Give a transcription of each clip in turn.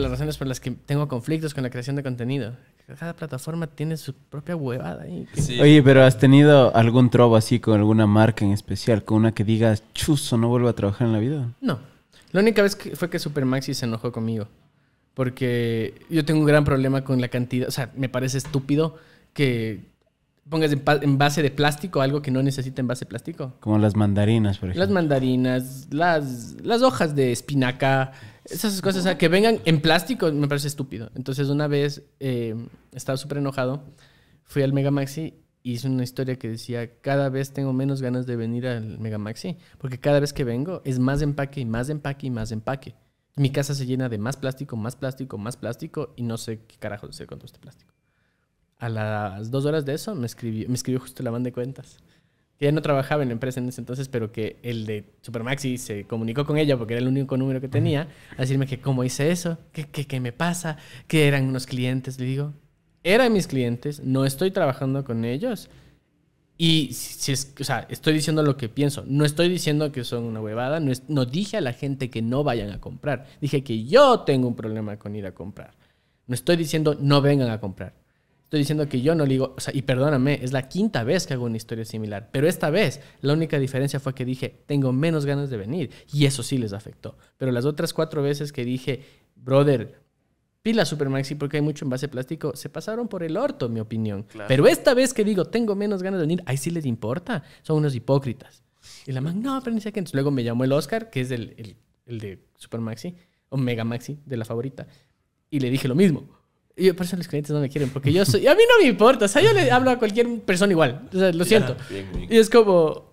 las razones por las que tengo conflictos con la creación de contenido. Cada plataforma tiene su propia huevada. Ahí. Oye, pero ¿has tenido algún trobo así con alguna marca en especial? ¿Con una que digas, chuzo, no vuelvo a trabajar en la vida? No. La única vez que fue que Supermaxi se enojó conmigo. Porque yo tengo un gran problema con la cantidad. O sea, me parece estúpido que pongas en base de plástico algo que no necesita base de plástico. Como las mandarinas, por ejemplo. Las mandarinas, las, las hojas de espinaca. Esas cosas, que vengan en plástico me parece estúpido. Entonces, una vez eh, estaba súper enojado, fui al Mega Maxi y hice una historia que decía: Cada vez tengo menos ganas de venir al Mega Maxi, porque cada vez que vengo es más empaque y más empaque y más empaque. Mi casa se llena de más plástico, más plástico, más plástico y no sé qué carajo hacer con todo este plástico. A las dos horas de eso me escribió, me escribió justo la banda de cuentas que ya no trabajaba en la empresa en ese entonces, pero que el de Supermaxi se comunicó con ella porque era el único número que tenía, a decirme que cómo hice eso, qué me pasa, que eran unos clientes. Le digo, eran mis clientes, no estoy trabajando con ellos. Y si o sea, estoy diciendo lo que pienso. No estoy diciendo que son una huevada. No, no dije a la gente que no vayan a comprar. Dije que yo tengo un problema con ir a comprar. No estoy diciendo no vengan a comprar. Estoy diciendo que yo no digo o sea, y perdóname, es la quinta vez que hago una historia similar, pero esta vez la única diferencia fue que dije, tengo menos ganas de venir, y eso sí les afectó. Pero las otras cuatro veces que dije, brother, pila Supermaxi porque hay mucho envase plástico, se pasaron por el orto, en mi opinión. Pero esta vez que digo, tengo menos ganas de venir, ahí sí les importa, son unos hipócritas. Y la más, no, pero ni luego me llamó el Oscar, que es el, el de Supermaxi, o Mega Maxi, de la favorita, y le dije lo mismo. Y por eso los clientes no me quieren, porque yo soy... A mí no me importa, o sea, yo le hablo a cualquier persona igual, lo siento. Y es como...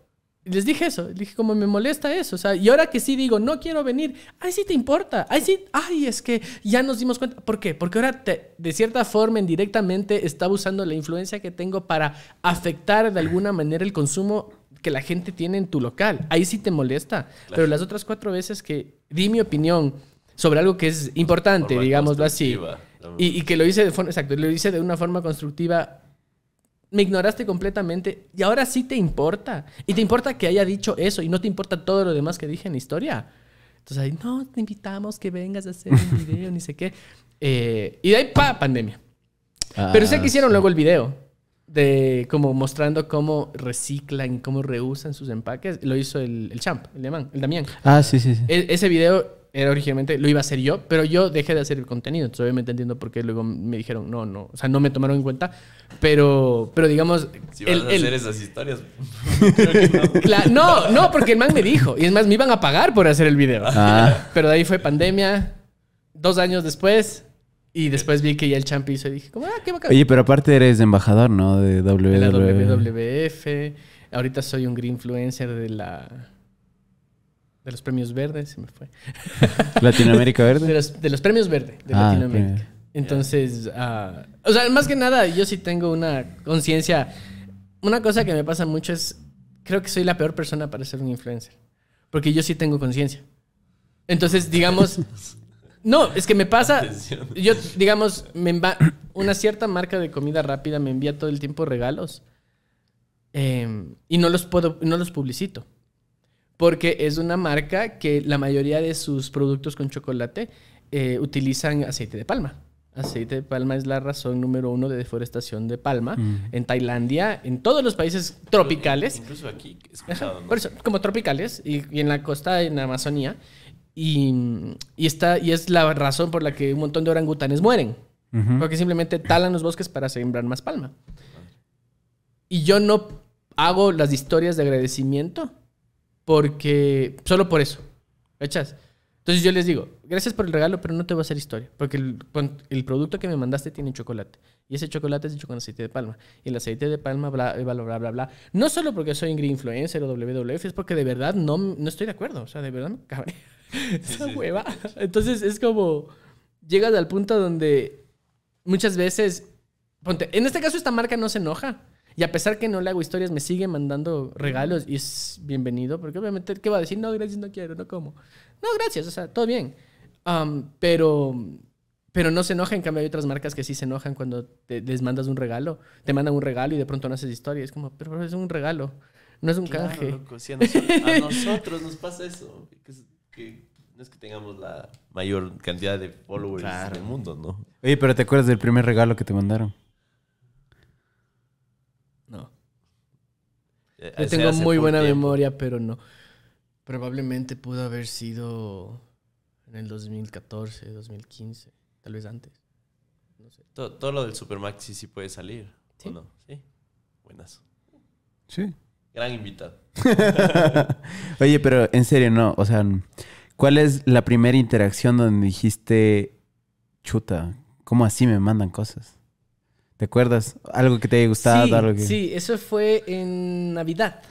Les dije eso, dije como me molesta eso, o sea, y ahora que sí digo, no quiero venir, ahí sí te importa, ahí sí, ay, es que ya nos dimos cuenta, ¿por qué? Porque ahora te, de cierta forma, indirectamente, estaba usando la influencia que tengo para afectar de alguna manera el consumo que la gente tiene en tu local, ahí sí te molesta, pero las otras cuatro veces que di mi opinión sobre algo que es importante, digámoslo así y, que lo hice de forma, exacto, lo hice de una forma constructiva. Me ignoraste completamente y ahora sí te importa. Y te importa que haya dicho eso y no te importa todo lo demás que dije en historia. Entonces ahí, no, te invitamos que vengas a hacer un video, ni sé qué. Eh, y de ahí, pa, pandemia. Ah, Pero sé que hicieron luego el video de como mostrando cómo reciclan cómo reusan sus empaques. Lo hizo el, champ, el Damián. El Damián. Ah, sí, sí. sí. E, ese video era originalmente, lo iba a hacer yo, pero yo dejé de hacer el contenido. Entonces, obviamente entiendo por qué luego me dijeron, no, no, o sea, no me tomaron en cuenta, pero, pero digamos... el, hacer esas historias. no. no, porque el man me dijo. Y es más, me iban a pagar por hacer el video. Ah. Pero de ahí fue pandemia, dos años después, y después vi que ya el champi hizo y dije, como, ah, qué bacán. Oye, pero aparte eres embajador, ¿no? De WWF. E. Ahorita soy un green influencer de la de los premios verdes, se me fue. ¿Latinoamérica Verde? De los, premios verdes de ah, Latinoamérica. Entonces, ah, o sea, más que nada, yo sí tengo una conciencia. Una cosa que me pasa mucho es, creo que soy la peor persona para ser un influencer, porque yo sí tengo conciencia. Entonces, digamos, no, es que me pasa, yo, digamos, me una cierta marca de comida rápida me envía todo el tiempo regalos em, y no los puedo, no los publicito porque es una marca que la mayoría de sus productos con chocolate eh, utilizan aceite de palma. Aceite de palma es la razón número uno de deforestación de palma. Mm. En Tailandia, en todos los países tropicales. Incluso aquí, como tropicales, y, en la costa, en la Amazonía. Y, está, y es la razón por la que un montón de orangutanes mueren. Porque simplemente talan los bosques para sembrar más palma. Y yo no hago las historias de agradecimiento porque solo por eso. ¿Echas? Entonces yo les digo, gracias por el regalo, pero no te voy a hacer historia, porque el, producto que me mandaste tiene chocolate. Y ese chocolate es hecho con aceite de palma. Y el aceite de palma, bla, bla, bla, bla, bla. No solo porque soy green influencer o WWF, es porque de verdad no, no estoy de acuerdo. O sea, de verdad me Esa hueva. Entonces es como, llegas al punto donde muchas veces, ponte, en este caso esta marca no se enoja. Y a pesar que no le hago historias, me sigue mandando regalos y es bienvenido, porque obviamente, ¿qué va a decir? No, gracias, no quiero, no como. No, gracias, o sea, todo bien. pero, pero no se enoja, en cambio hay otras marcas que sí se enojan cuando te, les mandas un regalo. Te mandan un regalo y de pronto no haces historia. Es como, pero es un regalo, no es un canje. a, nosotros, nos pasa eso, no es que tengamos la mayor cantidad de followers mundo, ¿no? Oye, pero ¿te acuerdas del primer regalo que te mandaron? Yo tengo muy buena memoria, pero no. Probablemente pudo haber sido en el 2014, 2015, tal vez antes. No sé. Todo, lo del Supermax sí, sí puede salir. no? Sí. Buenas. Sí. Gran invitado. Oye, pero en serio, no. O sea, ¿cuál es la primera interacción donde dijiste, chuta, ¿cómo así me mandan cosas? ¿Te acuerdas? Algo que te haya gustado. Sí, que... sí eso fue en Navidad.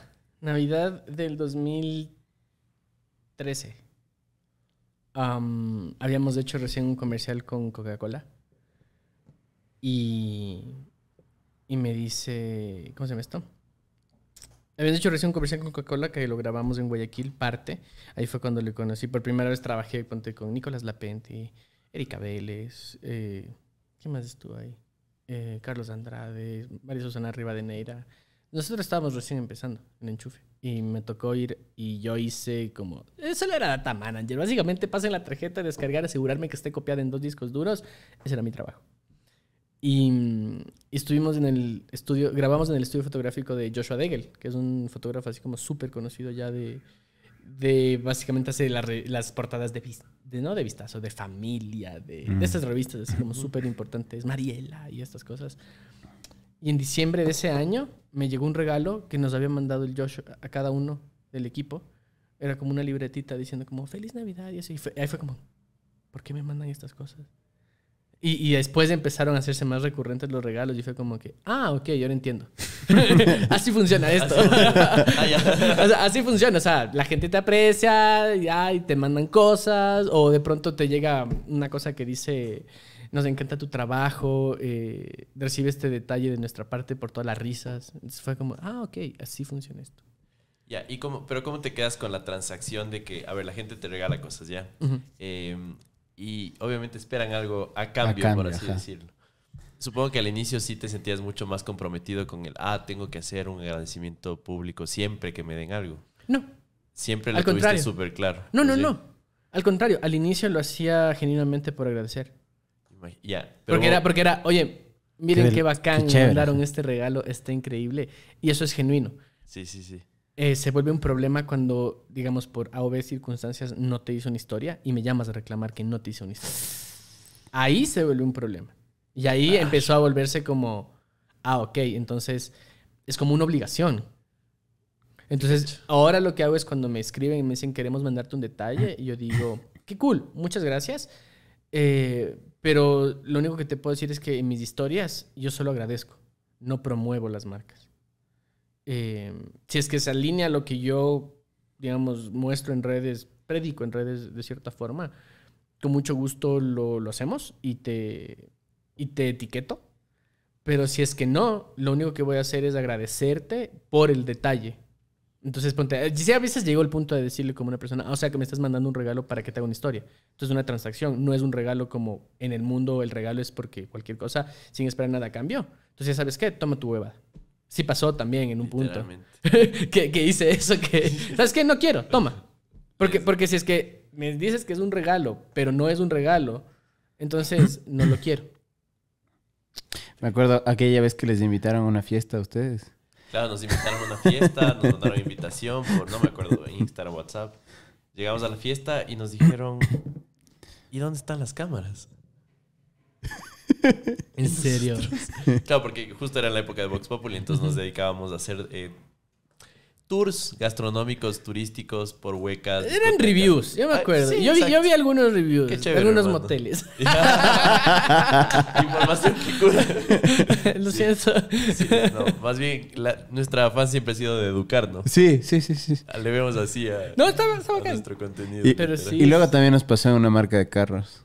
Navidad del 2013. habíamos hecho recién un comercial con Coca-Cola. Y, y me dice, ¿cómo se llama esto? Habíamos hecho recién un comercial con Coca-Cola que lo grabamos en Guayaquil, parte. Ahí fue cuando lo conocí. Por primera vez trabajé con Nicolás Lapenti Erika Vélez. Eh, ¿Qué más estuvo ahí? Eh, Carlos Andrade, María Susana Neira. Nosotros estábamos recién empezando en Enchufe y me tocó ir y yo hice como... Eso eh, era data manager. Básicamente pasen la tarjeta, descargar, asegurarme que esté copiada en dos discos duros. Ese era mi trabajo. Y, mm, estuvimos en el estudio, grabamos en el estudio fotográfico de Joshua Degel, que es un fotógrafo así como súper conocido ya de, de básicamente hacer las portadas de, no de vistazo, de familia, de, de mm. estas revistas así como súper importantes, Mariela y estas cosas. Y en diciembre de ese año me llegó un regalo que nos había mandado el Josh a cada uno del equipo. Era como una libretita diciendo como feliz Navidad y así Y ahí fue como, ¿por qué me mandan estas cosas? Y, después empezaron a hacerse más recurrentes los regalos y fue como que, ah, ok, yo lo entiendo. así funciona esto. Ah, así funciona, o sea, la gente te aprecia y te mandan cosas o de pronto te llega una cosa que dice, nos encanta tu trabajo, eh, recibe este detalle de nuestra parte por todas las risas. fue como, ah, ok, así funciona esto. Ya, y cómo, pero ¿cómo te quedas con la transacción de que, a ver, la gente te regala cosas, ¿ya? y obviamente esperan algo a cambio, por así decirlo. Supongo que al inicio sí te sentías mucho más comprometido con el, ah, tengo que hacer un agradecimiento público siempre que me den algo. No. Siempre lo al tuviste súper claro. No, no, no. Al contrario, al inicio lo hacía genuinamente por agradecer. Ya. porque, era, porque era, oye, miren qué, bacán, me mandaron este regalo, está increíble. Y eso es genuino. Sí, sí, sí. Eh, se vuelve un problema cuando, digamos, por A o B circunstancias no te hizo una historia y me llamas a reclamar que no te hizo una historia. Ahí se vuelve un problema. Y ahí empezó a volverse como, ah, ok, entonces es como una obligación. Entonces, ahora lo que hago es cuando me escriben y me dicen, queremos mandarte un detalle, y yo digo, qué cool, muchas gracias. Eh, pero lo único que te puedo decir es que en mis historias yo solo agradezco, no promuevo las marcas. Eh, si es que se alinea lo que yo, digamos, muestro en redes, predico en redes de cierta forma, con mucho gusto lo, hacemos y te, y te etiqueto. Pero si es que no, lo único que voy a hacer es agradecerte por el detalle. Entonces, ponte, eh, si a veces llego al punto de decirle como una persona, o sea, que me estás mandando un regalo para que te haga una historia. Entonces, una transacción no es un regalo como en el mundo el regalo es porque cualquier cosa sin esperar nada cambió. Entonces, ya sabes qué, toma tu hueva. Sí pasó también en un punto. que, que hice eso, que... ¿Sabes qué? No quiero, toma. Porque, porque si es que me dices que es un regalo, pero no es un regalo, entonces no lo quiero. Me acuerdo aquella vez que les invitaron a una fiesta a ustedes. Claro, nos invitaron a una fiesta, nos mandaron invitación por, no me acuerdo, Instagram, WhatsApp. Llegamos a la fiesta y nos dijeron, ¿y dónde están las cámaras? ¿En serio? claro, porque justo era la época de Vox Populi, entonces nos dedicábamos a hacer eh, tours gastronómicos, turísticos, por huecas. Eran reviews, yo me acuerdo. yo, vi, algunos reviews, en algunos moteles. Información que más bien, nuestra afán siempre ha sido de educar, ¿no? Sí, sí, sí. sí. Le vemos así a, nuestro contenido. Y, luego también nos pasó una marca de carros.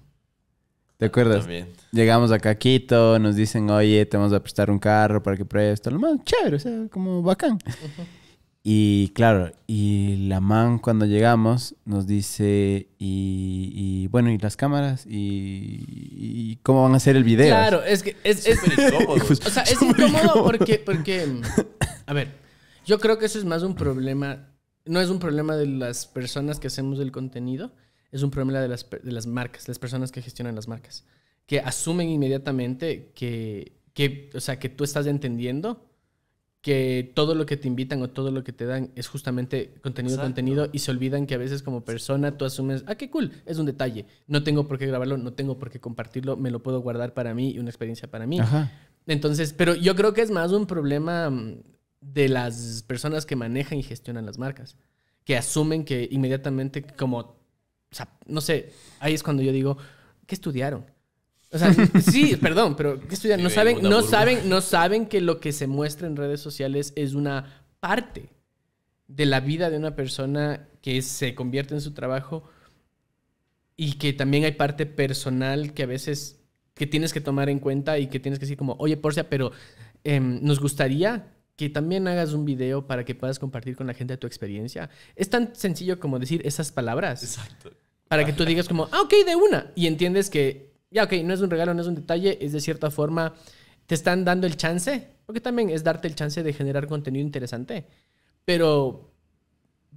¿Te acuerdas? Llegamos acá a Quito, nos dicen, oye, te vamos a prestar un carro para que pruebes. Todo lo más chévere, o sea, como bacán. Y claro, y la man cuando llegamos nos dice, y, bueno, y las cámaras, y, cómo van a hacer el video. Claro, es que es, es, incómodo. o sea, es incómodo porque, porque, a ver, yo creo que eso es más un problema, no es un problema de las personas que hacemos el contenido, es un problema de las, marcas, las personas que gestionan las marcas, que asumen inmediatamente que, que, o sea, que tú estás entendiendo que todo lo que te invitan o todo lo que te dan es justamente contenido, contenido, y se olvidan que a veces como persona tú asumes, ah, qué cool, es un detalle, no tengo por qué grabarlo, no tengo por qué compartirlo, me lo puedo guardar para mí y una experiencia para mí. Entonces, pero yo creo que es más un problema mm, de las personas que manejan y gestionan las marcas, que asumen que inmediatamente como o sea, no sé, ahí es cuando yo digo, ¿qué estudiaron? O sea, sí, perdón, pero ¿qué estudiaron? No saben, no saben, no saben que lo que se muestra en redes sociales es una parte de la vida de una persona que se convierte en su trabajo y que también hay parte personal que a veces que tienes que tomar en cuenta y que tienes que decir como, oye, Porcia, pero em, nos gustaría que también hagas un video para que puedas compartir con la gente tu experiencia. Es tan sencillo como decir esas palabras. Exacto. Para que tú digas como, ah, ok, de una. Y entiendes que, ya, ok, no es un regalo, no es un detalle, es de cierta forma, te están dando el chance, porque también es darte el chance de generar contenido interesante. Pero,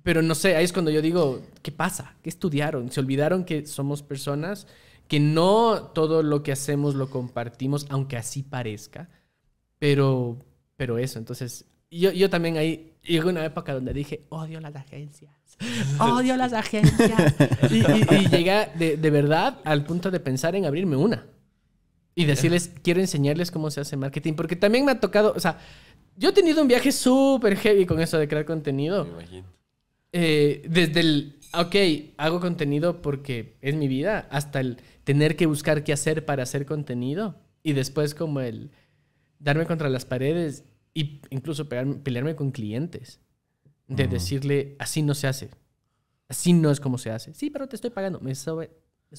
pero no sé, ahí es cuando yo digo, ¿qué pasa? ¿Qué estudiaron? ¿Se olvidaron que somos personas? que no todo lo que hacemos lo compartimos, aunque así parezca, pero pero eso, entonces, yo, yo también ahí llegó una época donde dije, odio las agencias, odio las agencias. y, llega de, verdad al punto de pensar en abrirme una. Y decirles, quiero enseñarles cómo se hace marketing, porque también me ha tocado, o sea, yo he tenido un viaje súper heavy con eso de crear contenido. Me imagino. Eh, desde el, ok, hago contenido porque es mi vida, hasta el tener que buscar qué hacer para hacer contenido. Y después como el, darme contra las paredes e incluso pelearme con clientes. De decirle, así no se hace. Así no es como se hace. Sí, pero te estoy pagando. Me sube,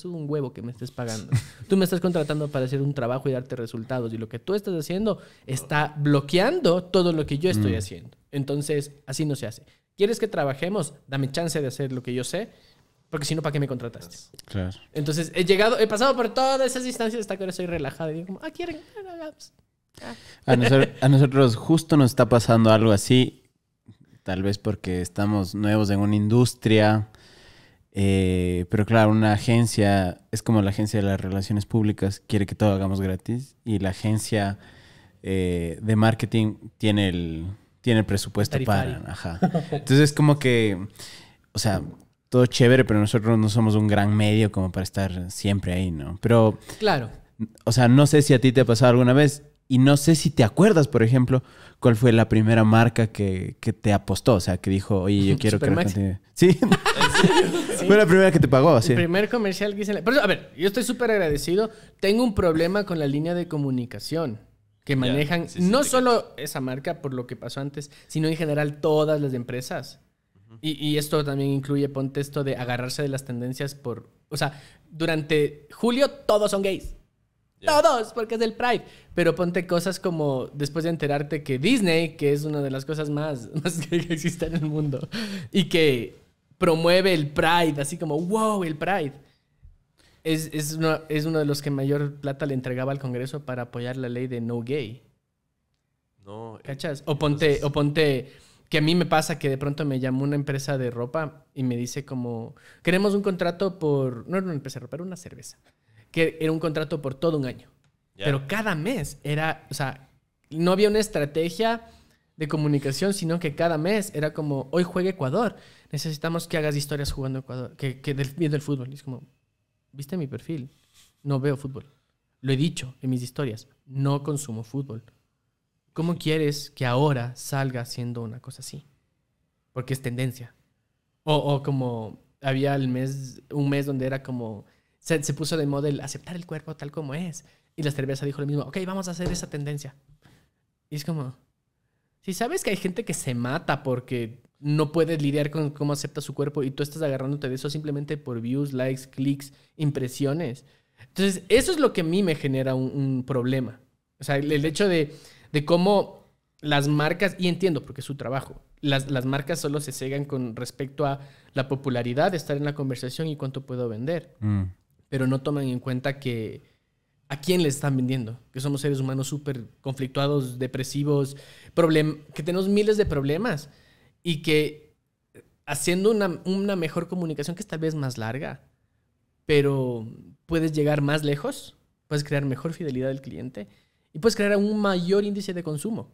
un huevo que me estés pagando. tú me estás contratando para hacer un trabajo y darte resultados. Y lo que tú estás haciendo está bloqueando todo lo que yo estoy mm. haciendo. Entonces, así no se hace. ¿Quieres que trabajemos? Dame chance de hacer lo que yo sé. Porque si no, ¿para qué me contrataste? Claro. Entonces, he llegado, he pasado por todas esas distancias hasta que ahora soy relajado. Y digo, como, ah, quieren. A nosotros, justo nos está pasando algo así, tal vez porque estamos nuevos en una industria, eh, pero claro, una agencia, es como la agencia de las relaciones públicas, quiere que todo hagamos gratis y la agencia eh, de marketing tiene el, tiene presupuesto para. Entonces es como que, o sea, todo chévere, pero nosotros no somos un gran medio como para estar siempre ahí, ¿no? Pero... Claro. O sea, no sé si a ti te ha pasado alguna vez y no sé si te acuerdas, por ejemplo, cuál fue la primera marca que, que te apostó. O sea, que dijo, oye, yo quiero que... Sí. sí. Fue la primera que te pagó, así. El primer comercial que hice... La... Pero, a ver, yo estoy súper agradecido. Tengo un problema con la línea de comunicación que manejan no solo esa marca por lo que pasó antes, sino en general todas las empresas. y, y, esto también incluye, ponte esto de agarrarse de las tendencias por... O sea, durante julio todos son gays. Todos, porque es del Pride. Pero ponte cosas como después de enterarte que Disney, que es una de las cosas más, más que existe en el mundo, y que promueve el Pride, así como, wow, el Pride. Es, es, uno, de los que mayor plata le entregaba al Congreso para apoyar la ley de no gay. No. Eh, ¿Cachas? O ponte, o ponte que a mí me pasa que de pronto me llamó una empresa de ropa y me dice como, queremos un contrato por, no era una empresa de ropa, era una cerveza que era un contrato por todo un año. Pero cada mes era, o sea, no había una estrategia de comunicación, sino que cada mes era como, hoy juega Ecuador, necesitamos que hagas historias jugando Ecuador, que, que del, fútbol. es como, ¿viste mi perfil? No veo fútbol. Lo he dicho en mis historias, no consumo fútbol. ¿Cómo quieres que ahora salga siendo una cosa así? Porque es tendencia. O, como había el mes, un mes donde era como se, puso de moda el aceptar el cuerpo tal como es. Y la cerveza dijo lo mismo, ok, vamos a hacer esa tendencia. Y es como, si sabes que hay gente que se mata porque no puedes lidiar con cómo acepta su cuerpo y tú estás agarrándote de eso simplemente por views, likes, clics, impresiones. Entonces, eso es lo que a mí me genera un, problema. O sea, el, hecho de, de, cómo las marcas, y entiendo porque es su trabajo, las, marcas solo se cegan con respecto a la popularidad, estar en la conversación y cuánto puedo vender. Mm pero no toman en cuenta que a quién le están vendiendo, que somos seres humanos súper conflictuados, depresivos, que tenemos miles de problemas y que eh, haciendo una, mejor comunicación que esta tal vez más larga, pero puedes llegar más lejos, puedes crear mejor fidelidad del cliente y puedes crear un mayor índice de consumo,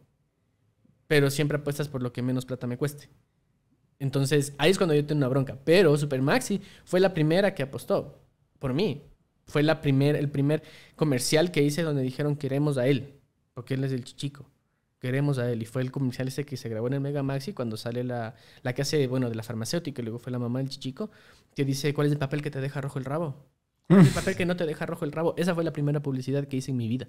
pero siempre apuestas por lo que menos plata me cueste. Entonces, ahí es cuando yo tengo una bronca. Pero Supermaxi fue la primera que apostó por mí. Fue la primer, el primer comercial que hice donde dijeron queremos a él, porque él es el chico. Queremos a él. Y fue el comercial ese que se grabó en el Mega Maxi cuando sale la, la que hace, bueno, de la farmacéutica y luego fue la mamá del chichico, que dice, ¿cuál es el papel que te deja rojo el rabo? el papel que no te deja rojo el rabo? Esa fue la primera publicidad que hice en mi vida.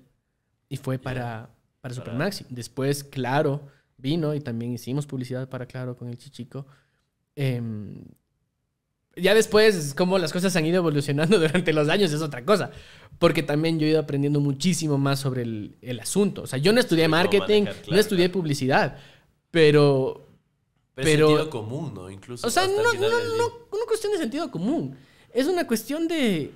Y fue para, para Supermaxi. Después, claro, vino y también hicimos publicidad para Claro con el Chichico. Em, ya después, cómo las cosas han ido evolucionando durante los años es otra cosa. Porque también yo he ido aprendiendo muchísimo más sobre el, asunto. O sea, yo no estudié marketing, no estudié publicidad, pero... Pero, sentido común, ¿no? Incluso. O sea, no, no, no, una cuestión de sentido común. Es una cuestión de...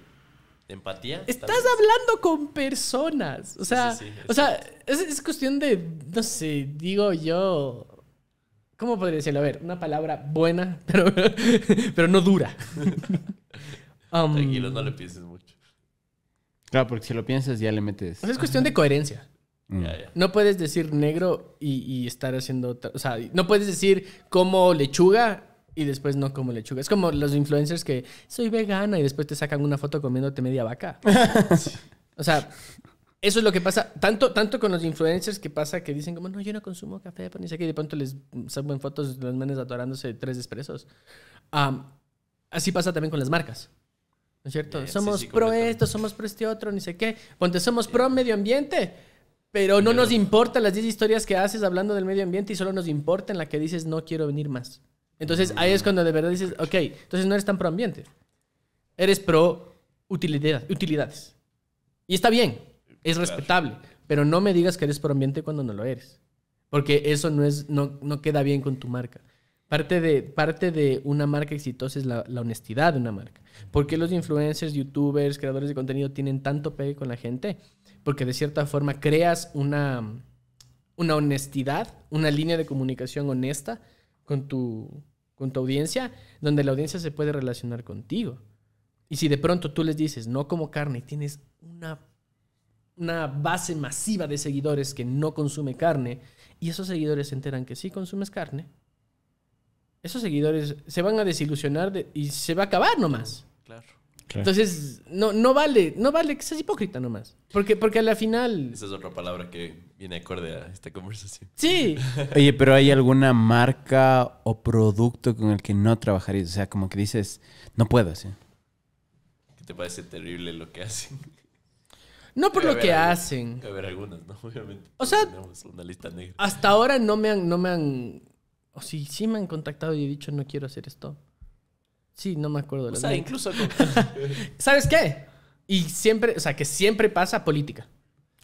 empatía? Estás hablando con personas. O sea, o sea es cuestión de, no sé, digo yo, ¿Cómo podría decirlo? A ver, una palabra buena, pero, no dura. Um, Tranquilo, no le pienses mucho. Claro, porque si lo piensas ya le metes. es cuestión de coherencia. Mm. No puedes decir negro y, estar haciendo. o sea, no puedes decir como lechuga y después no como lechuga. Es como los influencers que soy vegana y después te sacan una foto comiéndote media vaca. o sea, eso es lo que pasa, tanto, tanto con los influencers que pasa que dicen como, no, yo no consumo café, pues, ni sé qué, y de pronto les suben fotos de los manes atorándose tres expresos. así pasa también con las marcas. ¿No es cierto? Eh, somos pro esto, somos pro este otro, ni sé qué. Ponte, somos pro medio ambiente, pero no nos importan las 10 historias que haces hablando del medio ambiente y solo nos importa en la que dices, no quiero venir más. Entonces ahí es cuando de verdad dices, ok, entonces no eres tan pro ambiente. Eres pro utilidad, utilidades. Y está bien, es respetable. Pero no me digas que eres pro ambiente cuando no lo eres. Porque eso no, es, no, no queda bien con tu marca. Parte de, parte de una marca exitosa es la, honestidad de una marca. ¿Por qué los influencers, youtubers, creadores de contenido tienen tanto pegue con la gente? Porque de cierta forma creas una, una honestidad, una línea de comunicación honesta con tu, con tu audiencia, donde la audiencia se puede relacionar contigo. Y si de pronto tú les dices, no como carne, y tienes una una base masiva de seguidores que no consume carne y esos seguidores se enteran que sí consumes carne, esos seguidores se van a desilusionar y se va a acabar nomás. Claro. Entonces, no, no vale, no vale que seas hipócrita nomás. Porque, porque a la final. Esa es otra palabra que viene acorde a esta conversación. Sí. Oye, pero ¿hay alguna marca o producto con el que no trabajarías? O sea, como que dices, no puedo, ¿sí? ¿Qué te parece terrible lo que hacen? No por lo que hacen. haber algunas, ¿no? Obviamente. O sea, Hasta ahora no me han, no me han. O sí, sí me han contactado y he dicho no quiero hacer esto. Sí, no me acuerdo. O sea, incluso ¿Sabes qué? Y siempre, o sea, que siempre pasa política.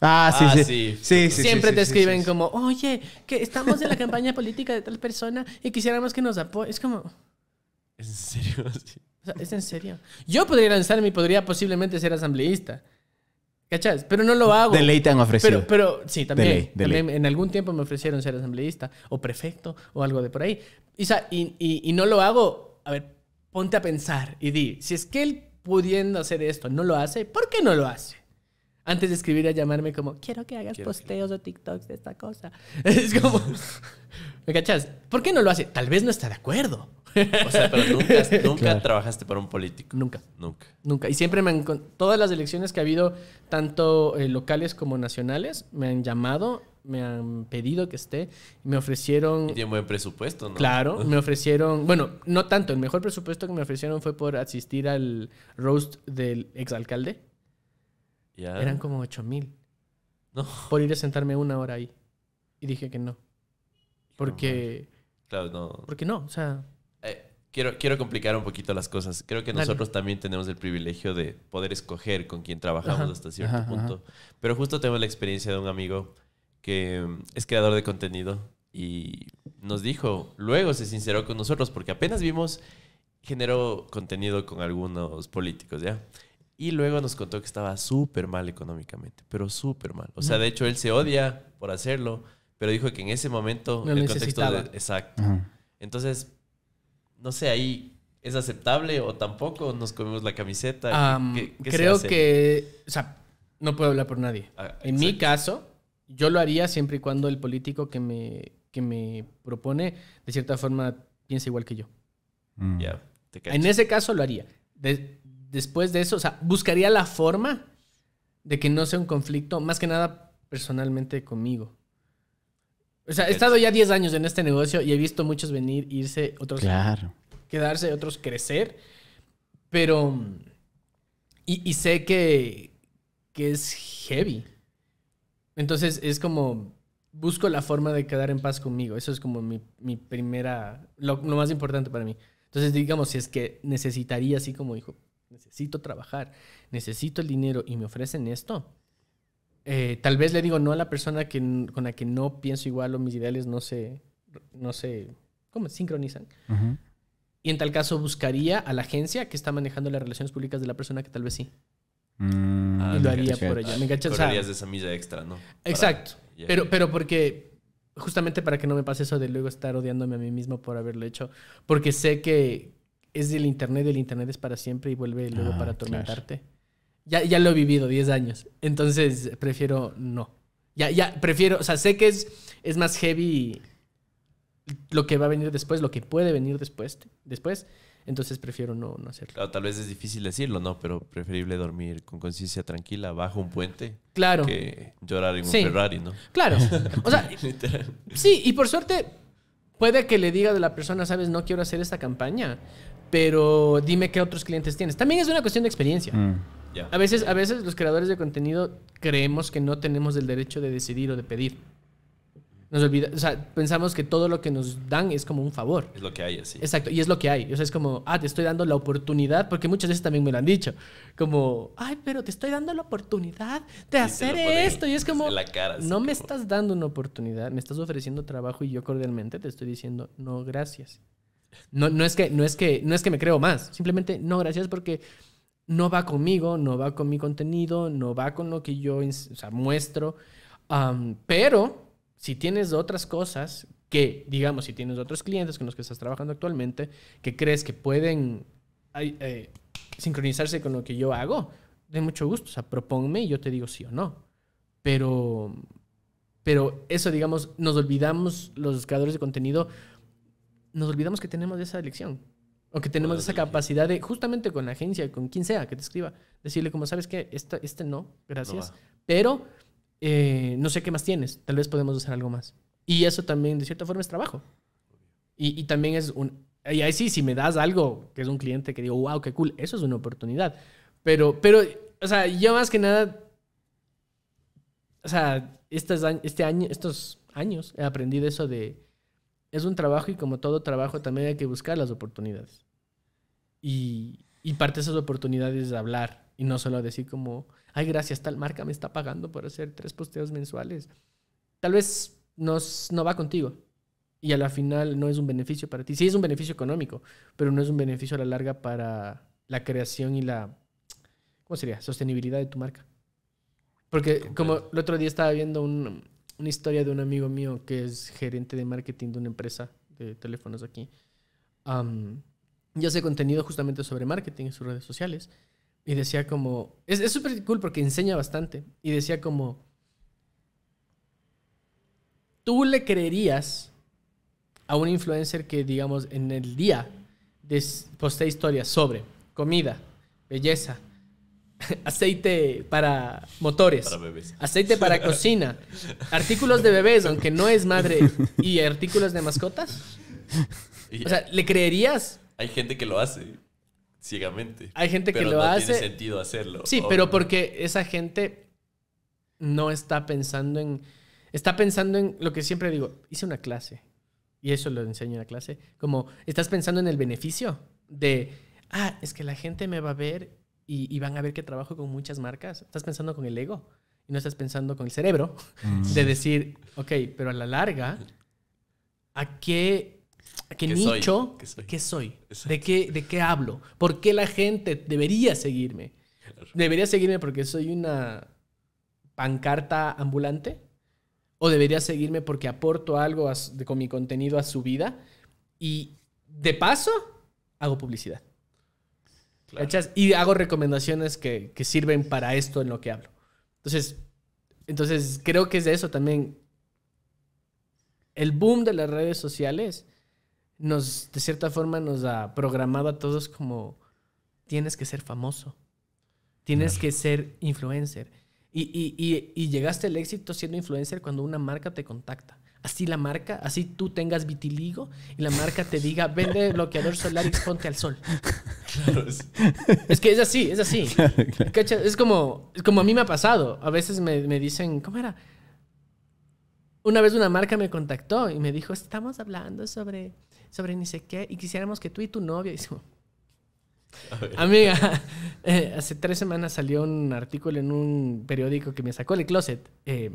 Ah, sí, ah, sí. sí. sí, Siempre te escriben como, oye, que estamos en la campaña política de tal persona y quisiéramos que nos apoye. Es como... ¿Es en serio? O sea, es en serio. Yo podría lanzarme y podría posiblemente ser asambleísta. ¿cachas? Pero no lo hago. De ley te han ofrecido. Pero, sí, también. En algún tiempo me ofrecieron ser asambleísta o prefecto o algo de por ahí. Y, y, y no lo hago. A ver, ponte a pensar y di, si es que él pudiendo hacer esto no lo hace, ¿por qué no lo hace? Antes de escribir a llamarme como, quiero que hagas posteos o TikToks de esta cosa. Es como, ¿me cachas? ¿Por qué no lo hace? Tal vez no está de acuerdo. O sea, pero nunca, trabajaste para un político. Nunca. Nunca. Nunca. Y siempre me han... Todas las elecciones que ha habido, tanto eh, locales como nacionales, me han llamado, me han pedido que esté, me ofrecieron... Y tiene buen presupuesto, ¿no? Claro, me ofrecieron... Bueno, no tanto. El mejor presupuesto que me ofrecieron fue por asistir al roast del exalcalde. Ya. Eran como 8 mil. No. Por ir a sentarme una hora ahí. Y dije que no. Porque... Claro, no. Porque no, o sea... Quiero, quiero complicar un poquito las cosas. Creo que nosotros también tenemos el privilegio de poder escoger con quién trabajamos hasta cierto punto. Pero justo tengo la experiencia de un amigo que mm, es creador de contenido y nos dijo, luego se sinceró con nosotros porque apenas vimos, generó contenido con algunos políticos, ¿ya? Y luego nos contó que estaba súper mal económicamente, pero súper mal. O sea, de hecho, él se odia por hacerlo, pero dijo que en ese momento... Lo Exacto. Entonces, no sé, ahí es aceptable o tampoco nos comemos la camiseta. creo que, o sea, no puedo hablar por nadie. Ah, en mi caso, yo lo haría siempre y cuando el político que me, que me propone, de cierta forma, piense igual que yo. Mm. te en ese caso lo haría. después de eso, o sea, buscaría la forma de que no sea un conflicto, más que nada personalmente conmigo. O sea, he estado ya 10 años en este negocio y he visto muchos venir, irse, otros quedarse, otros crecer. Pero. Y, sé que, que es heavy. Entonces es como. Busco la forma de quedar en paz conmigo. Eso es como mi, primera. Lo, lo, más importante para mí. Entonces, digamos, si es que necesitaría, así como dijo, necesito trabajar, necesito el dinero y me ofrecen esto, eh, tal vez le digo no a la persona con la que no pienso igual o mis ideales no se, no se ¿cómo? sincronizan. Y en tal caso buscaría a la agencia que está manejando las relaciones públicas de la persona que tal vez sí. Mm. Ah, y lo haría por ella. ¿Me de esa milla extra, ¿no? Exacto. pero, pero porque justamente para que no me pase eso de luego estar odiándome a mí mismo por haberlo hecho, porque sé que es del internet, el internet es para siempre y vuelve luego ah, para atormentarte. Ya, ya lo he vivido 10 años. Entonces, prefiero no. Ya, ya, prefiero, o sea, sé que es, es más heavy lo que va a venir después, lo que puede venir después, después entonces prefiero no, no hacerlo. tal vez es difícil decirlo, ¿no? Pero preferible dormir con conciencia tranquila bajo un puente claro. que llorar en un Ferrari, ¿no? Claro. O sea, sí, y por suerte puede que le diga de la persona, sabes, no quiero hacer esta campaña, pero dime qué otros clientes tienes. También es una cuestión de experiencia. Mm. A, veces, a veces los creadores de contenido creemos que no tenemos el derecho de decidir o de pedir. Nos olvida, o sea, pensamos que todo lo que nos dan es como un favor. Es lo que hay, así. Exacto, y es lo que hay. O sea, es como, ah, te estoy dando la oportunidad, porque muchas veces también me lo han dicho. Como, ay, pero te estoy dando la oportunidad de hacer esto. Y es pues, como, no me estás dando una oportunidad, me estás ofreciendo trabajo y yo cordialmente te estoy diciendo, no, gracias. No, no, es, que, no, es, que, no es que me creo más, simplemente no, gracias porque no va conmigo, no va con mi contenido, no va con lo que yo muestro. pero si tienes otras cosas que, digamos, si tienes otros clientes con los que estás trabajando actualmente, que crees que pueden eh, sincronizarse con lo que yo hago, de mucho gusto, o sea, propónme y yo te digo sí o no. Pero, pero eso, digamos, nos olvidamos los creadores de contenido, nos olvidamos que tenemos esa elección o que tenemos esa capacidad de, justamente con la agencia, con quien sea que te escriba, decirle como, ¿sabes que Este, este no, gracias. pero eh, no sé qué más tienes, tal vez podemos hacer algo más. Y eso también, de cierta forma, es trabajo. Y, y, también es un... Y ahí sí, si me das algo, que es un cliente que digo, wow, qué cool, eso es una oportunidad. Pero, pero o sea, yo más que nada, o sea, este año, estos años he aprendido eso de es un trabajo y como todo trabajo también hay que buscar las oportunidades. Y, parte de esas oportunidades es hablar y no solo decir como, ay, gracias, tal marca me está pagando por hacer tres posteos mensuales. Tal vez no va contigo y a la final no es un beneficio para ti. Sí es un beneficio económico, pero no es un beneficio a la larga para la creación y la, ¿cómo sería? Sostenibilidad de tu marca. Porque como el otro día estaba viendo un, una historia de un amigo mío que es gerente de marketing de una empresa de teléfonos aquí. yo y hace contenido justamente sobre marketing en sus redes sociales. Y decía como, es súper cool porque enseña bastante. Y decía como, ¿tú le creerías a un influencer que, digamos, en el día postea historias sobre comida, belleza, aceite para motores, para aceite para cocina, artículos de bebés, aunque no es madre, y artículos de mascotas. O sea, ¿le creerías? Hay gente que lo hace ciegamente. Hay gente que lo hace. tiene sentido hacerlo. Sí, pero porque esa gente no está pensando en. Está pensando en lo que siempre digo: hice una clase. Y eso lo enseño en la clase. Como, estás pensando en el beneficio de. Ah, es que la gente me va a ver y, van a ver que trabajo con muchas marcas. Estás pensando con el ego y no estás pensando con el cerebro mm. de decir, ok, pero a la larga, ¿a qué, a nicho? qué, soy de qué de qué hablo? ¿Por qué la gente debería seguirme? ¿Debería seguirme porque soy una pancarta ambulante? ¿O debería seguirme porque aporto algo con mi contenido a su vida? Y de paso, hago publicidad. Y hago recomendaciones que, sirven para esto en lo que hablo. Entonces, entonces, creo que es de eso también. El boom de las redes sociales nos, de cierta forma, nos ha programado a todos como tienes que ser famoso, tienes que ser influencer. Y, y llegaste al éxito siendo influencer cuando una marca te contacta así la marca, así tú tengas vitiligo y la marca te diga, vende bloqueador solar y ponte al sol. Claro, es... que es así, es así. Es como, como a mí me ha pasado. A veces me, dicen, ¿cómo era? Una vez una marca me contactó y me dijo, estamos hablando sobre, sobre ni sé qué y quisiéramos que tú y tu novia Amiga, eh, hace tres semanas salió un artículo en un periódico que me sacó el closet. Eh,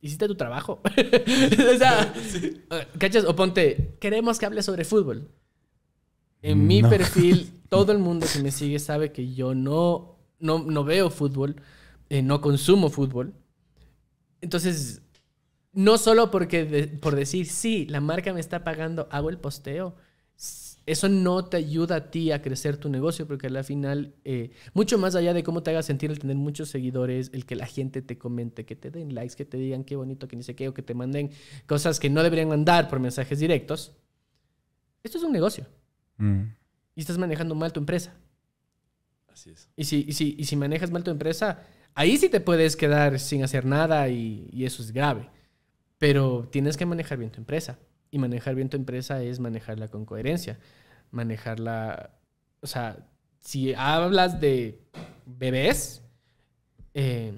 hiciste tu trabajo. o sea, ¿cachas? O ponte, queremos que hable sobre fútbol. En mi perfil, todo el mundo que me sigue sabe que yo no, no, no veo fútbol, eh, no consumo fútbol. Entonces, no solo porque por decir, sí, la marca me está pagando, hago el posteo eso no te ayuda a ti a crecer tu negocio, porque al final, eh, mucho más allá de cómo te haga sentir el tener muchos seguidores, el que la gente te comente, que te den likes, que te digan qué bonito, que ni sé qué, o que te manden cosas que no deberían mandar por mensajes directos, esto es un negocio. Mm. Y estás manejando mal tu empresa. Así es. Y si, y si, manejas mal tu empresa, ahí sí te puedes quedar sin hacer nada y eso es grave. Pero tienes que manejar bien tu empresa. Y manejar bien tu empresa es manejarla con coherencia manejar la... O sea, si hablas de bebés, eh,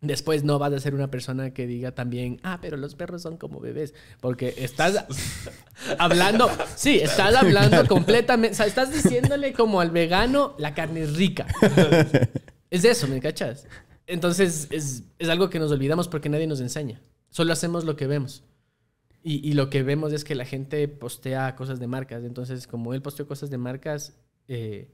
después no vas a ser una persona que diga también, ah, pero los perros son como bebés, porque estás hablando, sí, estás hablando completamente, o sea, estás diciéndole como al vegano, la carne es rica. Es eso, ¿me cachas? Entonces es, es algo que nos olvidamos porque nadie nos enseña, solo hacemos lo que vemos. Y, lo que vemos es que la gente postea cosas de marcas. Entonces, como él posteó cosas de marcas, eh,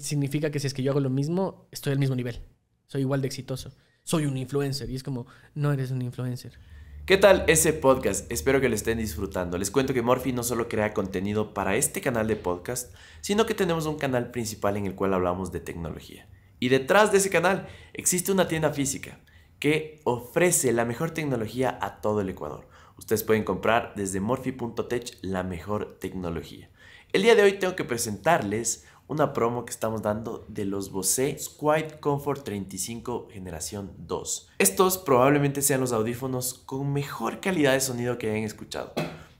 significa que si es que yo hago lo mismo, estoy al mismo nivel. Soy igual de exitoso. Soy un influencer. Y es como, no eres un influencer. ¿Qué tal ese podcast? Espero que lo estén disfrutando. Les cuento que Morphy no solo crea contenido para este canal de podcast, sino que tenemos un canal principal en el cual hablamos de tecnología. Y detrás de ese canal existe una tienda física que ofrece la mejor tecnología a todo el Ecuador. Ustedes pueden comprar desde morphy.tech la mejor tecnología. El día de hoy tengo que presentarles una promo que estamos dando de los Bose Quiet Comfort 35 generación 2. Estos probablemente sean los audífonos con mejor calidad de sonido que hayan escuchado.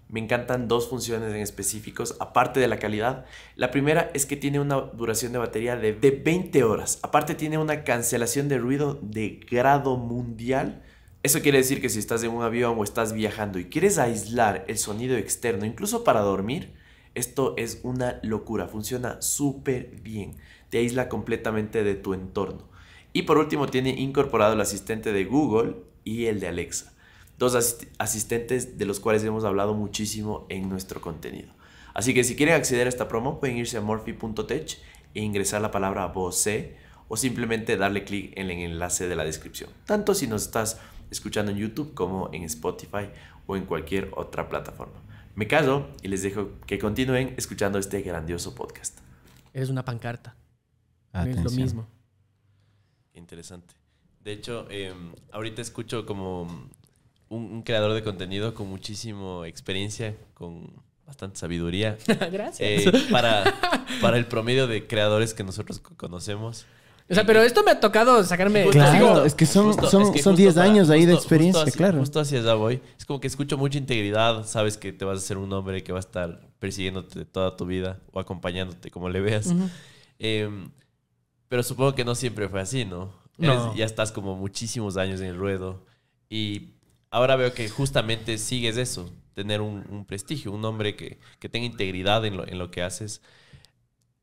Me encantan dos funciones en específicos, aparte de la calidad. La primera es que tiene una duración de batería de, de 20 horas. Aparte tiene una cancelación de ruido de grado mundial eso quiere decir que si estás en un avión o estás viajando y quieres aislar el sonido externo, incluso para dormir, esto es una locura, funciona súper bien, te aísla completamente de tu entorno. Y por último tiene incorporado el asistente de Google y el de Alexa, dos asistentes de los cuales hemos hablado muchísimo en nuestro contenido. Así que si quieren acceder a esta promo pueden irse a morphy.tech e ingresar la palabra voce o simplemente darle clic en el enlace de la descripción. Tanto si nos estás escuchando en YouTube como en Spotify o en cualquier otra plataforma. Me caso y les dejo que continúen escuchando este grandioso podcast. Es una pancarta. Es lo mismo. Interesante. De hecho, em, ahorita escucho como un, creador de contenido con muchísima experiencia, con bastante sabiduría. Gracias. Eh, para, para el promedio de creadores que nosotros conocemos. O sea, pero esto me ha tocado sacarme. claro, es que son, son 10 años ahí de experiencia, claro. Justo así allá voy. Es como que escucho mucha integridad. Sabes que te vas a ser un hombre que va a estar persiguiéndote toda tu vida o acompañándote, como le veas. Em, pero supongo que no siempre fue así, ¿no? ya estás como muchísimos años en el ruedo. Y ahora veo que justamente sigues eso, tener un, un prestigio, un hombre que, que tenga integridad en lo, en lo, que haces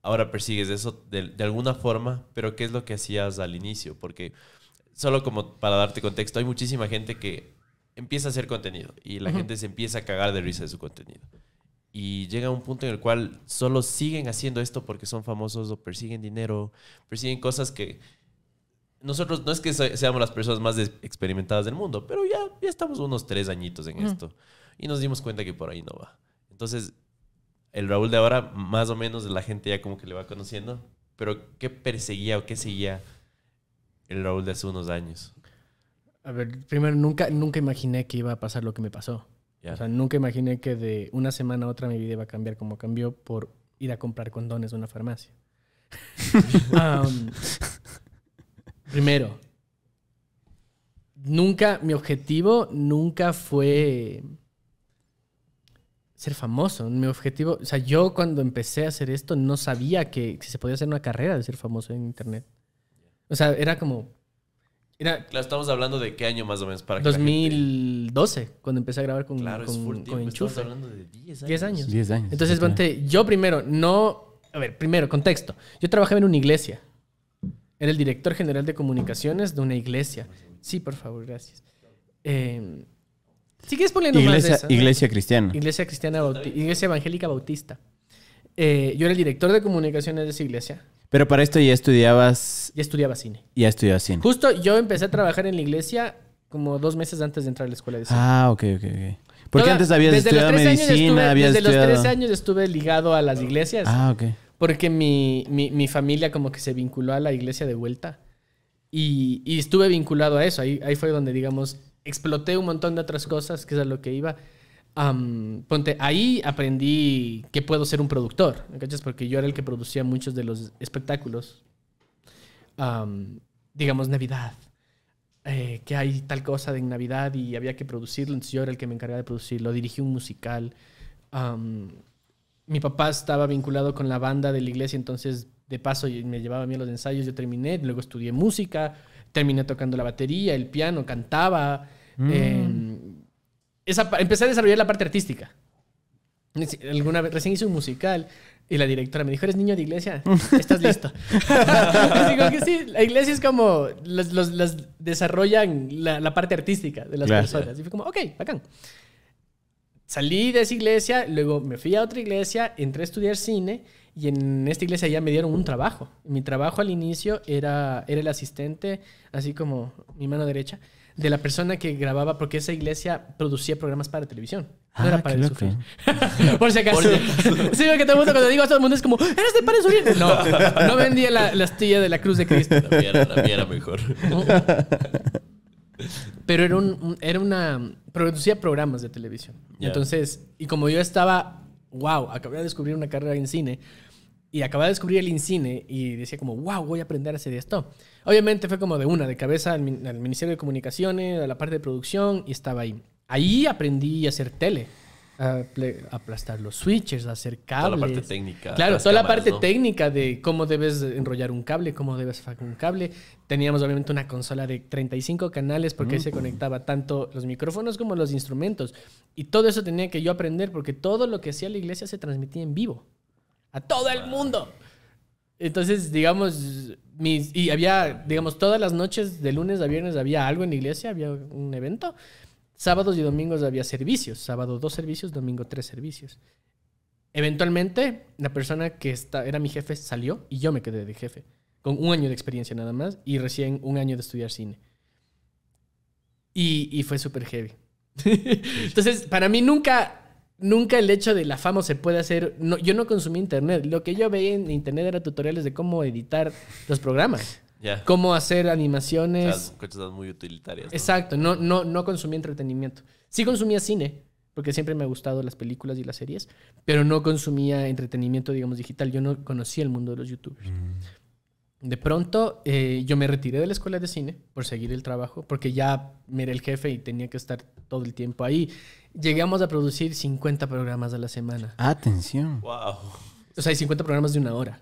ahora persigues eso de, alguna forma, pero ¿qué es lo que hacías al inicio? Porque solo como para darte contexto, hay muchísima gente que empieza a hacer contenido y la gente se empieza a cagar de risa de su contenido. Y llega un punto en el cual solo siguen haciendo esto porque son famosos o persiguen dinero, persiguen cosas que nosotros no es que seamos las personas más experimentadas del mundo, pero ya, ya estamos unos tres añitos en esto y nos dimos cuenta que por ahí no va. Entonces, el Raúl de ahora, más o menos la gente ya como que le va conociendo, pero ¿qué perseguía o qué seguía el Raúl de hace unos años? A ver, primero, nunca, nunca imaginé que iba a pasar lo que me pasó. O sea, nunca imaginé que de una semana a otra mi vida iba a cambiar como cambió por ir a comprar condones de una farmacia. Um, primero, nunca, mi objetivo nunca fue ser famoso. Mi objetivo, o sea, yo cuando empecé a hacer esto no sabía que, se podía hacer una carrera de ser famoso en Internet. O sea, era como... claro, estamos hablando de qué año más o menos para 2012, cuando empecé a grabar con, claro, con, es Estamos hablando de 10 años. 10 años. Entonces, yo primero, no... A ver, primero, contexto. Yo trabajaba en una iglesia. Era el director general de comunicaciones de una iglesia. Sí, por favor, gracias. Eh, ¿Sigues poniendo iglesia, Iglesia cristiana. Iglesia cristiana, iglesia evangélica bautista. Eh, yo era el director de comunicaciones de esa iglesia. Pero para esto ya estudiabas... Ya estudiaba cine. Ya estudiaba cine. Justo yo empecé a trabajar en la iglesia como dos meses antes de entrar a la escuela de cine. Ah, ok, ok, ok. Porque antes habías estudiado medicina, habías Desde los 13 años estuve ligado a las iglesias. Ah, ok. Porque mi, mi, mi familia como que se vinculó a la iglesia de vuelta. Y, y estuve vinculado a eso. Ahí, ahí fue donde, digamos, exploté un montón de otras cosas, que es a lo que iba. ponte, ahí aprendí que puedo ser un productor, ¿cachas? Porque yo era el que producía muchos de los espectáculos. digamos, Navidad. Eh, que hay tal cosa de Navidad y había que producirlo, entonces yo era el que me encargaba de producirlo. Dirigí un musical. mi papá estaba vinculado con la banda de la iglesia, entonces de paso me llevaba a mí a los ensayos, yo terminé, luego estudié música terminé tocando la batería, el piano, cantaba. Mm. Em, empecé a desarrollar la parte artística. Alguna vez, recién hice un musical y la directora me dijo, ¿eres niño de iglesia? Estás listo. digo que sí, la iglesia es como, los, desarrollan la, parte artística de las personas. Y fue como, ok, bacán. Salí de esa iglesia, luego me fui a otra iglesia, entré a estudiar cine y en esta iglesia ya me dieron un trabajo. Mi trabajo al inicio era, era el asistente, así como mi mano derecha, de la persona que grababa, porque esa iglesia producía programas para televisión. No era ah, para el sufrir. Por si acaso. sí, porque todo el mundo cuando digo a todo el mundo es como, eres de para el sufrir. No, no vendía la, la astilla de la cruz de Cristo. La mía era, mejor. Pero era, un, era una... Producía programas de televisión. Entonces, y como yo estaba wow, acabé de descubrir una carrera en cine y acababa de descubrir el cine y decía como, wow, voy a aprender a hacer esto. Obviamente fue como de una, de cabeza al, al Ministerio de Comunicaciones, a la parte de producción y estaba ahí. Ahí aprendí a hacer tele aplastar los switches, hacer cables. Toda la parte técnica. Claro, solo la parte técnica de cómo debes enrollar un cable, cómo debes hacer un cable. Teníamos obviamente una consola de 35 canales porque mm. se conectaba tanto los micrófonos como los instrumentos. Y todo eso tenía que yo aprender porque todo lo que hacía la iglesia se transmitía en vivo. A todo el mundo. Entonces, digamos, y había, digamos, todas las noches de lunes a viernes había algo en la iglesia, había un evento. Sábados y domingos había servicios. Sábado dos servicios, domingo tres servicios. Eventualmente, la persona que era mi jefe salió y yo me quedé de jefe, con un año de experiencia nada más y recién un año de estudiar cine. Y, fue súper heavy. Entonces, para mí nunca, nunca el hecho de la fama se puede hacer. yo no consumí internet. Lo que yo veía en internet era tutoriales de cómo editar los programas. Cómo hacer animaciones. O sea, muy utilitarias. Exacto, no, no, no consumía entretenimiento. Sí consumía cine, porque siempre me ha gustado las películas y las series, pero no consumía entretenimiento, digamos, digital. Yo no conocía el mundo de los youtubers. Mm. De pronto, eh, yo me retiré de la escuela de cine por seguir el trabajo, porque ya me era el jefe y tenía que estar todo el tiempo ahí. Llegamos a producir 50 programas a la semana. Atención. Wow. O sea, hay 50 programas de una hora.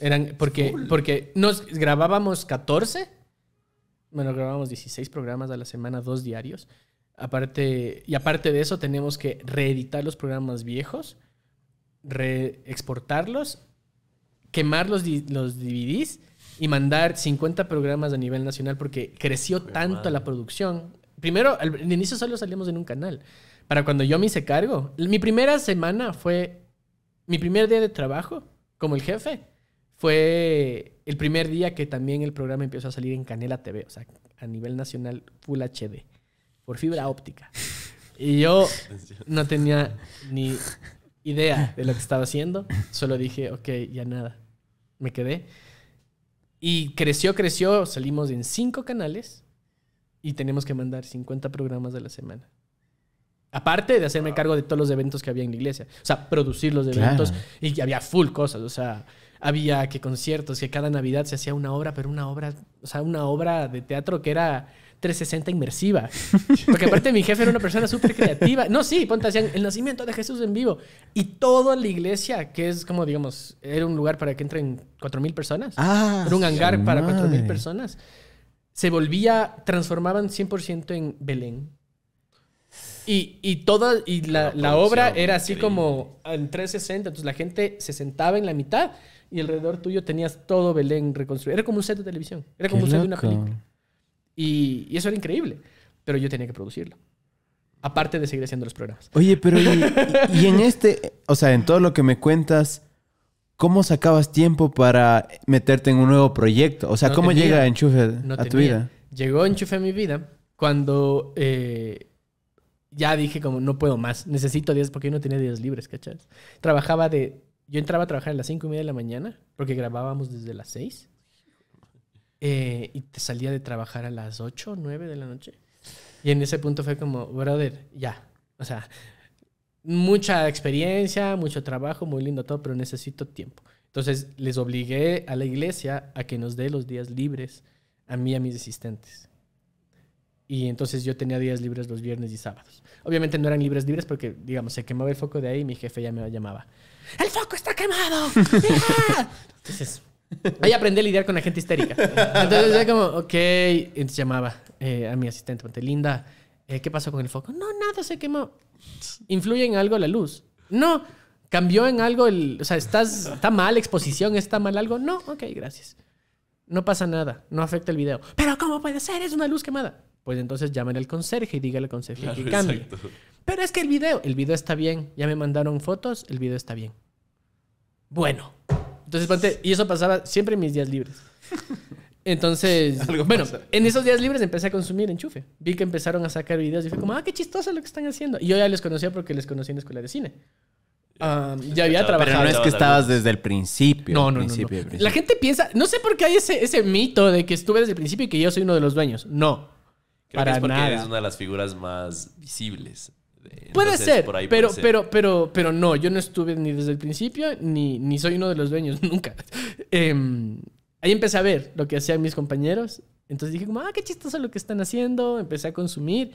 Eran porque, porque nos grabábamos 14. Bueno, grabábamos 16 programas a la semana, dos diarios. Aparte, y aparte de eso, tenemos que reeditar los programas viejos, reexportarlos, quemar los, DVDs y mandar 50 programas a nivel nacional porque creció tanto la producción. Primero, al, al, inicio solo salíamos en un canal. Para cuando yo me hice cargo, mi primera semana fue mi primer día de trabajo como el jefe fue el primer día que también el programa empezó a salir en Canela TV, o sea, a nivel nacional Full HD, por fibra óptica. Y yo no tenía ni idea de lo que estaba haciendo, solo dije, ok, ya nada, me quedé. Y creció, creció, salimos en cinco canales y tenemos que mandar 50 programas de la semana. Aparte de hacerme cargo de todos los eventos que había en la iglesia. O sea, producir los eventos. Y había full cosas. O sea, había que conciertos, que cada Navidad se hacía una obra, pero una obra, o sea, una obra de teatro que era 360 inmersiva. Porque aparte mi jefe era una persona súper creativa. No, sí, ponte, hacían el nacimiento de Jesús en vivo. Y toda la iglesia, que es como, digamos, era un lugar para que entren 4.000 personas. Ah, era un hangar para 4.000 personas. Se volvía, transformaban 100% en Belén. Y, y, y la, la obra era así como en 360, entonces la gente se sentaba en la mitad y alrededor tuyo tenías todo Belén reconstruido. Era como un set de televisión, era como un set de una película. Y, eso era increíble, pero yo tenía que producirlo. Aparte de seguir haciendo los programas. Oye, pero y, y, en este, o sea, en todo lo que me cuentas, ¿cómo sacabas tiempo para meterte en un nuevo proyecto? O sea, ¿cómo llega Enchufe a tu vida? Llegó Enchufe a mi vida cuando eh, ya dije como no puedo más, necesito días porque yo no tenía días libres, ¿cachas? Trabajaba de yo entraba a trabajar a las 5 y media de la mañana, porque grabábamos desde las 6. Eh, y te salía de trabajar a las 8, nueve de la noche. Y en ese punto fue como, brother, ya. O sea, mucha experiencia, mucho trabajo, muy lindo todo, pero necesito tiempo. Entonces les obligué a la iglesia a que nos dé los días libres a mí y a mis asistentes. Y entonces yo tenía días libres los viernes y sábados. Obviamente no eran libres libres porque, digamos, se quemaba el foco de ahí y mi jefe ya me llamaba. ¡El foco está quemado! ¡Ah! Entonces, ahí aprendí a lidiar con la gente histérica. Entonces yo como, ok, entonces llamaba eh, a mi asistente, Linda, eh, ¿qué pasó con el foco? No, nada, se quemó. ¿Influye en algo la luz? No. ¿Cambió en algo el, o sea, estás, está mal exposición, está mal algo? No, ok, gracias. No pasa nada, no afecta el video. Pero ¿cómo puede ser? Es una luz quemada. Pues entonces llámale al conserje y dígale al conserje que cambie. Pero es que el video, el video está bien. Ya me mandaron fotos, el video está bien bueno. Entonces, y eso pasaba siempre en mis días libres. Entonces, bueno, en esos días libres empecé a consumir enchufe. Vi que empezaron a sacar videos y fue como, ah, qué chistoso lo que están haciendo. Y yo ya les conocía porque les conocí en la escuela de cine. Ah, ya había trabajado. Pero no es que estabas desde el principio. No, no, no, La gente piensa, no sé por qué hay ese, ese mito de que estuve desde el principio y que yo soy uno de los dueños. No. para que es porque eres una de las figuras más visibles. Eh, puede ser, pero, pero, pero, pero no, yo no estuve ni desde el principio, ni, ni soy uno de los dueños, nunca. Em, ahí empecé a ver lo que hacían mis compañeros. Entonces dije como, ah, qué chistoso lo que están haciendo. Empecé a consumir.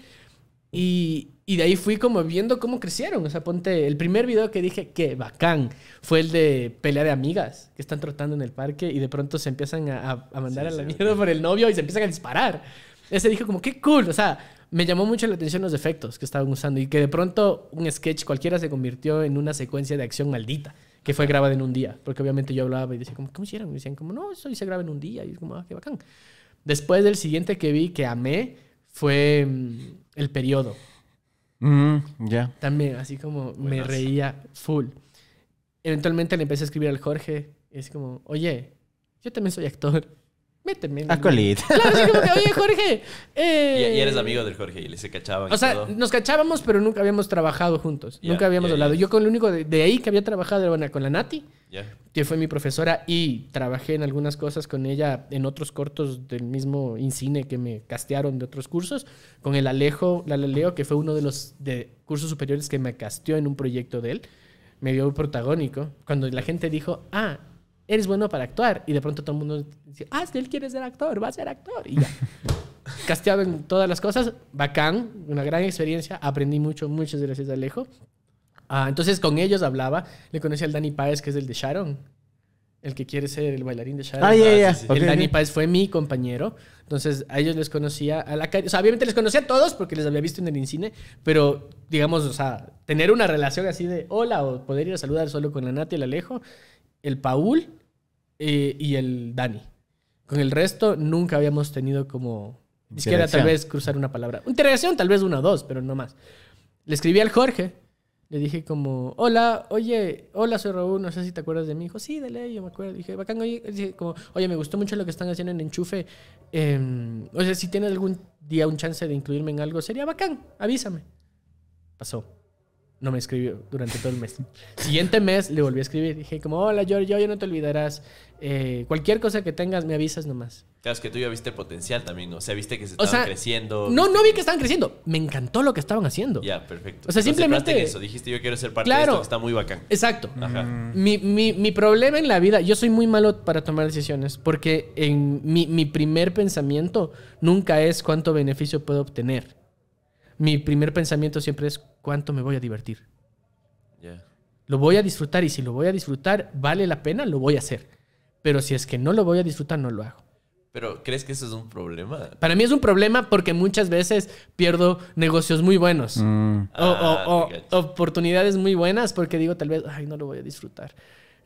Y, y, de ahí fui como viendo cómo crecieron. O sea, ponte, el primer video que dije que bacán fue el de pelea de amigas que están trotando en el parque y de pronto se empiezan a, mandar a la mierda por el novio y se empiezan a disparar. Ese dije como, qué cool. O sea, me llamó mucho la atención los efectos que estaban usando y que de pronto un sketch cualquiera se convirtió en una secuencia de acción maldita que fue grabada en un día. Porque obviamente yo hablaba y decía, como, ¿cómo hicieron? Y decían, como, no, eso se graba en un día. Y es como, ah, qué bacán. Después del siguiente que vi que amé fue mm, El Periodo. Mm, ya. También, así como me reía full. Eventualmente le empecé a escribir al Jorge. Y es como, oye, yo también soy actor méteme. Ah, colita. Claro, así como oye, Jorge. Y, eres eh, amigo del Jorge y se cachaban. O sea, nos cachábamos, pero nunca habíamos trabajado juntos. nunca habíamos hablado. Yo con el único de, ahí que había trabajado era con la Nati, que fue mi profesora, y trabajé en algunas cosas con ella en otros cortos del mismo incine que me castearon de otros cursos. Con el Alejo la leo que fue uno de los de cursos superiores que me casteó en un proyecto de él. Me vio protagónico. Cuando la gente dijo, ah, eres bueno para actuar. Y de pronto todo el mundo dice, ah, él quiere ser actor, va a ser actor. Y ya. Casteado en todas las cosas, bacán, una gran experiencia, aprendí mucho, muchas gracias Alejo. Ah, entonces con ellos hablaba, le conocí al Dani Páez, que es el de Sharon, el que quiere ser el bailarín de Sharon. Ah, yeah, yeah. El Dani Páez fue mi compañero. Entonces, a ellos les conocía a la O sea, obviamente les conocía a todos porque les había visto en el incine, pero digamos, o sea, tener una relación así de hola o poder ir a saludar solo con la Nati, el Alejo, el Paul eh, y el Dani. Con el resto nunca habíamos tenido como... Ni siquiera tal vez cruzar una palabra. interrogación tal vez una o dos, pero no más. Le escribí al Jorge. Le dije como, hola, oye, hola, soy Raúl, no sé si te acuerdas de mí. Dijo, sí, dale, yo me acuerdo. Dije, bacán, oye, como, oye, me gustó mucho lo que están haciendo en Enchufe. Em, o sea, si tienes algún día un chance de incluirme en algo, sería bacán, avísame. Pasó. No me escribió durante todo el mes. Siguiente mes le volví a escribir. Dije como, hola, yo, yo, no te olvidarás. Eh, cualquier cosa que tengas, me avisas nomás. Claro, es que tú ya viste potencial también, ¿no? O sea, viste que se estaban creciendo. No, no vi que estaban creciendo. Me encantó lo que estaban haciendo. Ya, perfecto. O sea, simplemente... eso. Dijiste, yo quiero ser parte de esto, está muy bacán. Exacto. Ajá. Mm. Mi, mi, problema en la vida, yo soy muy malo para tomar decisiones, porque en mi, mi primer pensamiento nunca es cuánto beneficio puedo obtener mi primer pensamiento siempre es cuánto me voy a divertir. Lo voy a disfrutar y si lo voy a disfrutar, vale la pena, lo voy a hacer. Pero si es que no lo voy a disfrutar, no lo hago. Pero ¿crees que eso es un problema? Para mí es un problema porque muchas veces pierdo negocios muy buenos mm. o, ah, oportunidades muy buenas porque digo tal vez, ay, no lo voy a disfrutar.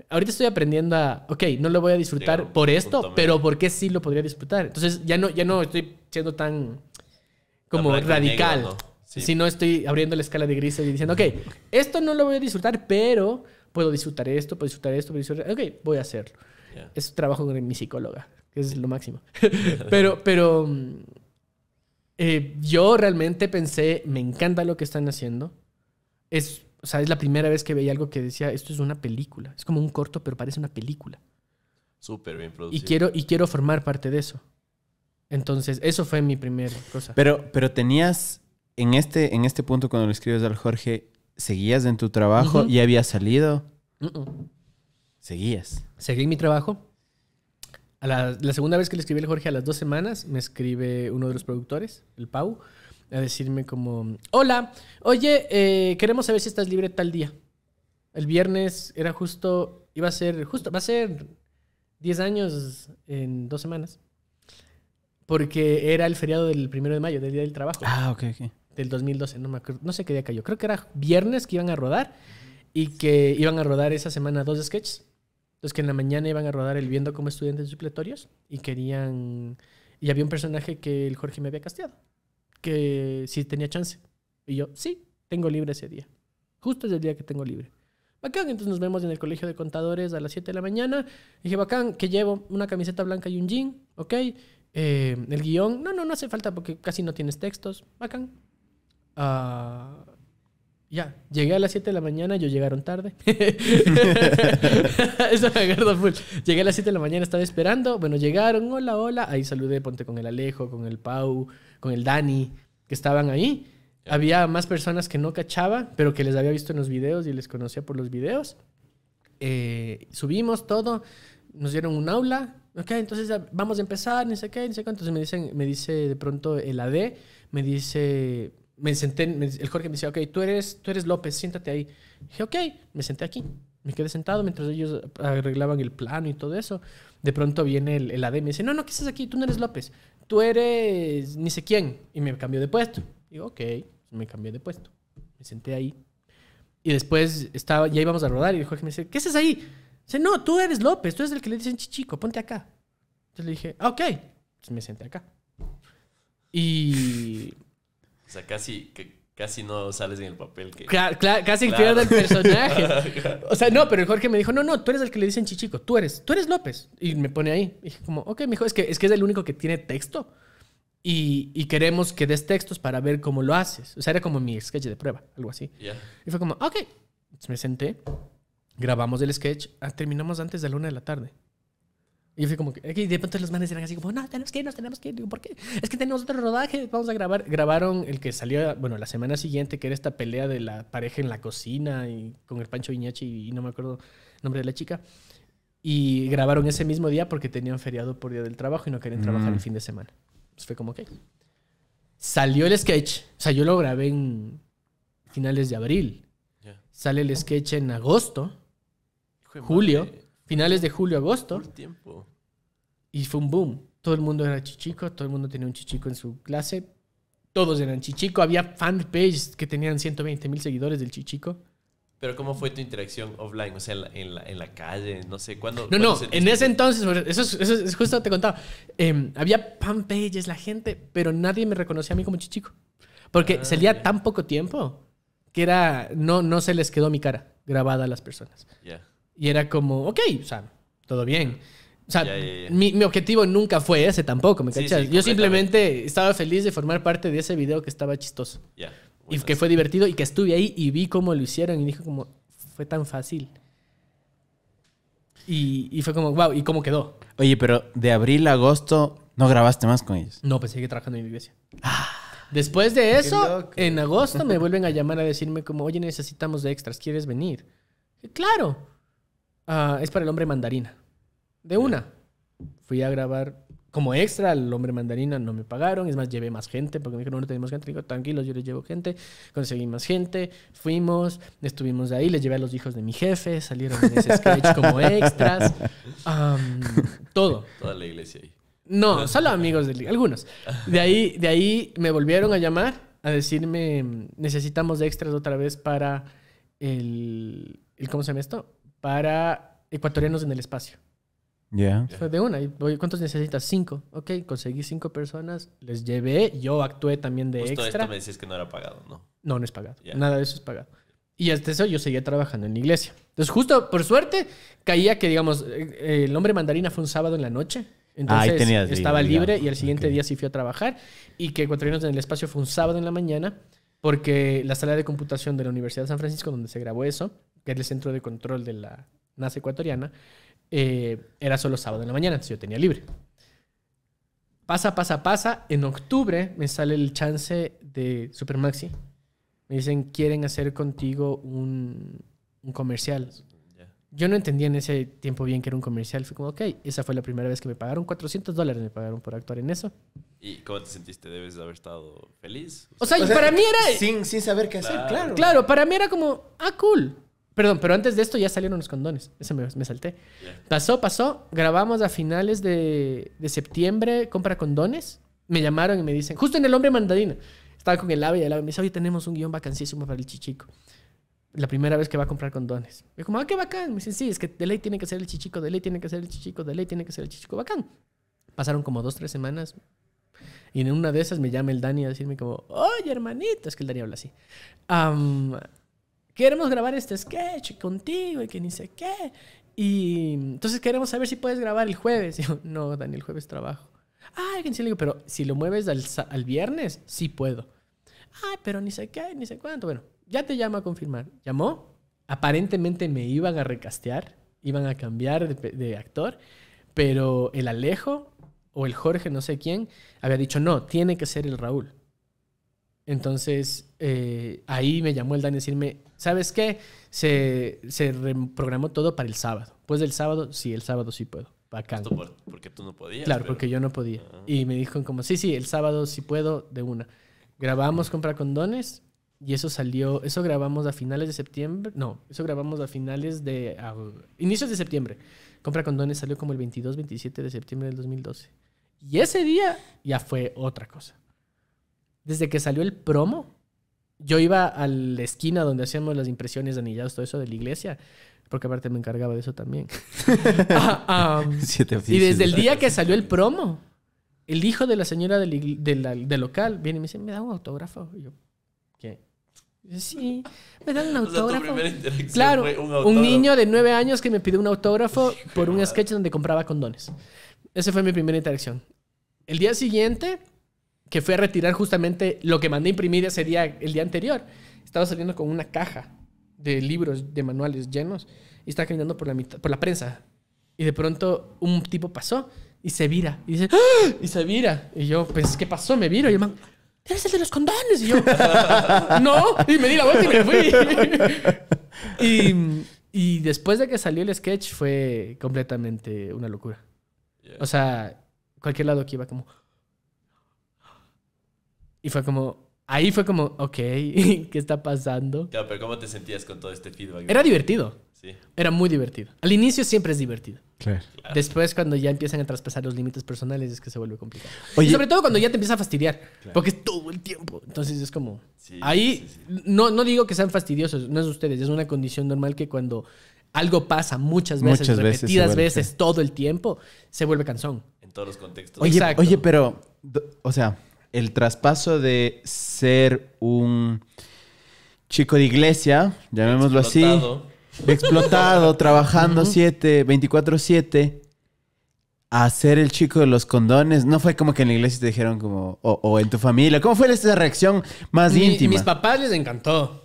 Ahorita estoy aprendiendo a, ok, no lo voy a disfrutar por esto, pero ¿por qué sí lo podría disfrutar? Entonces ya no, ya no estoy siendo tan como radical. Si no estoy abriendo la escala de grises y diciendo, ok, esto no lo voy a disfrutar, pero puedo disfrutar esto, puedo disfrutar esto, puedo disfrutar. Ok, voy a hacerlo. Es trabajo con mi psicóloga, que es lo máximo. pero, pero mm, eh, yo realmente pensé, me encanta lo que están haciendo. Es, o sea, es la primera vez que veía algo que decía, esto es una película. Es como un corto, pero parece una película. Súper bien producido. Y quiero, y quiero formar parte de eso. Entonces, eso fue mi primera cosa. Pero, pero tenías, en este, en este punto cuando le escribes al Jorge, ¿seguías en tu trabajo? y había habías salido? ¿Seguías? Seguí mi trabajo. A la, segunda vez que le escribí al Jorge, a las dos semanas, me escribe uno de los productores, el Pau, a decirme como, hola, oye, eh, queremos saber si estás libre tal día. El viernes era justo, iba a ser, justo, va a ser 10 años en dos semanas. Porque era el feriado del primero de mayo, del Día del Trabajo. Ah, ok, ok. Del 2012, no me no sé qué día cayó. Creo que era viernes que iban a rodar y que iban a rodar esa semana dos sketches. Entonces que en la mañana iban a rodar el viendo como estudiantes supletorios y querían... Y había un personaje que el Jorge me había casteado, que sí tenía chance. Y yo, sí, tengo libre ese día. Justo es el día que tengo libre. Bacán, entonces nos vemos en el colegio de contadores a las 7 de la mañana. dije, bacán, que llevo una camiseta blanca y un jean, ok. Eh, el guión, no, no, no hace falta porque casi no tienes textos. Bacán. Ah, ya, llegué a las 7 de la mañana, yo llegaron tarde. Eso me full. Llegué a las 7 de la mañana, estaba esperando. Bueno, llegaron, hola, hola. Ahí saludé, ponte con el Alejo, con el Pau, con el Dani, que estaban ahí. Había más personas que no cachaba, pero que les había visto en los videos y les conocía por los videos. Eh, subimos todo, nos dieron un aula, ok, entonces vamos a empezar, ni sé qué, ni sé qué. Entonces me, dicen, me dice de pronto el AD, me dice, me senté, el Jorge me dice, ok, tú eres, tú eres López, siéntate ahí. dije, ok, me senté aquí. Me quedé sentado mientras ellos arreglaban el plano y todo eso. De pronto viene el, AD y me dice, no, no, ¿qué estás aquí? Tú no eres López, tú eres ni sé quién. Y me cambió de puesto. digo, ok, pues me cambié de puesto. Me senté ahí. Y después estaba, ya íbamos a rodar y el Jorge me dice, ¿qué haces ahí? Dice, no, tú eres López, tú eres el que le dicen chichico, ponte acá. Entonces le dije, ah, ok. Entonces me senté acá. Y. O sea, casi, casi no sales en el papel. Que... casi pierdo el personaje. o sea, no, pero Jorge me dijo, no, no, tú eres el que le dicen chichico, tú eres, tú eres López. Y me pone ahí. Y dije, como, ok, me dijo, es que, es el único que tiene texto. Y, queremos que des textos para ver cómo lo haces. O sea, era como mi sketch de prueba, algo así. Y fue como, ok. Entonces me senté grabamos el sketch, ah, terminamos antes de la una de la tarde. Y fui como que, y de pronto los manes eran así como, no, tenemos que tenemos que ir. Digo, ¿por qué? Es que tenemos otro rodaje, vamos a grabar. Grabaron el que salió, bueno, la semana siguiente, que era esta pelea de la pareja en la cocina y con el Pancho Iñachi y no me acuerdo el nombre de la chica. Y grabaron ese mismo día porque tenían feriado por día del trabajo y no querían trabajar el mm. fin de semana. fue como, que Salió el sketch, o sea, yo lo grabé en finales de abril. Sale el sketch en agosto julio, finales de julio, agosto. Tiempo. Y fue un boom. Todo el mundo era chichico, todo el mundo tenía un chichico en su clase. Todos eran chichico. Había fanpages que tenían 120 mil seguidores del chichico. Pero ¿cómo fue tu interacción offline? O sea, en la, calle, no sé, ¿cuándo? No, no, en ese entonces, eso, es, justo te contaba, em, había había fanpages, la gente, pero nadie me reconocía a mí como chichico. Porque ah, salía tan poco tiempo que era, no, no se les quedó mi cara grabada a las personas. ya y era como, ok, o sea, todo bien. O sea, Mi, objetivo nunca fue ese tampoco, ¿me cachas? Yo simplemente estaba feliz de formar parte de ese video que estaba chistoso. y que fue divertido y que estuve ahí y vi cómo lo hicieron y dije como, fue tan fácil. Y, y fue como, wow, ¿y cómo quedó? Oye, pero de abril a agosto no grabaste más con ellos. No, pues seguí trabajando en mi iglesia. Ah. Después de eso, en agosto me vuelven a llamar a decirme como, oye, necesitamos de extras, ¿quieres venir? claro. Ah, es para el hombre mandarina. De una. Fui a grabar como extra el hombre mandarina, no me pagaron. Es más, llevé más gente porque me dijeron, no, no tenemos gente. tranquilos, yo les llevo gente. Conseguí más gente. Fuimos, estuvimos ahí, les llevé a los hijos de mi jefe. Salieron en ese sketch como extras. todo. Toda la iglesia ahí. No, solo amigos de algunos. De ahí, de ahí me volvieron a llamar a decirme, necesitamos extras otra vez para el, el ¿cómo se llama esto? para ecuatorianos en el espacio. Ya. Fue de una. ¿Cuántos necesitas? Cinco. Ok, conseguí cinco personas, les llevé, yo actué también de Justo extra. esto me decís que no era pagado, ¿no? No, no es pagado. Nada de eso es pagado. Y hasta eso yo seguía trabajando en la iglesia. Entonces, justo por suerte, caía que, digamos, eh, eh, el hombre mandarina fue un sábado en la noche. Entonces estaba libre y al siguiente día sí fui a trabajar. Y que Ecuatorianos en el Espacio fue un sábado en la mañana, porque la sala de computación de la Universidad de San Francisco, donde se grabó eso, que es el centro de control de la NASA ecuatoriana, eh, era solo sábado en la mañana, entonces yo tenía libre. Pasa, pasa, pasa. En octubre me sale el chance de Supermaxi. Me dicen, quieren hacer contigo un, comercial. Yo no entendía en ese tiempo bien que era un comercial. Fue como, ok, esa fue la primera vez que me pagaron. 400 dólares me pagaron por actuar en eso. ¿Y cómo te sentiste? ¿Debes haber estado feliz? O sea, para mí era... Sin, sin saber qué hacer, claro. Claro, para mí era como, ah, cool. Perdón, pero antes de esto ya salieron los condones. Ese me, salté. Pasó, pasó. Grabamos a finales de, septiembre, compra condones. Me llamaron y me dicen, justo en el hombre mandadina. Estaba con el ave y el ave me dice, oye, tenemos un guión vacancísimo para el chichico. La primera vez que va a comprar condones. yo como, ah, qué bacán. Me dicen, sí, es que de ley tiene que ser el chichico, de ley tiene que ser el chichico, de ley tiene que ser el chichico. Bacán. Pasaron como dos, tres semanas. Y en una de esas me llama el Dani a decirme como, oye, hermanito. Es que el Dani habla así queremos grabar este sketch contigo y que ni sé qué. Y entonces queremos saber si puedes grabar el jueves. Y no, Daniel, el jueves trabajo. Ay, le digo, pero si lo mueves al, al viernes, sí puedo. Ay, pero ni sé qué, ni sé cuánto. Bueno, ya te llamo a confirmar. Llamó, aparentemente me iban a recastear, iban a cambiar de actor, pero el Alejo o el Jorge, no sé quién, había dicho, no, tiene que ser el Raúl. Entonces, eh, ahí me llamó el Dan a decirme, ¿sabes qué? Se, se reprogramó todo para el sábado. Pues del sábado, sí, el sábado sí puedo. Bacán. porque tú no podías. Claro, porque yo no podía. Ah, y me dijo como, sí, sí, el sábado sí puedo, de una. Grabamos Compra Condones y eso salió, eso grabamos a finales de septiembre, no, eso grabamos a finales de, inicios de septiembre. Compra Condones salió como el 22, 27 de septiembre del 2012. Y ese día ya fue otra cosa desde que salió el promo, yo iba a la esquina donde hacíamos las impresiones de anillados, todo eso de la iglesia, porque aparte me encargaba de eso también. Ah, y desde el día que salió el promo, el hijo de la señora del, local viene y me dice, ¿me da un autógrafo? yo, ¿qué? Sí, me da un autógrafo. claro, un, un, niño de nueve años que me pidió un autógrafo por un sketch donde compraba condones. Esa fue mi primera interacción. El día siguiente que fui a retirar justamente lo que mandé imprimir ese día, el día anterior. Estaba saliendo con una caja de libros, de manuales llenos, y estaba caminando por la, por la prensa. Y de pronto un tipo pasó y se vira. Y dice, ¡Ah! y se vira. Y yo, pues, ¿qué pasó? Me viro. Y el man, eres el de los condones. Y yo, no. Y me di la vuelta y me fui. y, y después de que salió el sketch fue completamente una locura. O sea, cualquier lado que iba como... Y fue como, ahí fue como, ok, ¿qué está pasando? Claro, pero ¿cómo te sentías con todo este feedback? Era divertido. Sí. Era muy divertido. Al inicio siempre es divertido. Claro. Después, cuando ya empiezan a traspasar los límites personales, es que se vuelve complicado. y sobre todo cuando ya te empieza a fastidiar, porque es todo el tiempo. Entonces es como. ahí No, no digo que sean fastidiosos, no es ustedes, es una condición normal que cuando algo pasa muchas veces, repetidas veces, todo el tiempo, se vuelve cansón. En todos los contextos. Oye, oye pero, o sea, el traspaso de ser un chico de iglesia, llamémoslo así, explotado, trabajando 7, 24-7, a ser el chico de los condones, no fue como que en la iglesia te dijeron como, o, en tu familia, ¿cómo fue esa reacción más íntima? Mis papás les encantó.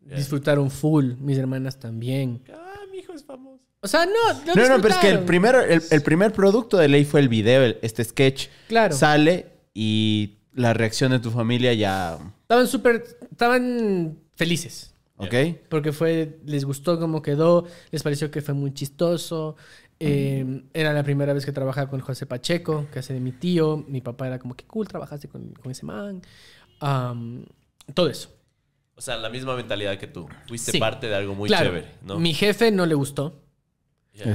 Disfrutaron full, mis hermanas también. Ah, mi hijo es famoso. O sea, no, no, no, no pero es que el primer, el, primer producto de ley fue el video, este sketch. Claro. Sale y la reacción de tu familia ya... Estaban súper, estaban felices. ¿Ok? Porque fue, les gustó cómo quedó, les pareció que fue muy chistoso. Eh, era la primera vez que trabajaba con José Pacheco, que hace de mi tío. Mi papá era como que cool, trabajaste con, ese man. todo eso. O sea, la misma mentalidad que tú. Fuiste parte de algo muy chévere, ¿no? Mi jefe no le gustó.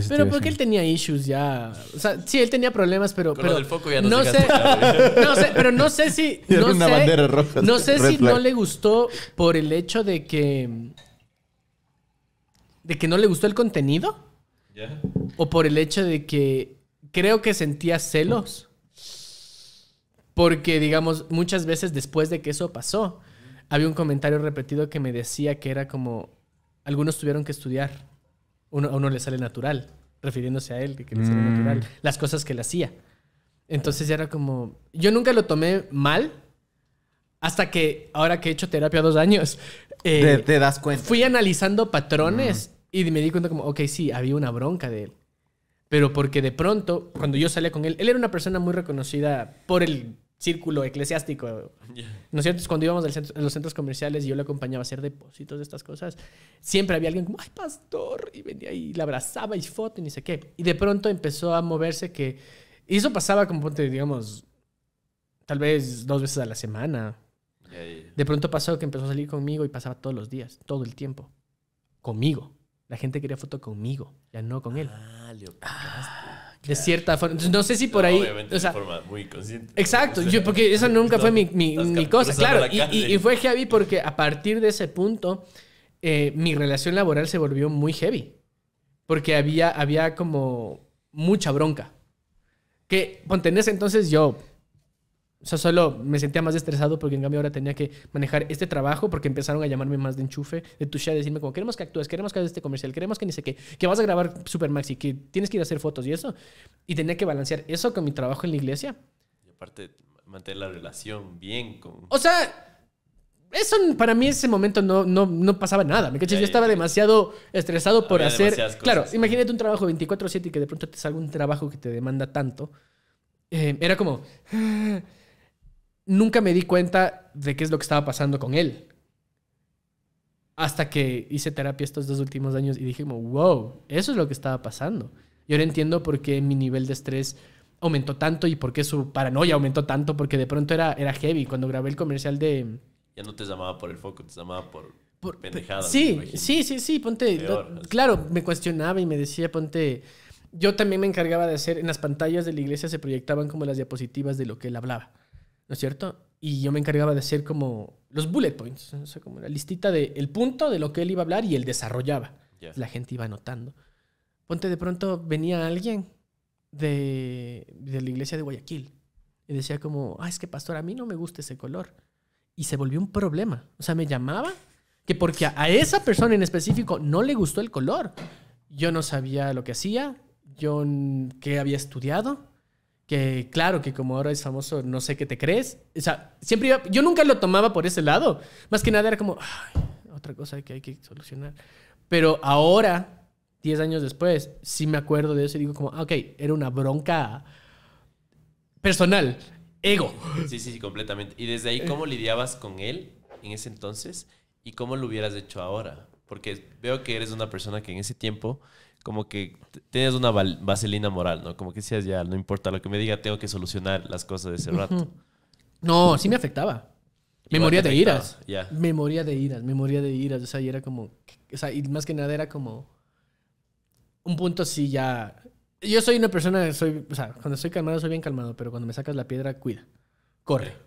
Pero porque él tenía issues ya. O sea, sí, él tenía problemas, pero. pero foco no, sé. no sé, pero no sé si. No sé, No sé si no le gustó por el hecho de que. de que no le gustó el contenido. O por el hecho de que creo que sentía celos. Porque, digamos, muchas veces después de que eso pasó, había un comentario repetido que me decía que era como. Algunos tuvieron que estudiar uno, a uno le sale natural, refiriéndose a él, que, le sale mm. natural, las cosas que le hacía. Entonces ya era como, yo nunca lo tomé mal, hasta que ahora que he hecho terapia dos años, eh, te, das cuenta. Fui analizando patrones y me di cuenta como, ok, sí, había una bronca de él. Pero porque de pronto, cuando yo salía con él, él era una persona muy reconocida por el círculo eclesiástico. es cierto? cuando íbamos a los centros comerciales y yo le acompañaba a hacer depósitos de estas cosas, siempre había alguien como, ay, pastor, y venía y le abrazaba y foto y ni sé qué. Y de pronto empezó a moverse que... Y eso pasaba como, digamos, tal vez dos veces a la semana. De pronto pasó que empezó a salir conmigo y pasaba todos los días, todo el tiempo. Conmigo. La gente quería foto conmigo, ya no con él. Ah, de cierta forma. no sé si por ahí. de forma muy consciente. Exacto, yo, porque eso nunca fue mi, cosa. Claro, y, fue heavy porque a partir de ese punto, eh, mi relación laboral se volvió muy heavy. Porque había, había como mucha bronca. Que, en ese entonces yo, o sea, solo me sentía más estresado porque en cambio ahora tenía que manejar este trabajo porque empezaron a llamarme más de enchufe, de tu a decirme como, queremos que actúes, queremos que hagas este comercial, queremos que ni sé qué, que vas a grabar Super y que tienes que ir a hacer fotos y eso. Y tenía que balancear eso con mi trabajo en la iglesia. Y aparte, mantener la relación bien con... O sea, eso para mí ese momento no, no, no pasaba nada, ¿me cachas? Yo estaba demasiado estresado por hacer... claro, imagínate un trabajo 24/7 y que de pronto te salga un trabajo que te demanda tanto. Eh, era como nunca me di cuenta de qué es lo que estaba pasando con él. Hasta que hice terapia estos dos últimos años y dije, wow, eso es lo que estaba pasando. Y ahora entiendo por qué mi nivel de estrés aumentó tanto y por qué su paranoia aumentó tanto, porque de pronto era, era heavy. Cuando grabé el comercial de... Ya no te llamaba por el foco, te llamaba por... por pendejadas. Sí, sí, sí, sí, ponte... claro, me cuestionaba y me decía, ponte... Yo también me encargaba de hacer, en las pantallas de la iglesia se proyectaban como las diapositivas de lo que él hablaba. ¿no es cierto? Y yo me encargaba de hacer como los bullet points, o sea, como la listita del el punto de lo que él iba a hablar y él desarrollaba. La gente iba anotando. Ponte de pronto venía alguien de, de la iglesia de Guayaquil y decía como, ah, es que pastor, a mí no me gusta ese color. Y se volvió un problema. O sea, me llamaba que porque a esa persona en específico no le gustó el color, yo no sabía lo que hacía, yo qué había estudiado, que claro, que como ahora es famoso, no sé qué te crees. O sea, siempre yo nunca lo tomaba por ese lado. Más que nada era como, otra cosa que hay que solucionar. Pero ahora, 10 años después, sí me acuerdo de eso y digo como, ah, ok, era una bronca personal, ego. Sí, sí, sí, completamente. Y desde ahí, eh. ¿cómo lidiabas con él en ese entonces? ¿Y cómo lo hubieras hecho ahora? Porque veo que eres una persona que en ese tiempo como que tenías una vaselina moral, ¿no? Como que decías ya, no importa lo que me diga, tengo que solucionar las cosas de ese rato. No, sí me afectaba. Memoria de iras. Memoria de iras, memoria de iras. O sea, y era como. O sea, y más que nada era como. Un punto así ya. Yo soy una persona, soy, o sea, cuando estoy calmado soy bien calmado, pero cuando me sacas la piedra, cuida, corre.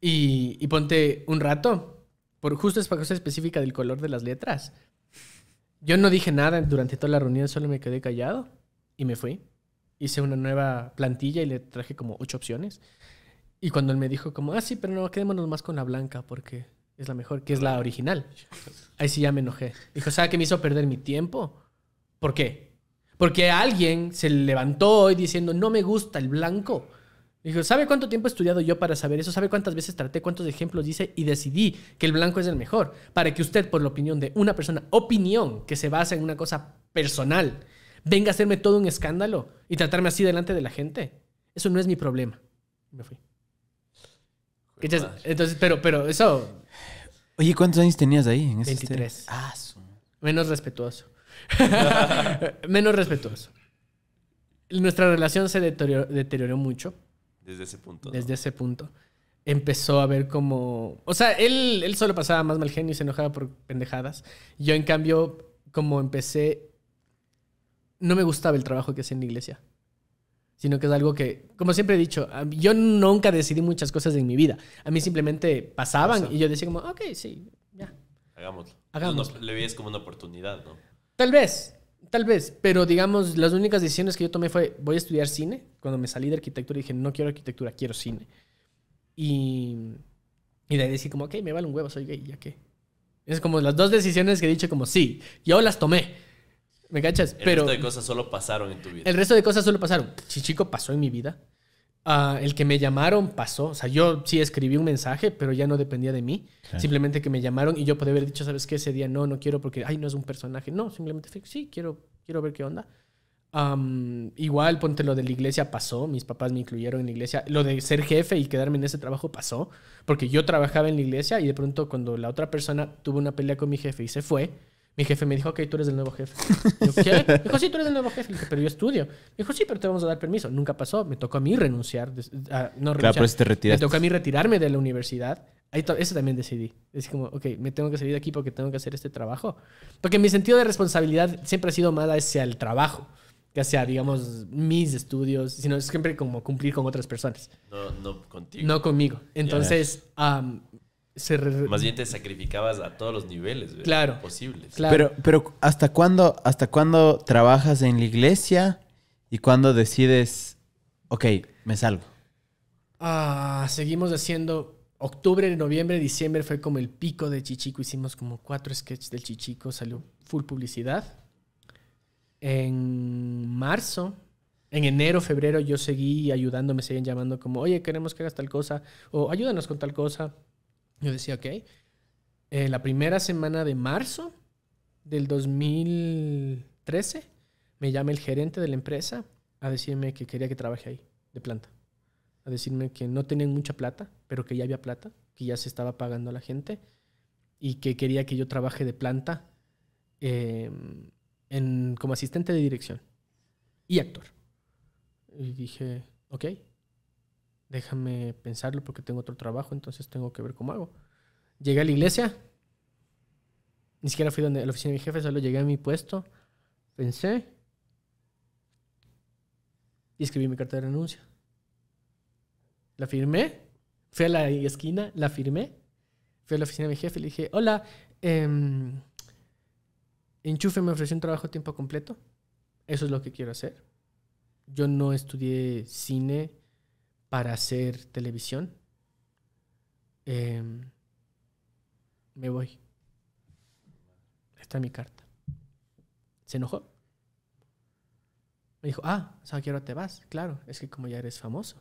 Y, y ponte un rato, por justo para cosa específica del color de las letras. Yo no dije nada durante toda la reunión, solo me quedé callado y me fui. Hice una nueva plantilla y le traje como ocho opciones. Y cuando él me dijo como, ah, sí, pero no, quedémonos más con la blanca porque es la mejor, que es la original. Ahí sí ya me enojé. Dijo, ¿sabes que me hizo perder mi tiempo? ¿Por qué? Porque alguien se levantó hoy diciendo, no me gusta el blanco. Dijo, ¿sabe cuánto tiempo he estudiado yo para saber eso? ¿Sabe cuántas veces traté, cuántos ejemplos hice? Y decidí que el blanco es el mejor. Para que usted, por la opinión de una persona, opinión que se basa en una cosa personal, venga a hacerme todo un escándalo y tratarme así delante de la gente. Eso no es mi problema. Me fui. Entonces, pero, pero eso. Oye, ¿cuántos años tenías ahí? En 23. Este? Ah, Menos respetuoso. Menos respetuoso. Nuestra relación se deterioró mucho desde ese punto. Desde ese punto. Empezó a ver como... O sea, él, solo pasaba más mal genio y se enojaba por pendejadas. Yo, en cambio, como empecé... No me gustaba el trabajo que hacía en la iglesia sino que es algo que, como siempre he dicho, yo nunca decidí muchas cosas en mi vida. A mí simplemente pasaban y yo decía como, ok, sí, ya. Hagámoslo. Hagámoslo. le veías como una oportunidad, ¿no? Tal vez, Tal vez, pero digamos, las únicas decisiones que yo tomé fue, voy a estudiar cine. Cuando me salí de arquitectura dije, no quiero arquitectura, quiero cine. Y, y de ahí decir como, ok, me vale un huevo, soy gay, ¿ya qué? Es como las dos decisiones que he dicho como, sí, yo las tomé. ¿Me cachas? El resto de cosas solo pasaron en tu vida. El resto de cosas solo pasaron. Chichico pasó en mi vida. Ah, el que me llamaron pasó. O sea, yo sí escribí un mensaje, pero ya no dependía de mí. Simplemente que me llamaron y yo podía haber dicho, ¿sabes qué? Ese día no, no quiero porque, ay, no es un personaje. No, simplemente sí, quiero, quiero ver qué onda. igual, ponte lo de la iglesia pasó. Mis papás me incluyeron en la iglesia. Lo de ser jefe y quedarme en ese trabajo pasó. Porque yo trabajaba en la iglesia y de pronto, cuando la otra persona tuvo una pelea con mi jefe y se fue, mi jefe me dijo, ok, tú eres el nuevo jefe. Yo, ¿qué? dijo, sí, tú eres el nuevo jefe. Le dije, pero yo estudio. dijo, sí, pero te vamos a dar permiso. Nunca pasó. Me tocó a mí renunciar. no Claro, te Me tocó a mí retirarme de la universidad. Ahí eso también decidí. Es como, ok, me tengo que salir de aquí porque tengo que hacer este trabajo. Porque mi sentido de responsabilidad siempre ha sido más hacia el trabajo que hacia, digamos, mis estudios, sino siempre como cumplir con otras personas. No, no contigo. No conmigo. Entonces, más bien te sacrificabas a todos los niveles claro, posibles. Pero, ¿hasta cuándo, ¿hasta cuándo trabajas en la iglesia y cuándo decides, ok, me salgo? Ah, seguimos haciendo octubre, noviembre, diciembre fue como el pico de Chichico. Hicimos como cuatro sketches del Chichico, salió full publicidad. En marzo, en enero, febrero, yo seguí me seguían llamando como, oye, queremos que hagas tal cosa, o ayúdanos con tal cosa. Yo decía, ok, eh, la primera semana de marzo del 2013 me llama el gerente de la empresa a decirme que quería que trabaje ahí, de planta. A decirme que no tenían mucha plata, pero que ya había plata, que ya se estaba pagando a la gente y que quería que yo trabaje de planta eh, en, como asistente de dirección y actor. Y dije, ok, déjame pensarlo porque tengo otro trabajo, entonces tengo que ver cómo hago. Llegué a la iglesia, ni siquiera fui donde, a la oficina de mi jefe, solo llegué a mi puesto, pensé y escribí mi carta de renuncia. La firmé, fui a la esquina, la firmé, fui a la oficina de mi jefe y le dije, hola, em, Enchufe me ofreció un trabajo a tiempo completo, eso es lo que quiero hacer. Yo no estudié cine, para hacer televisión, em, me voy. Está mi carta. Se enojó. Me dijo, ah, o sea, quiero te vas. Claro, es que como ya eres famoso,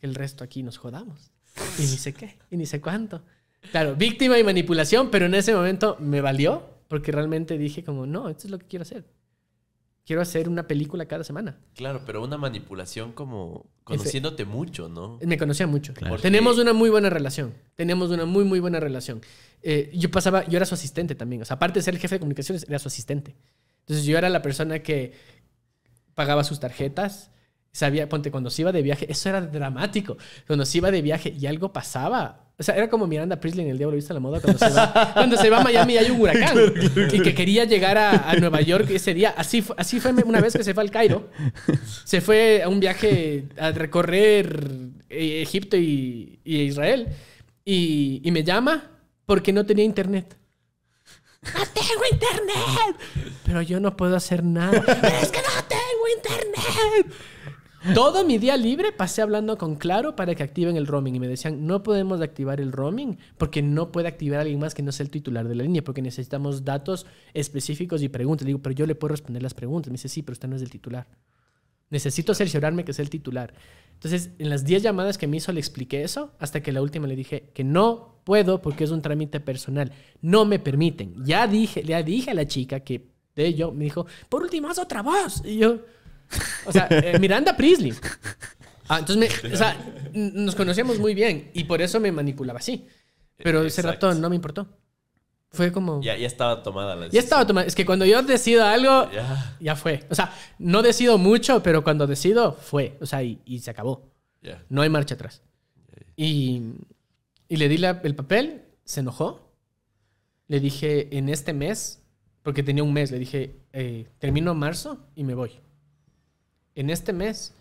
el resto aquí nos jodamos. Y ni sé qué, y ni sé cuánto. Claro, víctima y manipulación, pero en ese momento me valió porque realmente dije como, no, esto es lo que quiero hacer quiero hacer una película cada semana. Claro, pero una manipulación como conociéndote mucho, ¿no? Me conocía mucho. Tenemos una muy buena relación. Tenemos una muy, muy buena relación. Eh, yo pasaba, yo era su asistente también. O sea, aparte de ser el jefe de comunicaciones, era su asistente. Entonces yo era la persona que pagaba sus tarjetas, Sabía, ponte, cuando se iba de viaje, eso era dramático. Cuando se iba de viaje y algo pasaba. O sea, era como Miranda Priestley en El Diablo Vista a la Moda cuando se va, a Miami hay un huracán. Y que quería llegar a, Nueva York ese día. Así, así fue una vez que se fue al Cairo. Se fue a un viaje a recorrer eh, Egipto y, Israel. Y, y me llama porque no tenía internet. ¡No tengo internet! Pero yo no puedo hacer nada. ¡Es que no tengo internet! Todo mi día libre pasé hablando con Claro para que activen el roaming y me decían, no podemos activar el roaming porque no puede activar a alguien más que no sea el titular de la línea porque necesitamos datos específicos y preguntas. Le digo, pero yo le puedo responder las preguntas. Me dice, sí, pero usted no es el titular. Necesito cerciorarme que sea el titular. Entonces, en las 10 llamadas que me hizo le expliqué eso, hasta que la última le dije que no puedo porque es un trámite personal. No me permiten. Ya dije, dije a la chica que de yo me dijo, por último, haz otra voz. Y yo... O sea, eh, Miranda Priestly ah, entonces, nos conocíamos muy bien y por eso me manipulaba así. Pero ese ratón no me importó. Fue como... Ya, ya estaba tomada la decisión. Ya estaba tomada. Es que cuando yo decido algo, ya. fue. O sea, no decido mucho, pero cuando decido, fue. O sea, y, se acabó. No hay marcha atrás. Y, le di el papel, se enojó. Le dije, en este mes, porque tenía un mes, le dije, eh, termino marzo y me voy en este mes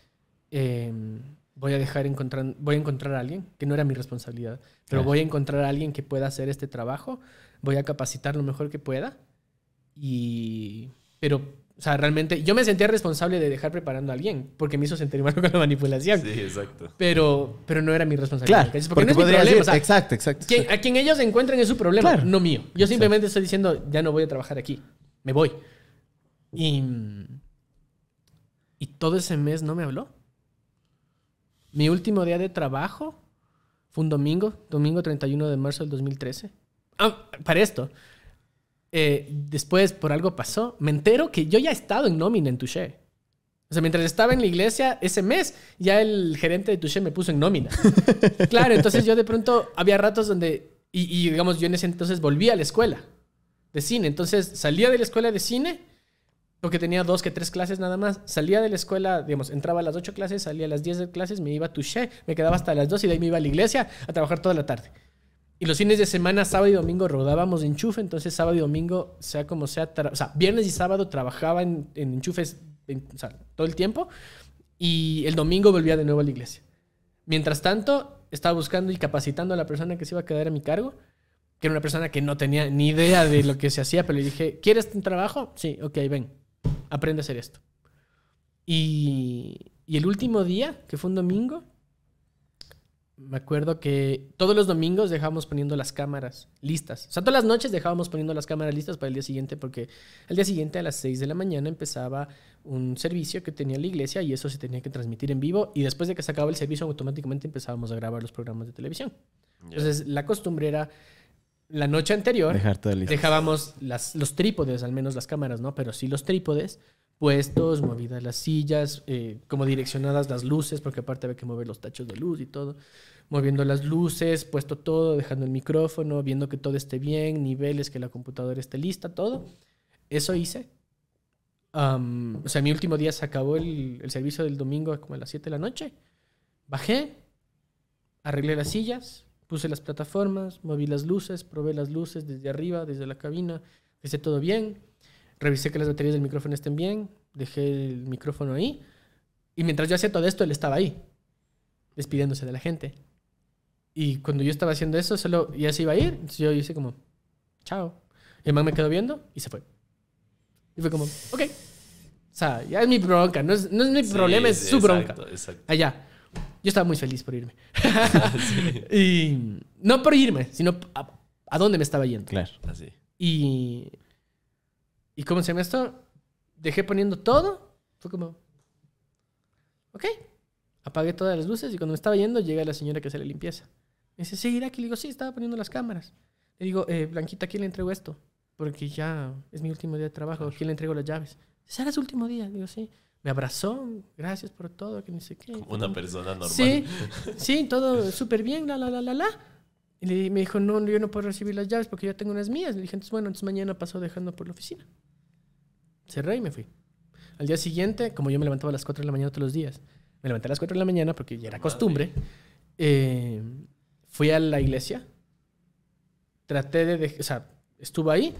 em, voy a dejar encontrar, voy a encontrar alguien, que no era mi responsabilidad, pero voy a encontrar a alguien que pueda hacer este trabajo, voy a capacitar lo mejor que pueda Pero o sea, realmente yo me sentía responsable de dejar preparando a alguien porque me hizo sentir mal con la manipulación. Sí, exacto. Pero, pero no era mi responsabilidad. Claro, porque, no es mi problema. exacto, exacto, A quien ellos encuentren es su problema, no mío. Yo simplemente estoy diciendo, ya no voy a trabajar aquí, me voy. Y, y todo ese mes no me habló. Mi último día de trabajo fue un domingo, domingo 31 de marzo del 2013. Ah, para esto. Eh, después, por algo pasó, me entero que yo ya he estado en nómina en Touché. O sea, mientras estaba en la iglesia ese mes, ya el gerente de Touché me puso en nómina. claro, entonces yo de pronto había ratos donde. Y, y digamos, yo en ese entonces volví a la escuela de cine. Entonces salía de la escuela de cine porque tenía dos que tres clases nada más. Salía de la escuela, digamos, entraba a las ocho clases, salía a las diez de clases, me iba a Touché, me quedaba hasta las dos y de ahí me iba a la iglesia a trabajar toda la tarde. Y los fines de semana, sábado y domingo, rodábamos de enchufe. Entonces, sábado y domingo, sea como sea, o sea, viernes y sábado trabajaba en, enchufes todo el tiempo. Y el domingo volvía de nuevo a la iglesia. Mientras tanto, estaba buscando y capacitando a la persona que se iba a quedar a mi cargo, que era una persona que no tenía ni idea de lo que se hacía, pero le dije, ¿quieres un trabajo? Sí, ok, ven aprende a hacer esto. Y, el último día, que fue un domingo, me acuerdo que todos los domingos dejábamos poniendo las cámaras listas. O sea, todas las noches dejábamos poniendo las cámaras listas para el día siguiente, porque el día siguiente a las 6 de la mañana empezaba un servicio que tenía la iglesia y eso se tenía que transmitir en vivo. Y después de que se acababa el servicio, automáticamente empezábamos a grabar los programas de televisión. Entonces, la costumbre era la noche anterior dejábamos las, los trípodes, al menos las cámaras, ¿no? Pero sí los trípodes puestos, movidas las sillas, eh, como direccionadas las luces, porque aparte había que mover los tachos de luz y todo. Moviendo las luces, puesto todo, dejando el micrófono, viendo que todo esté bien, niveles, que la computadora esté lista, todo. Eso hice. o sea, mi último día se acabó el, el servicio del domingo como a las 7 de la noche. Bajé, arreglé las sillas, Puse las plataformas, moví las luces, probé las luces desde arriba, desde la cabina, hice todo bien, revisé que las baterías del micrófono estén bien, dejé el micrófono ahí. Y mientras yo hacía todo esto, él estaba ahí, despidiéndose de la gente. Y cuando yo estaba haciendo eso, solo ya se iba a ir. Entonces yo hice como, chao. Y el man me quedó viendo y se fue. Y fue como, ok. O sea, ya es mi bronca, no es, no es mi problema, es su bronca. Exacto. Allá. Yo estaba muy feliz por irme. Y no por irme, sino a, dónde me estaba yendo. Claro, así. Y, ¿y cómo se llama esto? Dejé poniendo todo. Fue como, ok. Apagué todas las luces y cuando me estaba yendo llega la señora que hace la limpieza. Me dice, ¿seguirá aquí? Le digo, sí, estaba poniendo las cámaras. Le digo, eh, Blanquita, ¿a quién le entrego esto? Porque ya es mi último día de trabajo. ¿A quién le entrego las llaves? ¿Será su último día? Digo, sí me abrazó, gracias por todo, que ni sé qué. Como una persona normal. Sí, sí todo súper bien, la, la, la, la, la. Y me dijo, no, yo no puedo recibir las llaves porque yo tengo unas mías. Le dije, entonces, bueno, entonces mañana pasó dejando por la oficina. Cerré y me fui. Al día siguiente, como yo me levantaba a las 4 de la mañana todos los días, me levanté a las 4 de la mañana porque ya era costumbre, eh, fui a la iglesia, traté de, de, o sea, estuve ahí,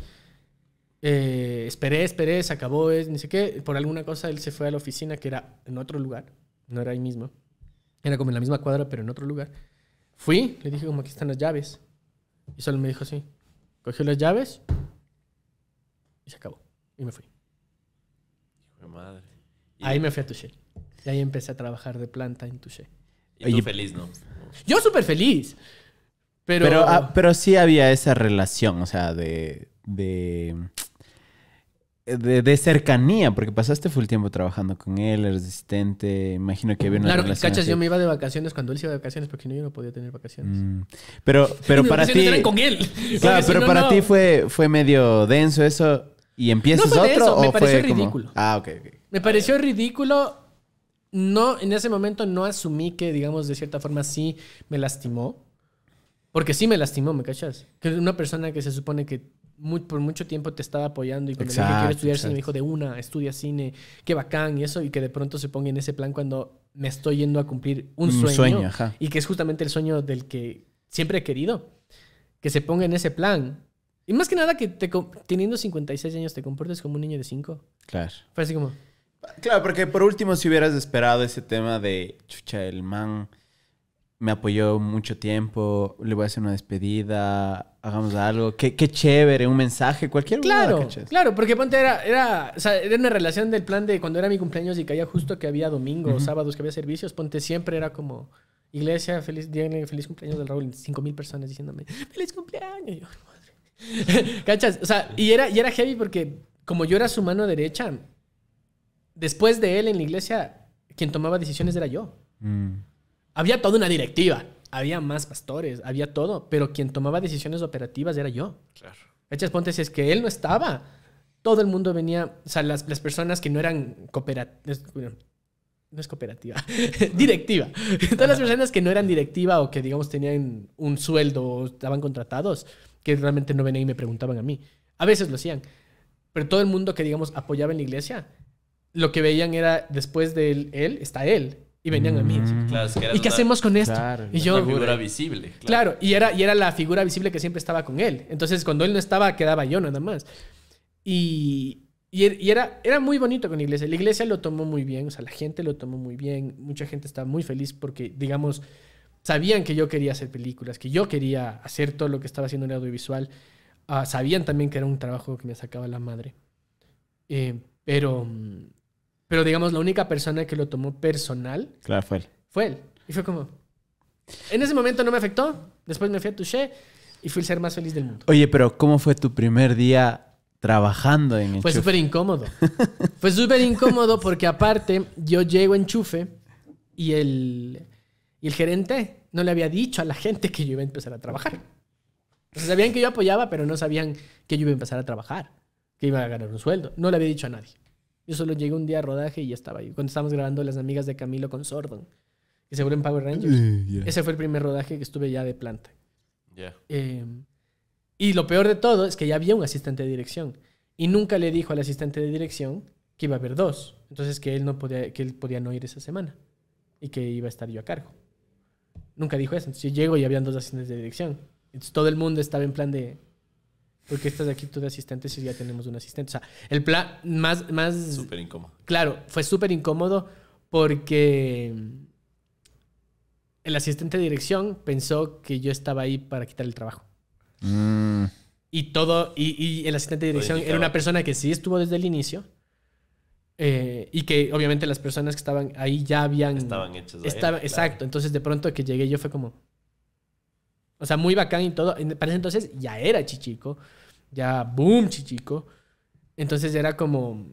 eh, esperé, esperé, se acabó, es, ni sé qué. Por alguna cosa él se fue a la oficina que era en otro lugar, no era ahí mismo. Era como en la misma cuadra, pero en otro lugar. Fui, le dije como aquí están las llaves. Y solo me dijo sí, Cogió las llaves y se acabó. Y me fui. madre. ahí me fui a Touché. Y ahí empecé a trabajar de planta en Touché. Y tú feliz, ¿no? Yo súper feliz. Pero... Ah, pero, sí había esa relación, o sea, de de, cercanía, porque pasaste full tiempo trabajando con él, eres asistente, imagino que había una claro, relación. Claro, cachas, yo me iba de vacaciones cuando él se iba de vacaciones, porque si no yo no podía tener vacaciones. Mm, pero, pero para pues, ti... con él. Claro, pero para ti fue, fue medio denso eso y empiezas no fue otro. Eso, ¿o me pareció ridículo. Ah, ok, Me pareció ridículo. No, en ese momento no asumí que, digamos, de cierta forma sí me lastimó. Porque sí me lastimó, ¿me cachas? Que una persona que se supone que por mucho tiempo te estaba apoyando y cuando exacto, le quiero estudiar cine, me dijo de una, estudia cine, qué bacán y eso, y que de pronto se ponga en ese plan cuando me estoy yendo a cumplir un, sueño. Y que es justamente el sueño del que siempre he querido, que se ponga en ese plan. Y más que nada que te, teniendo 56 años te comportes como un niño de 5. Claro. Fue así como... Claro, porque por último si hubieras esperado ese tema de, chucha, el man me apoyó mucho tiempo, le voy a hacer una despedida, hagamos algo, qué, chévere, un mensaje, cualquier Claro, claro, porque ponte era, era, una relación del plan de cuando era mi cumpleaños y caía justo que había domingo sábados que había servicios, ponte siempre era como iglesia, feliz feliz cumpleaños del Raúl, cinco mil personas diciéndome, feliz cumpleaños. Y yo, ¿Cachas? O sea, y era, y era heavy porque como yo era su mano derecha, después de él en la iglesia, quien tomaba decisiones era yo. Mm. Había toda una directiva, había más pastores, había todo, pero quien tomaba decisiones operativas era yo. Claro. Echas es que él no estaba, todo el mundo venía, o sea, las, las personas que no eran cooperativas, no es cooperativa, directiva. Todas las personas que no eran directiva o que, digamos, tenían un sueldo o estaban contratados, que realmente no venían y me preguntaban a mí. A veces lo hacían, pero todo el mundo que, digamos, apoyaba en la iglesia, lo que veían era, después de él está él y venían a mí. ¿Y qué hacemos con esto? Claro, y yo, figura visible. Claro. y, era, y era la figura visible que siempre estaba con él. Entonces, cuando él no estaba, quedaba yo nada más. Y, er, y, era, era muy bonito con la iglesia. La iglesia lo tomó muy bien, o sea, la gente lo tomó muy bien. Mucha gente estaba muy feliz porque, digamos, sabían que yo quería hacer películas, que yo quería hacer todo lo que estaba haciendo en audiovisual. Ah, sabían también que era un trabajo que me sacaba la madre. Eh, pero mm, pero digamos, la única persona que lo tomó personal. Claro, fue él. Fue él. Y fue como. En ese momento no me afectó. Después me fui a Touché y fui el ser más feliz del mundo. Oye, pero ¿cómo fue tu primer día trabajando en Enchufe? Fue súper incómodo. fue súper incómodo porque, aparte, yo llego a Enchufe y el, gerente no le había dicho a la gente que yo iba a empezar a trabajar. sabían que yo apoyaba, pero no sabían que yo iba a empezar a trabajar, que iba a ganar un sueldo. No le había dicho a nadie. Yo solo llegué un día a rodaje y ya estaba ahí. Cuando estábamos grabando Las Amigas de Camilo con Sordon, que se en Power Rangers. Ese fue el primer rodaje que estuve ya de planta. Eh, y lo peor de todo es que ya había un asistente de dirección. Y nunca le dijo al asistente de dirección que iba a haber dos. Entonces que él no podía, que él podía no ir esa semana. Y que iba a estar yo a cargo. Nunca dijo eso. Entonces yo llego y habían dos asistentes de dirección. Entonces todo el mundo estaba en plan de porque estás aquí tú de asistentes y ya tenemos un asistente. O sea, el plan más... más súper incómodo. Claro, fue súper incómodo porque el asistente de dirección pensó que yo estaba ahí para quitar el trabajo. Mm. Y todo, y, el asistente de dirección era una persona que sí estuvo desde el inicio. Eh, y que obviamente las personas que estaban ahí ya habían... Estaban hechas. exacto, entonces de pronto que llegué yo fue como... O sea, muy bacán y todo. Para ese entonces ya era chichico ya boom, chichico. Entonces era como...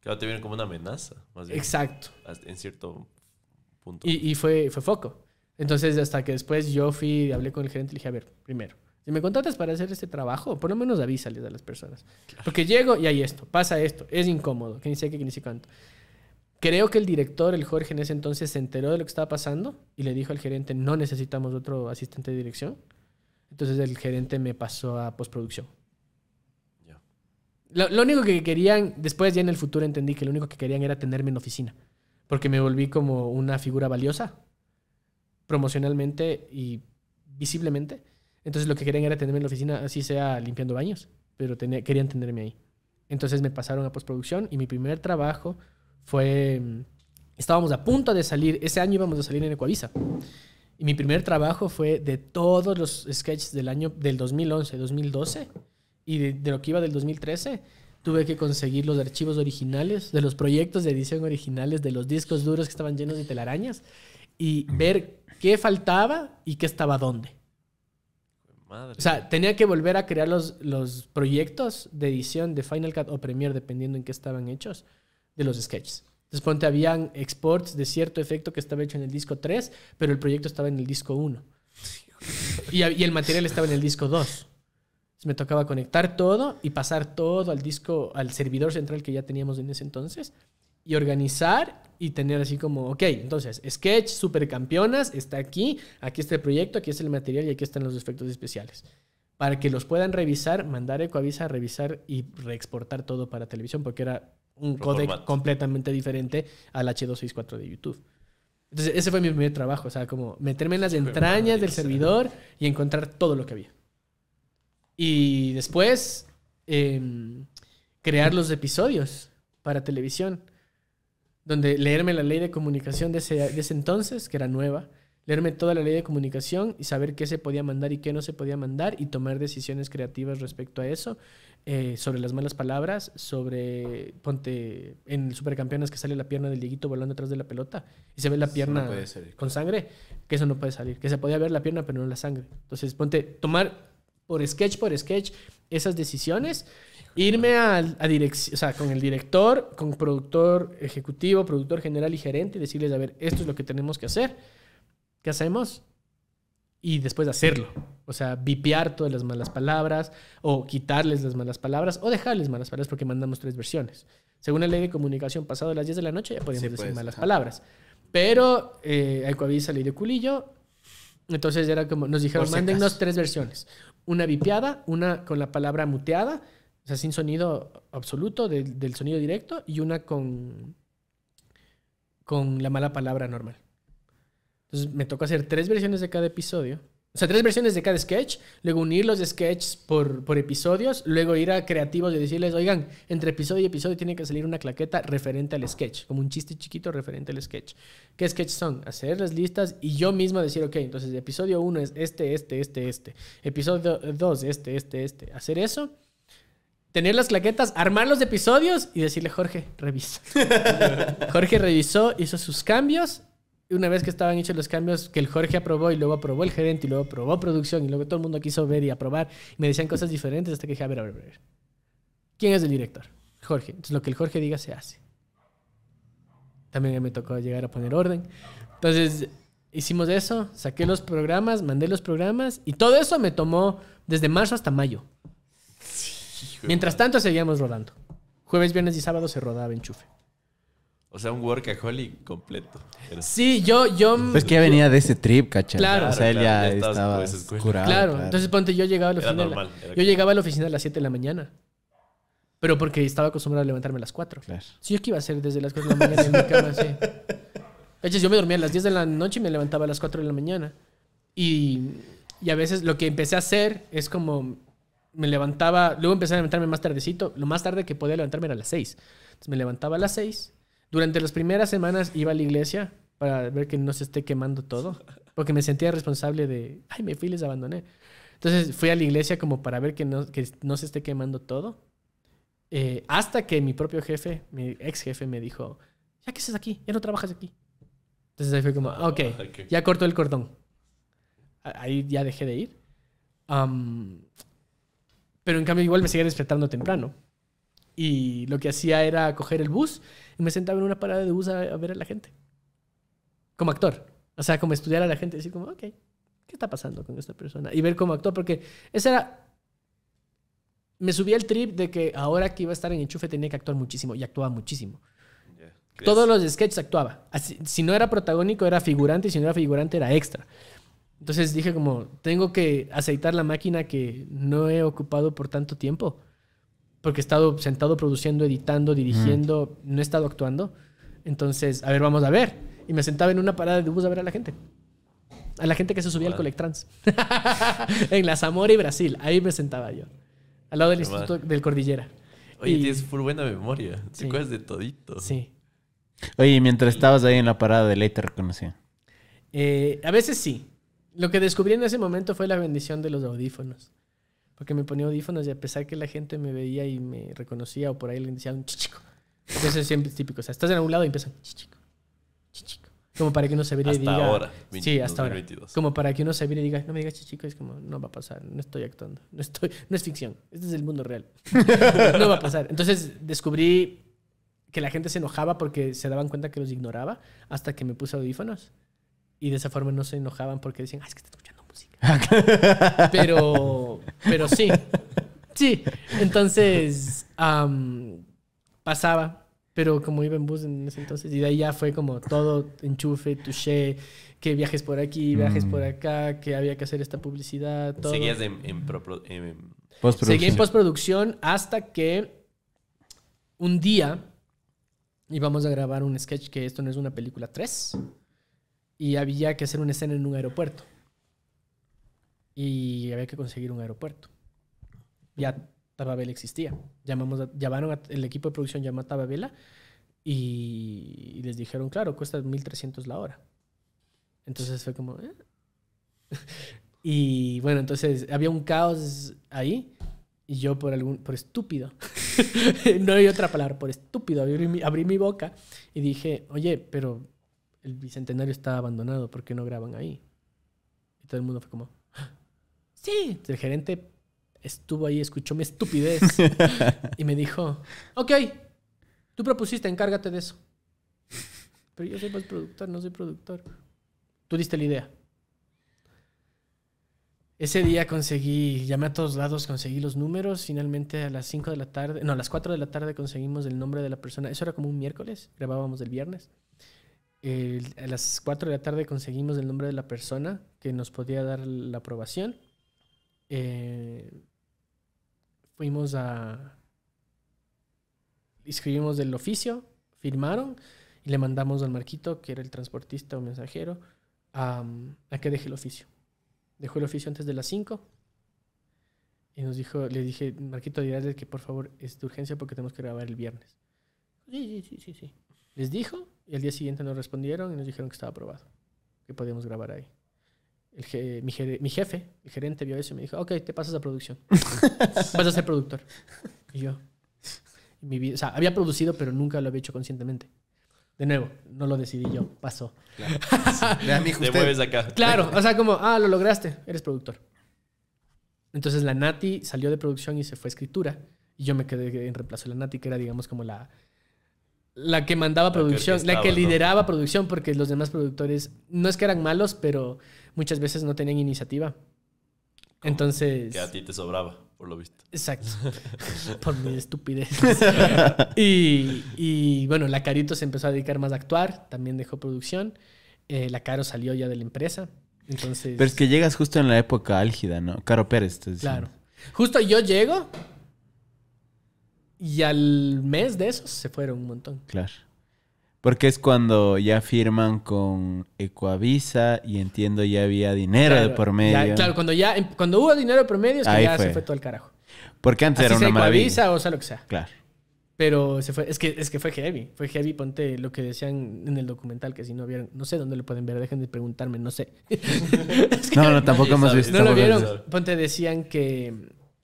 Claro, te vieron como una amenaza, más bien. Exacto. En cierto punto. Y, y, fue, fue foco. Entonces, hasta que después yo fui, hablé con el gerente y le dije, a ver, primero, si me contratas para hacer este trabajo, por lo menos avísales a las personas. Porque llego y hay esto, pasa esto, es incómodo, que ni sé qué, ni sé cuánto. Creo que el director, el Jorge, en ese entonces se enteró de lo que estaba pasando y le dijo al gerente, no necesitamos otro asistente de dirección. Entonces el gerente me pasó a postproducción. Lo, único que querían, después ya en el futuro entendí que lo único que querían era tenerme en oficina, porque me volví como una figura valiosa, promocionalmente y visiblemente. Entonces lo que querían era tenerme en la oficina, así sea limpiando baños, pero querían tenerme ahí. Entonces me pasaron a postproducción y mi primer trabajo fue, mm, estábamos a punto de salir, ese año íbamos a salir en Ecuavisa. Y mi primer trabajo fue de todos los sketches del año del 2011, 2012 y de, lo que iba del 2013, tuve que conseguir los archivos originales de los proyectos de edición originales de los discos duros que estaban llenos de telarañas y ver qué faltaba y qué estaba dónde. O sea, tenía que volver a crear los, proyectos de edición de Final Cut o Premiere, dependiendo en qué estaban hechos, de los sketches. Entonces, ponte, habían exports de cierto efecto que estaba hecho en el disco 3, pero el proyecto estaba en el disco 1. Y, y el material estaba en el disco 2 me tocaba conectar todo y pasar todo al disco, al servidor central que ya teníamos en ese entonces y organizar y tener así como, ok, entonces, Sketch, Supercampeonas, está aquí, aquí está el proyecto, aquí está el material y aquí están los efectos especiales. Para que los puedan revisar, mandar Ecoavisa a revisar y reexportar todo para televisión, porque era un codec completamente diferente al H264 de YouTube. Entonces, ese fue mi primer trabajo, o sea, como meterme en las entrañas del servidor y encontrar todo lo que había. Y después em, crear los episodios para televisión, donde leerme la ley de comunicación de ese, entonces, que era nueva, leerme toda la ley de comunicación y saber qué se podía mandar y qué no se podía mandar y tomar decisiones creativas respecto a eso, eh, sobre las malas palabras, sobre, ponte, en Supercampeones que sale la pierna del Dieguito volando atrás de la pelota y se ve la pierna con sangre, que eso no puede salir, que se podía ver la pierna pero no la sangre. Entonces, ponte, tomar por sketch por sketch esas decisiones. Irme a, a dirección, o sea, con el director, con productor ejecutivo, productor general y gerente decirles, a ver, esto es lo que tenemos que hacer. ¿Qué hacemos? y después hacerlo. O sea, vipiar todas las malas palabras o quitarles las malas palabras o dejarles malas palabras porque mandamos tres versiones. Según la ley de comunicación, pasado a las 10 de la noche ya podemos decir pues, malas palabras. Pero eh, que Ecoavisa culillo. Entonces era como, nos dijeron, mándennos tres versiones una vipiada, una con la palabra muteada, o sea, sin sonido absoluto del sonido directo, y una con, con la mala palabra normal. Entonces me tocó hacer tres versiones de cada episodio o sea, tres versiones de cada sketch, luego unir los sketches por, episodios, luego ir a creativos y decirles, oigan, entre episodio y episodio tiene que salir una claqueta referente al sketch, como un chiste chiquito referente al sketch. ¿Qué sketches son? Hacer las listas y yo mismo decir, ok, entonces episodio 1 es este, este, este, este. Episodio 2, este, este, este. Hacer eso tener las claquetas, armar los episodios y decirle, Jorge, revisa. Jorge revisó, hizo sus cambios una vez que estaban hechos los cambios que el Jorge aprobó y luego aprobó el gerente y luego aprobó producción y luego todo el mundo quiso ver y aprobar, y me decían cosas diferentes hasta que dije, a ver, a ver, a ver. ¿Quién es el director? Jorge. Entonces lo que el Jorge diga se hace. También me tocó llegar a poner orden. Entonces hicimos eso, saqué los programas, mandé los programas y todo eso me tomó desde marzo hasta mayo. Mientras tanto seguíamos rodando. Jueves, viernes y sábado se rodaba enchufe. O sea, un workaholic completo. Sí, yo, yo. Pues que ya venía de ese trip, ¿cachai? Claro. O sea, él ya, estaba curado. Claro. entonces ponte, yo llegaba a la oficina. yo llegaba a la oficina a las 7 de la mañana. Pero porque estaba acostumbrado a levantarme a las 4. Claro. Sí, yo que iba a hacer desde las 4 de la mañana en mi cama, sí. yo me dormía a las 10 de la noche y me levantaba a las 4 de la mañana. Y, y a veces lo que empecé a hacer es como me levantaba, luego empecé a levantarme más tardecito, lo más tarde que podía levantarme era a las 6. Entonces me levantaba a las 6 durante las primeras semanas iba a la iglesia para ver que no se esté quemando todo, porque me sentía responsable de, ay, me fui y les abandoné. Entonces fui a la iglesia como para ver que no, se esté quemando todo, eh, hasta que mi propio jefe, mi ex jefe, me dijo, ya que estás aquí, ya no trabajas aquí. Entonces ahí fue como, ah, ok, ya cortó el cordón. Ahí ya dejé de ir. pero en cambio igual me seguía despertando temprano. Y lo que hacía era coger el bus y me sentaba en una parada de bus a, ver a la gente. Como actor. O sea, como estudiar a la gente y decir como, ok, ¿qué está pasando con esta persona? Y ver como actor, porque esa era... Me subía el trip de que ahora que iba a estar en enchufe tenía que actuar muchísimo y actuaba muchísimo. Todos los sketches actuaba. Así, si no era protagónico era figurante y si no era figurante era extra. Entonces dije como, tengo que aceitar la máquina que no he ocupado por tanto tiempo porque he estado sentado produciendo, editando, dirigiendo, no he estado actuando. Entonces, a ver, vamos a ver. Y me sentaba en una parada de bus a ver a la gente. A la gente que se subía al Colectrans. en la Zamora y Brasil. Ahí me sentaba yo. Al lado del Instituto del Cordillera. Oye, tienes full buena memoria. Te acuerdas de todito. Sí. Oye, mientras estabas ahí en la parada de ley, te reconocía. Eh, a veces sí. Lo que descubrí en ese momento fue la bendición de los audífonos porque me ponía audífonos y a pesar que la gente me veía y me reconocía o por ahí le decían un chichico. Eso es siempre típico. O sea, estás en algún lado y empiezan chichico, chichico. Como para que uno se viera y diga. Hasta ahora. sí, hasta ahora. Como para que uno se viera y diga, no me digas chichico. Es como, no va a pasar. No estoy actuando. No, estoy, no es ficción. Este es el mundo real. no va a pasar. Entonces descubrí que la gente se enojaba porque se daban cuenta que los ignoraba hasta que me puse audífonos. Y de esa forma no se enojaban porque decían, ay, ah, es que te escuchando pero, pero sí. Sí. Entonces, pasaba, pero como iba en bus en ese entonces, y de ahí ya fue como todo enchufe, touché, que viajes por aquí, viajes por mm. acá, que había que hacer esta publicidad, Seguías en, postproducción. en postproducción hasta que un día íbamos a grabar un sketch que esto no es una película 3 y había que hacer una escena en un aeropuerto y había que conseguir un aeropuerto. Ya Tababela existía. Llamamos llamaron a, el equipo de producción llamó a Tababela y, les dijeron, claro, cuesta 1.300 la hora. Entonces fue como... Eh". y bueno, entonces había un caos ahí y yo por, algún, por estúpido, no hay otra palabra, por estúpido, abrí mi, abrí mi boca y dije, oye, pero el Bicentenario está abandonado, ¿por qué no graban ahí? Y todo el mundo fue como, sí, el gerente estuvo ahí, escuchó mi estupidez y me dijo, ok, tú propusiste, encárgate de eso. Pero yo soy más productor, no soy productor. Tú diste la idea. Ese día conseguí, llamé a todos lados, conseguí los números. Finalmente a las 5 de la tarde, no, a las 4 de la tarde conseguimos el nombre de la persona. Eso era como un miércoles, grabábamos el viernes. a las 4 de la tarde conseguimos el nombre de la persona que nos podía dar la aprobación. Eh, fuimos a... Escribimos del oficio, firmaron y le mandamos al Marquito, que era el transportista o mensajero, a, que deje el oficio. Dejó el oficio antes de las 5 y nos dijo, le dije, Marquito, dígale que por favor es de urgencia porque tenemos que grabar el viernes. Sí, sí, sí, sí, sí. Les dijo y al día siguiente nos respondieron y nos dijeron que estaba aprobado, que podíamos grabar ahí mi, mi, jefe, el gerente, vio eso y me dijo, ok, te pasas a producción. Vas a ser productor. Y yo, mi vida, había producido, pero nunca lo había hecho conscientemente. De nuevo, no lo decidí yo, pasó. Claro. Te mueves acá. Claro, o sea, como, ah, lo lograste, eres productor. Entonces la Nati salió de producción y se fue a escritura. Y yo me quedé en reemplazo de la Nati, que era, digamos, como la, la que mandaba producción, la que lideraba producción, porque los demás productores no es que eran malos, pero muchas veces no tenían iniciativa. Entonces. Que a ti te sobraba, por lo visto. Exacto. por mi estupidez. y, y, bueno, la Carito se empezó a dedicar más a actuar, también dejó producción. Eh, la Caro salió ya de la empresa. Entonces. Pero es que llegas justo en la época álgida, ¿no? Caro Pérez, te Claro. Justo yo llego y al mes de eso se fueron un montón. Claro. Porque es cuando ya firman con Ecoavisa y entiendo ya había dinero de por medio. claro, cuando ya em, cuando hubo dinero de por medio es que ya se fue todo el carajo. Porque antes era una sea o sea lo que sea. Claro. Pero se fue, es que, es que fue heavy. Fue heavy, ponte lo que decían en el documental, que si no vieron, no sé dónde lo pueden ver, dejen de preguntarme, no sé. no, no, tampoco hemos visto. No lo vieron. Ponte decían que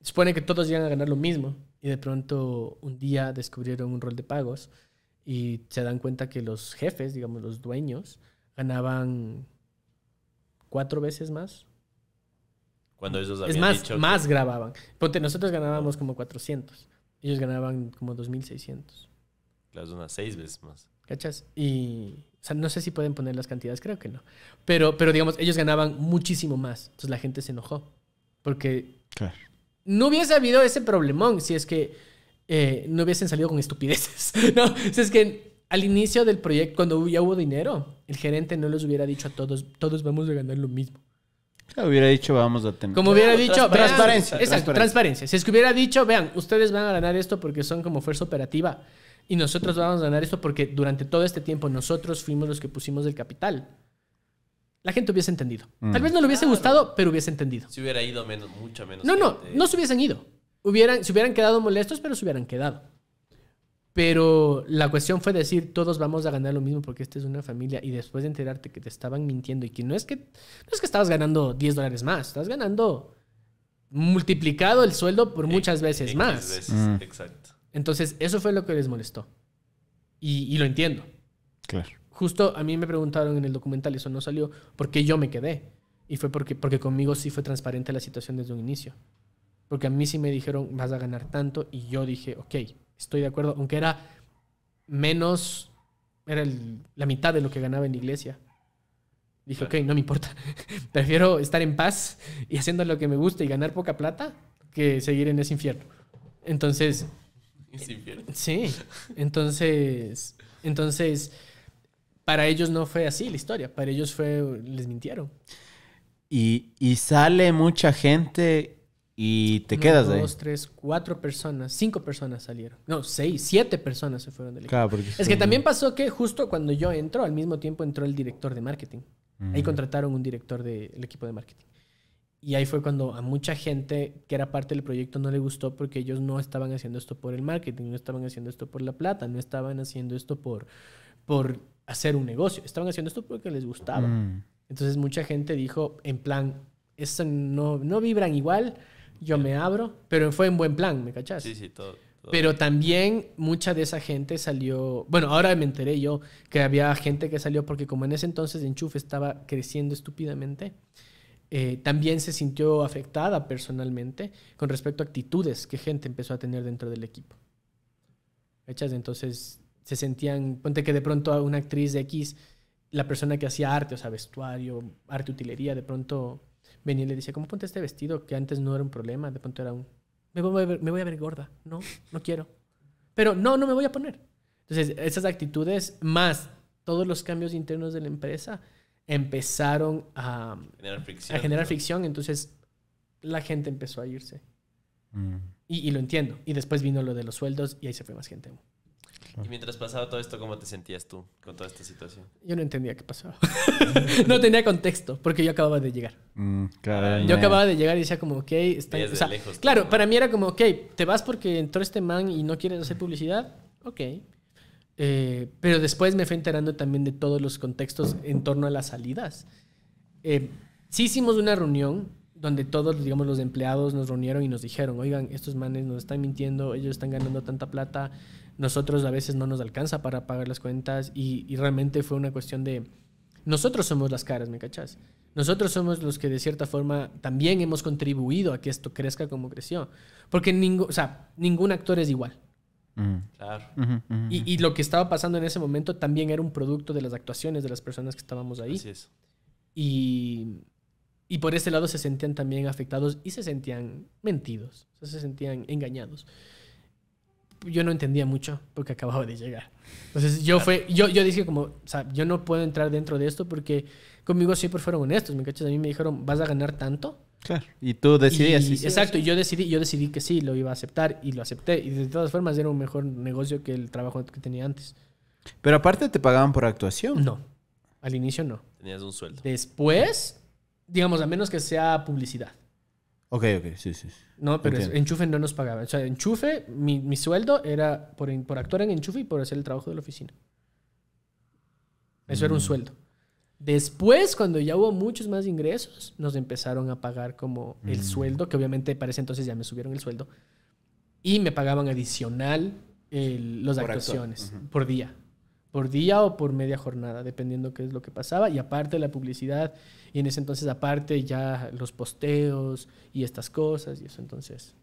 supone que todos llegan a ganar lo mismo y de pronto un día descubrieron un rol de pagos y se dan cuenta que los jefes, digamos los dueños, ganaban cuatro veces más. Cuando ellos habían es más, más grababan. Porque nosotros ganábamos ah. como 400. Ellos ganaban como 2.600. Claro, unas seis veces más. ¿Cachas? Y o sea, no sé si pueden poner las cantidades, creo que no. Pero, pero digamos, ellos ganaban muchísimo más. Entonces la gente se enojó. Porque claro no hubiese habido ese problemón si es que eh, no hubiesen salido con estupideces. no, si es que al inicio del proyecto, cuando ya hubo dinero, el gerente no les hubiera dicho a todos, todos vamos a ganar lo mismo. Ah, hubiera dicho, vamos a tener. Como hubiera dicho, transparencia. Exacto, transparencia. transparencia. Si es que hubiera dicho, vean, ustedes van a ganar esto porque son como fuerza operativa y nosotros vamos a ganar esto porque durante todo este tiempo nosotros fuimos los que pusimos el capital la gente hubiese entendido. Mm. Tal vez no le hubiese ah, gustado, pero hubiese entendido. Si hubiera ido menos, mucha menos. No, no, no se hubiesen ido. Hubieran, se hubieran quedado molestos, pero se hubieran quedado. Pero la cuestión fue decir, todos vamos a ganar lo mismo porque esta es una familia. Y después de enterarte que te estaban mintiendo y que no es que, es que estabas ganando 10 dólares más, estás ganando multiplicado el sueldo por muchas veces más. Veces, mm. Exacto. Entonces, eso fue lo que les molestó. y lo entiendo. Claro. Justo a mí me preguntaron en el documental, eso no salió, por qué yo me quedé. Y fue porque, porque conmigo sí fue transparente la situación desde un inicio. Porque a mí sí me dijeron, vas a ganar tanto, y yo dije, ok, estoy de acuerdo, aunque era menos, era la mitad de lo que ganaba en la iglesia. Dije, ok, no me importa. Prefiero estar en paz y haciendo lo que me gusta y ganar poca plata que seguir en ese infierno. Entonces. Ese infierno. Sí. Entonces. Entonces. Para ellos no fue así la historia, para ellos fue, les mintieron. Y, sale mucha gente y te quedas ahí. Dos, tres, cuatro personas, cinco personas salieron. No, seis, siete personas se fueron del equipo. es que también pasó que justo cuando yo entro, al mismo tiempo entró el director de marketing. Ahí mm. contrataron un director del equipo de marketing. Y ahí fue cuando a mucha gente que era parte del proyecto no le gustó porque ellos no estaban haciendo esto por el marketing, no estaban haciendo esto por la plata, no estaban haciendo esto por, por hacer un negocio. Estaban haciendo esto porque les gustaba. Mm. Entonces mucha gente dijo en plan, eso no, no vibran igual, yo me abro, pero fue en buen plan, ¿me cachas? Sí, sí, todo, Pero también mucha de esa gente salió, bueno, ahora me enteré yo que había gente que salió porque como en ese entonces Enchufe estaba creciendo estúpidamente, eh, también se sintió afectada personalmente con respecto a actitudes que gente empezó a tener dentro del equipo. hechas Entonces se sentían, ponte que de pronto una actriz de X, la persona que hacía arte, o sea, vestuario, arte, utilería, de pronto venía y le decía, ¿cómo ponte este vestido? Que antes no era un problema, de pronto era un, me voy a ver, gorda, no, no quiero. Pero no, no me voy a poner. Entonces, esas actitudes más todos los cambios internos de la empresa empezaron a generar fricción. A generar entonces, la gente empezó a irse. Mm. Y, lo entiendo. Y después vino lo de los sueldos y ahí se fue más gente. Y mientras pasaba todo esto, ¿cómo te sentías tú con toda esta situación? Yo no entendía qué pasaba. no tenía contexto, porque yo acababa de llegar. Mm, yo acababa de llegar y decía como, ok, está... lejos, claro, para mí era como, ok, te vas porque entró este man y no quieres hacer publicidad, ok. Eh, pero después me fui enterando también de todos los contextos en torno a las salidas. Eh, sí hicimos una reunión donde todos, digamos, los empleados nos reunieron y nos dijeron, oigan, estos manes nos están mintiendo, ellos están ganando tanta plata, nosotros a veces no nos alcanza para pagar las cuentas y, realmente fue una cuestión de, nosotros somos las caras, ¿me cachas? Nosotros somos los que de cierta forma también hemos contribuido a que esto crezca como creció. Porque o sea, ningún actor es igual. Mm. Claro. Y, lo que estaba pasando en ese momento también era un producto de las actuaciones de las personas que estábamos ahí. Y, por ese lado se sentían también afectados y se sentían mentidos, se sentían engañados yo no entendía mucho porque acababa de llegar. Entonces yo fue, yo, yo dije como, o sea, yo no puedo entrar dentro de esto porque conmigo siempre fueron honestos, ¿me cachas? A mí me dijeron, vas a ganar tanto. Claro. Y tú decidías. exacto, y yo decidí, yo decidí que sí, lo iba a aceptar y lo acepté. Y de todas formas era un mejor negocio que el trabajo que tenía antes. Pero aparte te pagaban por actuación. No, al inicio no. Tenías un sueldo. Después, digamos, a menos que sea publicidad. Ok, ok, sí, sí. No, pero Enchufe no nos pagaba. O sea, Enchufe, mi, sueldo era por, por, actuar en Enchufe y por hacer el trabajo de la oficina. Eso era un mm. sueldo. Después, cuando ya hubo muchos más ingresos, nos empezaron a pagar como el mm. sueldo, que obviamente para ese entonces ya me subieron el sueldo. Y me pagaban adicional las actuaciones por día por día o por media jornada, dependiendo qué es lo que pasaba. Y aparte la publicidad, y en ese entonces aparte ya los posteos y estas cosas, y eso entonces.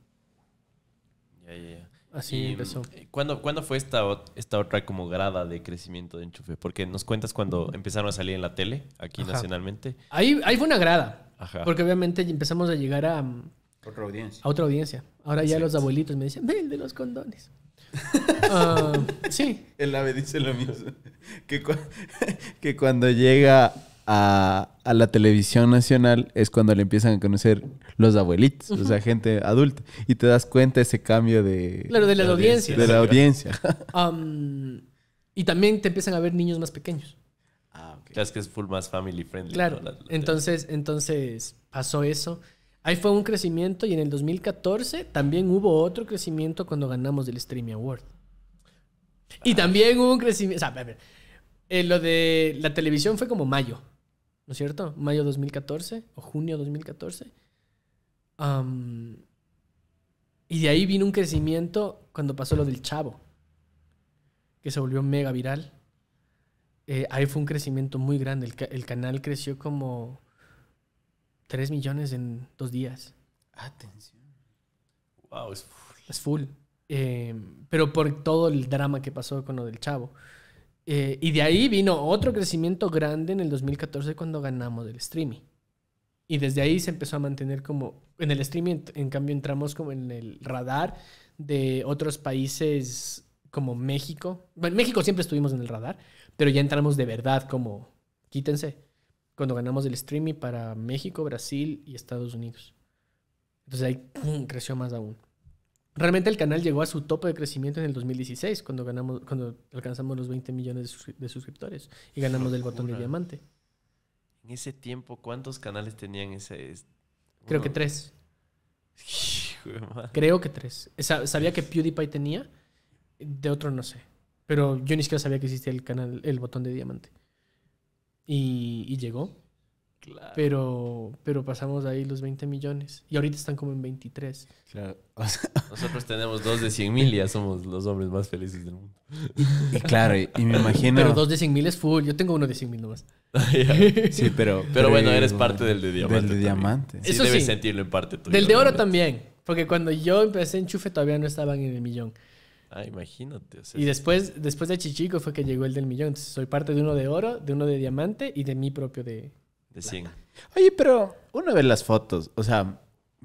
Ya, ya, Así empezó. Eh, ¿cuándo, fue esta, esta otra como grada de crecimiento de Enchufe? Porque nos cuentas cuando empezaron a salir en la tele, aquí nacionalmente. Ahí, ahí fue una grada. Porque obviamente empezamos a llegar a... Mm, otra audiencia. A otra audiencia. Ahora ya los abuelitos me dicen, ven de los condones. Ah, sí. El ave dice lo mismo. Que, cuando llega a, la televisión nacional es cuando le empiezan a conocer los abuelitos, o sea, gente adulta. Y te das cuenta ese cambio de... Claro, de la, audiencia. De la audiencia. y también te empiezan a ver niños más pequeños. Ah, es que es full más family friendly. Claro. entonces, entonces pasó eso. Ahí fue un crecimiento y en el 2014 también hubo otro crecimiento cuando ganamos el Streamy Award. Y también hubo un crecimiento. O sea, eh, lo de la televisión fue como mayo, ¿no es cierto? Mayo 2014 o junio 2014. y de ahí vino un crecimiento cuando pasó lo del Chavo, que se volvió mega viral. Eh, ahí fue un crecimiento muy grande. el canal creció como 3 millones en dos días. Atención. Wow, es full. Em, pero por todo el drama que pasó con lo del chavo. Eh, y de ahí vino otro crecimiento grande en el 2014 cuando ganamos el streaming. Y desde ahí se empezó a mantener como en el streaming, en cambio entramos como en el radar de otros países como México. Bueno, México siempre estuvimos en el radar, pero ya entramos de verdad como quítense cuando ganamos el streaming para México, Brasil y Estados Unidos. Entonces ahí creció más aún. Realmente el canal llegó a su tope de crecimiento en el 2016, cuando, ganamos, cuando alcanzamos los 20 millones de, suscriptores y ganamos el botón de diamante. En ese tiempo, ¿cuántos canales tenían ese? Creo que tres. Creo que tres. Sabía que PewDiePie tenía, de otro no sé. Pero yo ni siquiera sabía que existía el canal, el botón de diamante y, llegó. Pero, pero pasamos ahí los 20 millones. Y ahorita están como en 23. Nosotros tenemos dos de 100 mil y ya somos los hombres más felices del mundo. Y, claro, y, me imagino. Pero dos de 100 mil es full. Yo tengo uno de 100 mil nomás. Sí, pero, pero. bueno, eres parte del de diamante. Del de diamante. Eso sentirlo en parte Del de oro también. Porque cuando yo empecé enchufe todavía no estaban en el millón. Ah, imagínate. y después, después de Chichico fue que llegó el del millón. soy parte de uno de oro, de uno de diamante y de mi propio de. De 100. Oye, pero una ve las fotos. O sea,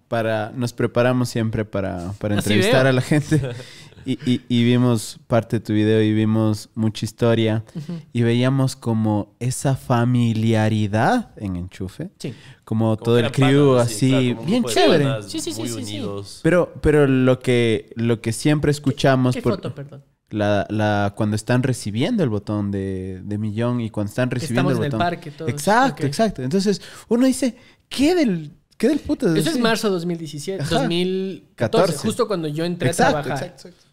para, nos preparamos siempre para, para entrevistar a la gente. y, y, vimos parte de tu video y vimos mucha historia y veíamos como esa familiaridad en Enchufe. Sí. Como, todo el crew así, bien chévere. Sí, sí, sí, sí, Pero, pero lo, que, lo que siempre escuchamos... ¿Qué, foto, perdón? La, la, cuando están recibiendo el botón de, de millón y cuando están recibiendo el botón. en el parque todos. Exacto, exacto. Entonces uno dice, ¿qué del, qué del puto? Eso es marzo de 2017, 2014, justo cuando yo entré a trabajar. Exacto, exacto.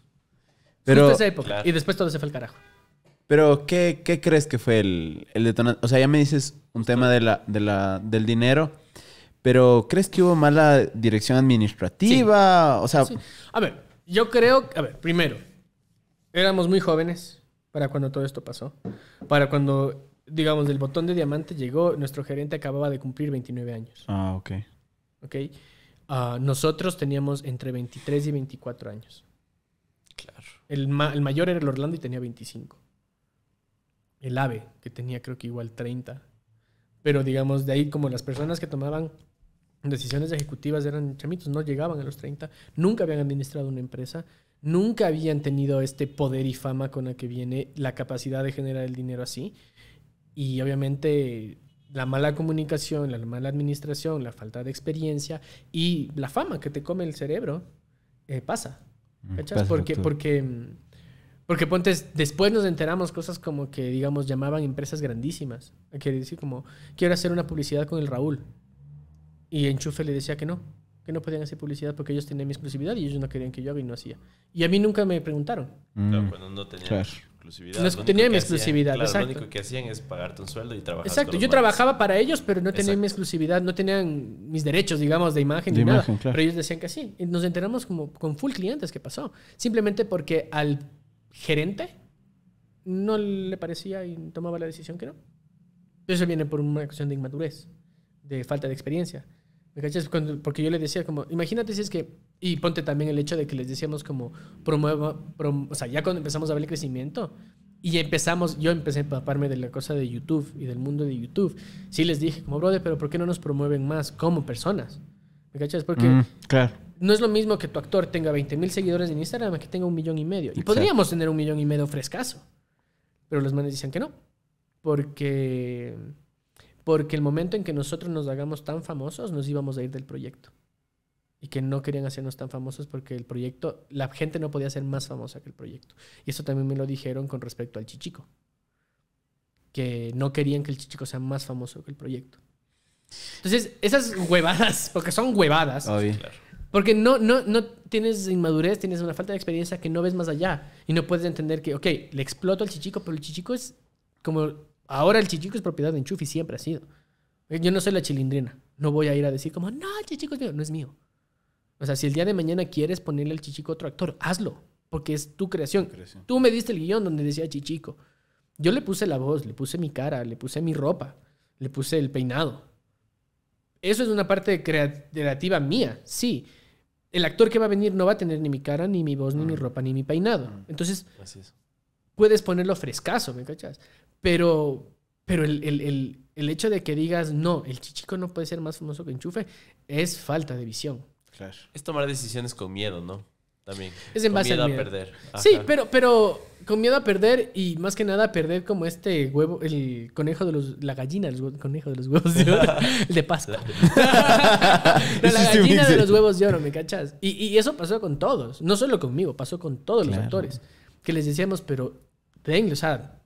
Pero, esa época. Y después todo se fue al carajo. Pero, ¿qué, crees que fue el, detonante? O sea, ya me dices un tema de la, la, del dinero, pero ¿crees que hubo mala dirección administrativa? O sea... A ver, yo creo... A ver, primero, éramos muy jóvenes para cuando todo esto pasó. Para cuando, digamos, el botón de diamante llegó, nuestro gerente acababa de cumplir 29 años. Ah, ok. Ok. Ah, nosotros teníamos entre 23 y 24 años. El, mayor era el Orlando y tenía 25. El AVE, que tenía creo que igual 30. Pero digamos, de ahí como las personas que tomaban decisiones ejecutivas eran chamitos, no llegaban a los 30, nunca habían administrado una empresa, nunca habían tenido este poder y fama con la que viene la capacidad de generar el dinero así. Y obviamente la mala comunicación, la mala administración, la falta de experiencia y la fama que te come el cerebro eh, pasa. Mm. ¿Cachas? Porque, porque, porque después nos enteramos cosas como que, digamos, llamaban empresas grandísimas. Quiere decir, como, quiero hacer una publicidad con el Raúl. Y Enchufe le decía que no, que no podían hacer publicidad porque ellos tenían mi exclusividad y ellos no querían que yo haga y no hacía. Y a mí nunca me preguntaron. Mm. no exclusividad. No, tenían mi exclusividad, exacto. Lo único que hacían es pagarte un sueldo y trabajar. Exacto, yo trabajaba para ellos, pero no tenía mi exclusividad, no tenían mis derechos, digamos, de imagen ni nada. Pero ellos decían que sí. Y nos enteramos como con full clientes que pasó. Simplemente porque al gerente no le parecía y tomaba la decisión que no. Eso viene por una cuestión de inmadurez, de falta de experiencia. ¿Me cachas? porque yo le decía como, imagínate si es que, y ponte también el hecho de que les decíamos como, promueva, o sea, ya cuando empezamos a ver el crecimiento y empezamos, yo empecé a empaparme de la cosa de YouTube y del mundo de YouTube, sí les dije como, brother, pero ¿por qué no nos promueven más como personas? ¿Me cachas? Porque mm, claro. no es lo mismo que tu actor tenga 20.000 mil seguidores en Instagram que tenga un millón y medio. Y podríamos tener un millón y medio frescaso. Pero los manes dicen que no. Porque porque el momento en que nosotros nos hagamos tan famosos, nos íbamos a ir del proyecto. Y que no querían hacernos tan famosos porque el proyecto, la gente no podía ser más famosa que el proyecto. Y eso también me lo dijeron con respecto al Chichico, que no querían que el Chichico sea más famoso que el proyecto. Entonces, esas huevadas, porque son huevadas. Ah, porque no, no, no tienes inmadurez, tienes una falta de experiencia que no ves más allá y no puedes entender que, ok, le exploto al chichico, pero el chichico es como Ahora el chichico es propiedad de Enchufi, siempre ha sido. Yo no soy la chilindrina. No voy a ir a decir como, no, el chichico es mío. No es mío. O sea, si el día de mañana quieres ponerle al chichico otro actor, hazlo. Porque es tu creación. Tú me diste el guión donde decía chichico. Yo le puse la voz, le puse mi cara, le puse mi ropa, le puse el peinado. Eso es una parte creativa mía, sí. El actor que va a venir no va a tener ni mi cara, ni mi voz, ni mi mm. ropa, ni mi peinado. Mm. Entonces, puedes ponerlo frescaso, ¿me cachas? Pero, pero el, hecho de que digas, no, el chichico no puede ser más famoso que enchufe, es falta de visión. Claro. Es tomar decisiones con miedo, ¿no? También. Es en con base miedo miedo. a perder. Sí, pero, pero con miedo a perder y más que nada perder como este huevo, el conejo de los, la gallina, el conejo de los huevos de oro, el de Pascua. la gallina de los huevos de oro, ¿me cachas? Y, y eso pasó con todos, no solo conmigo, pasó con todos los actores, que les decíamos, pero, ven, o sea,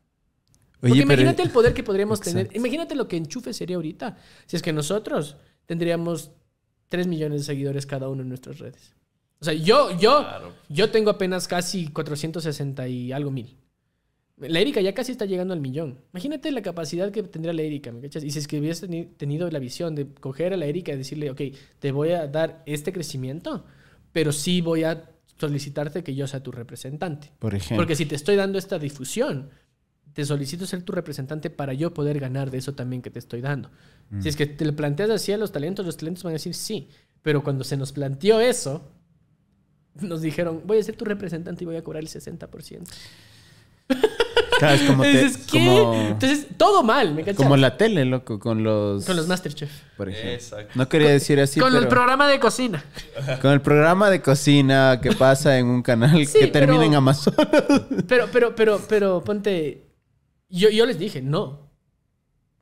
porque imagínate el poder que podríamos tener. Imagínate lo que enchufe sería ahorita. Si es que nosotros tendríamos 3 millones de seguidores cada uno en nuestras redes. O sea, yo, yo, yo tengo apenas casi 460 y algo mil. La Erika ya casi está llegando al millón. Imagínate la capacidad que tendría la Erika, ¿me cachas? Y si es que hubiese tenido la visión de coger a la Erika y decirle, ok, te voy a dar este crecimiento, pero sí voy a solicitarte que yo sea tu representante. Por ejemplo. Porque si te estoy dando esta difusión, te solicito ser tu representante para yo poder ganar de eso también que te estoy dando. Si es mm. que te lo planteas así a los talentos, los talentos van a decir sí. Pero cuando se nos planteó eso, nos dijeron, voy a ser tu representante y voy a cobrar el 60%. es te, Entonces, Entonces, todo mal, me Como la tele, loco, con los... Con los Masterchef. Por ejemplo. Exacto. No quería decir así, Con el programa de cocina. Con el programa de cocina que pasa en un canal que termina en Amazon. Pero, pero, pero, pero, ponte... Yo, yo les dije, no.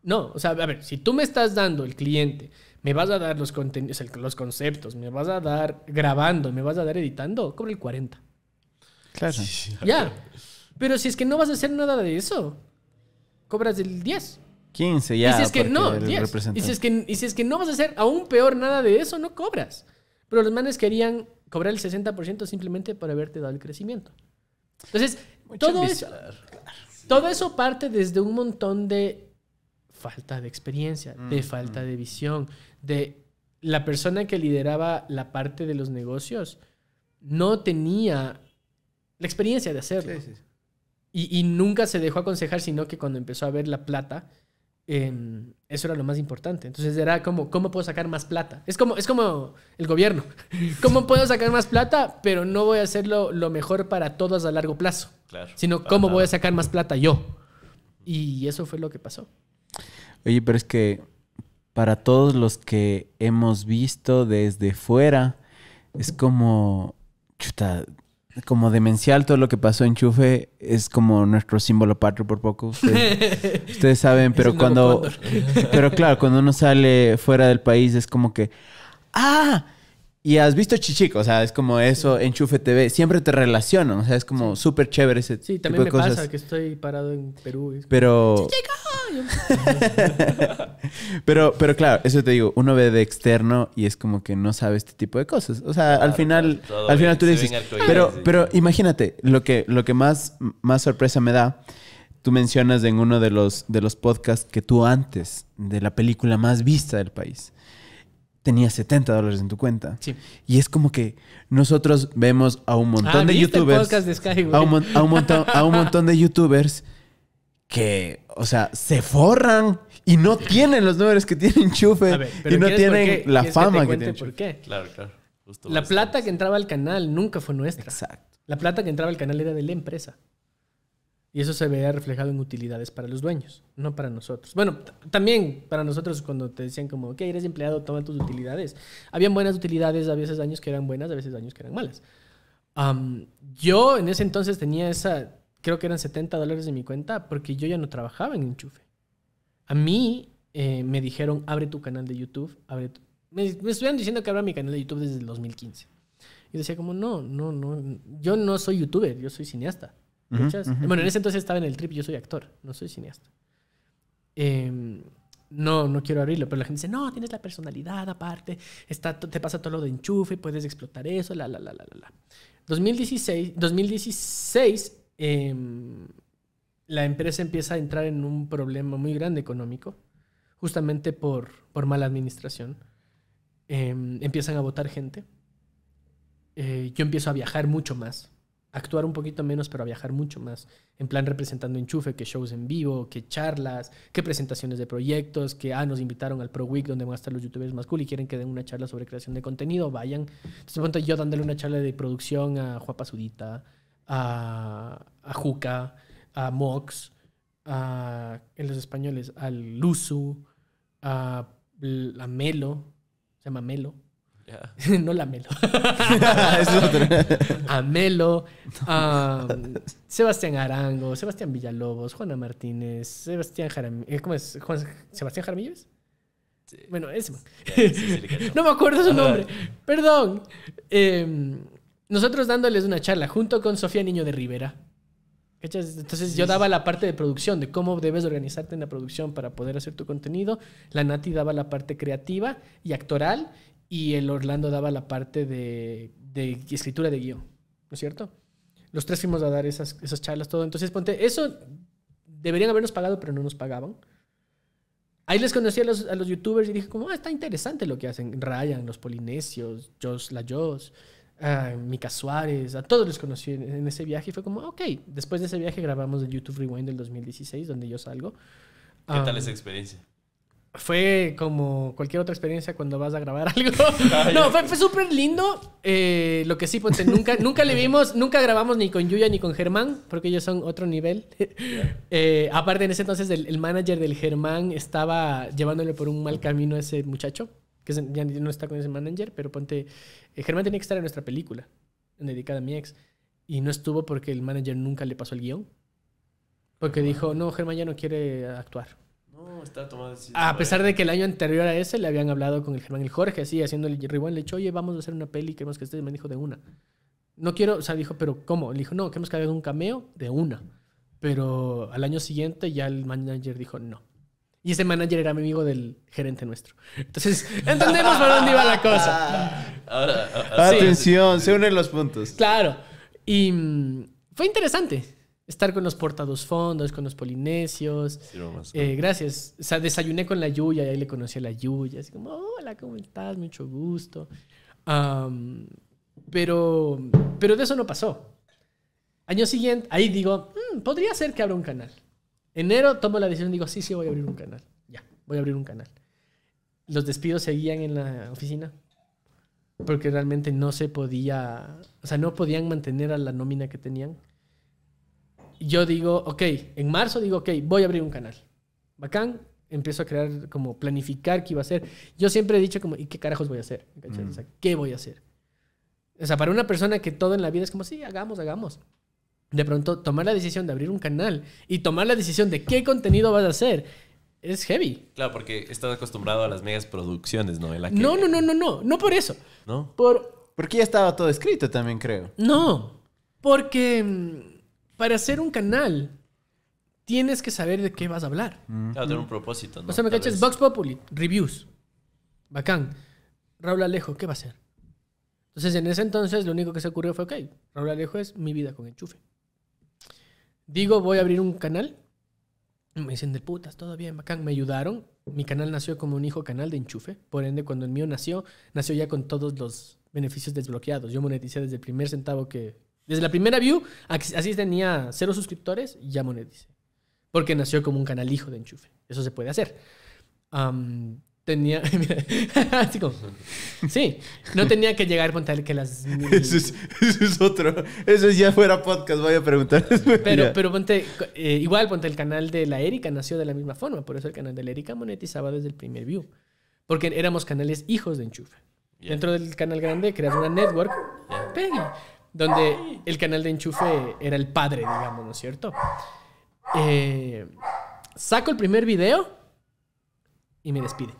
No, o sea, a ver, si tú me estás dando el cliente, me vas a dar los contenidos, los conceptos, me vas a dar grabando, me vas a dar editando, cobra el 40. Claro. ya. Pero si es que no vas a hacer nada de eso, cobras el 10. 15 ya. Y si es que no, 10. si es que, y si es que no vas a hacer aún peor nada de eso, no cobras. Pero los manes querían cobrar el 60% simplemente para haberte dado el crecimiento. Entonces, todo eso, todo eso parte desde un montón de falta de experiencia, de mm, falta mm. de visión, de la persona que lideraba la parte de los negocios no tenía la experiencia de hacerlo. y, nunca se dejó aconsejar, sino que cuando empezó a ver la plata, eso era lo más importante. Entonces era como, ¿cómo puedo sacar más plata? Es como, es como el gobierno. ¿Cómo puedo sacar más plata? Pero no voy a hacerlo lo mejor para todos a largo plazo. Claro, sino, ¿cómo voy a sacar más plata yo? Y eso fue lo que pasó. Oye, pero es que para todos los que hemos visto desde fuera, es como, chuta, como demencial todo lo que pasó en Chufe es como nuestro símbolo patrio por poco. Ustedes, saben, pero cuando... Pero claro, cuando uno sale fuera del país es como que... ¡Ah! Y has visto Chichico, o sea, es como eso, Enchufe TV, siempre te relaciono, o sea, es como súper chévere ese Sí, también me pasa que estoy parado en Perú. pero... pero, pero claro, eso te digo, uno ve de externo y es como que no sabe este tipo de cosas. O sea, al final, al final tú dices, pero, pero imagínate, lo que, lo que más, más sorpresa me da, tú mencionas en uno de los, de los podcasts que tú antes de la película más vista del país tenías 70 dólares en tu cuenta. Y es como que nosotros vemos a un ah, montón de youtubers. a, un, a, un montón, a un montón de youtubers que, o sea, se forran y no tienen los números que tienen Chufe y no tienen la fama que, tienen. ¿Por qué? Claro, claro. la plata que entraba al canal nunca fue nuestra. Exacto. La plata que entraba al canal era de la empresa. Y eso se veía reflejado en utilidades para los dueños, no para nosotros. Bueno, también para nosotros cuando te decían como, ok, eres empleado, toma tus utilidades. Habían buenas utilidades, a veces años que eran buenas, a veces años que eran malas. yo en ese entonces tenía esa, creo que eran 70 dólares en mi cuenta porque yo ya no trabajaba en enchufe. A mí eh, me dijeron, abre tu canal de YouTube, abre me, me estuvieron diciendo que abra mi canal de YouTube desde el 2015. Y decía como, no, no, no, yo no soy youtuber, yo soy cineasta. Bueno, en ese entonces estaba en el trip, yo soy actor, no soy cineasta. Em, no, no quiero abrirlo, pero la gente dice, no, tienes la personalidad aparte, está, te pasa todo lo de enchufe, puedes explotar eso, la, la, la, la, la. 2016, 2016 em, la empresa empieza a entrar en un problema muy grande económico, justamente por, por mala administración. Em, empiezan a votar gente. Eh, yo empiezo a viajar mucho más actuar un poquito menos, pero a viajar mucho más. En plan representando enchufe, que shows en vivo, que charlas, que presentaciones de proyectos, que ah, nos invitaron al Pro Week donde van a estar los youtubers más cool y quieren que den una charla sobre creación de contenido, vayan. Entonces, pronto yo dándole una charla de producción a Juapa Sudita, a, a Juca, a Mox, a en los españoles, al Luzu, a, a Melo, se llama Melo no la Melo. a Melo, mm, Sebastián Arango, Sebastián Villalobos, Juana Martínez, Sebastián Jaramillo. Eh, ¿Cómo es? ¿Sebastián Jaramillo Bueno, ese no me acuerdo su ah, nombre. Perdón. Eh, nosotros dándoles una charla junto con Sofía Niño de Rivera. Entonces yo daba la parte de producción, de cómo debes organizarte en la producción para poder hacer tu contenido. La Nati daba la parte creativa y actoral y el Orlando daba la parte de, de escritura de guión, ¿no es cierto? Los tres fuimos a dar esas, esas charlas, todo. Entonces, ponte, eso deberían habernos pagado, pero no nos pagaban. Ahí les conocí a los, youtubers y dije, como, ah, está interesante lo que hacen. Ryan, los polinesios, Josh, la Josh, ah, Mica Suárez, a todos los conocí en, ese viaje y fue como, ok, después de ese viaje grabamos el YouTube Rewind del 2016, donde yo salgo. ¿Qué tal ah, esa experiencia? fue como cualquier otra experiencia cuando vas a grabar algo. no, fue, súper lindo. Eh, lo que sí, ponte, pues, nunca, nunca le vimos, nunca grabamos ni con Yuya ni con Germán, porque ellos son otro nivel. Eh, aparte, en ese entonces, el, manager del Germán estaba llevándole por un mal camino a ese muchacho, que ya no está con ese manager, pero ponte. Eh, Germán tenía que estar en nuestra película, dedicada a mi ex, y no estuvo porque el manager nunca le pasó el guión. Porque dijo, no, Germán ya no quiere actuar. A pesar de que el año anterior a ese le habían hablado con el Germán el Jorge, así, haciendo el rewind, le echó oye, vamos a hacer una peli, queremos que estés. Me dijo, de una. No quiero, o sea, dijo, pero ¿cómo? Le dijo, no, queremos que haga un cameo de una. Pero al año siguiente ya el manager dijo, no. Y ese manager era mi amigo del gerente nuestro. Entonces, entendemos por dónde iba la cosa. Ahora, Atención, se unen los puntos. Claro. Y mm, fue interesante estar con los portados fondos, con los polinesios. Eh, gracias. O sea, desayuné con la Yuya y ahí le conocí a la Yuya. Así como, hola, ¿cómo estás? Mucho gusto. pero, pero de eso no pasó. Año siguiente, ahí digo, mm, podría ser que abra un canal. Enero tomo la decisión, digo, sí, sí, voy a abrir un canal. Ya, voy a abrir un canal. Los despidos seguían en la oficina porque realmente no se podía, o sea, no podían mantener a la nómina que tenían yo digo, ok, en marzo digo, ok, voy a abrir un canal. Bacán, empiezo a crear, como planificar qué iba a hacer. Yo siempre he dicho como, ¿y qué carajos voy a hacer? Mm. ¿qué voy a hacer? O sea, para una persona que todo en la vida es como, sí, hagamos, hagamos. De pronto, tomar la decisión de abrir un canal y tomar la decisión de qué contenido vas a hacer es heavy. Claro, porque estás acostumbrado a las medias producciones, ¿no? No, no, no, no, no. No por eso. ¿No? Por... Porque ya estaba todo escrito también, creo. No. Porque mm, para hacer un canal, tienes que saber de qué vas a hablar. Claro, tener un propósito, ¿no? O sea, me cachas, Vox Populi, reviews. Bacán. Raúl Alejo, ¿qué va a hacer? Entonces, en ese entonces, lo único que se ocurrió fue, ok, Raúl Alejo es mi vida con enchufe. Digo, voy a abrir un canal. Me dicen de putas, todo bien, bacán. Me ayudaron. Mi canal nació como un hijo canal de enchufe. Por ende, cuando el mío nació, nació ya con todos los beneficios desbloqueados. Yo moneticé desde el primer centavo que, desde la primera view, así tenía cero suscriptores, y ya monetizó. Porque nació como un canal hijo de enchufe. Eso se puede hacer. tenía. sí, no tenía que llegar con tal que las. Eso, es, otro. Eso ya fuera podcast, voy a preguntar. Pero, pero eh, igual, ponte el canal de la Erika nació de la misma forma. Por eso el canal de la Erika monetizaba desde el primer view. Porque éramos canales hijos de enchufe. Dentro del canal grande creas una network donde el canal de enchufe era el padre, digamos, ¿no es cierto? Eh, saco el primer video y me despide.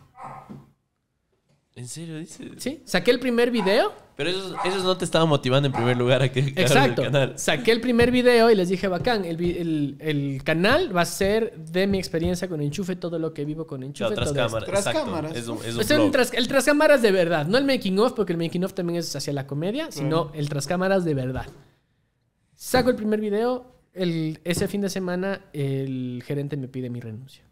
¿En serio dices Sí, saqué el primer video pero esos, no te estaban motivando en primer lugar a que El canal. Saqué el primer video y les dije, bacán, el, canal va a ser de mi experiencia con Enchufe, todo lo que vivo con Enchufe. todo tras, cámaras. Es el, tras, de verdad, no el making off porque el making of también es hacia la comedia, sino el tras cámaras de verdad. Saco el primer video, el, ese fin de semana el gerente me pide mi renuncia.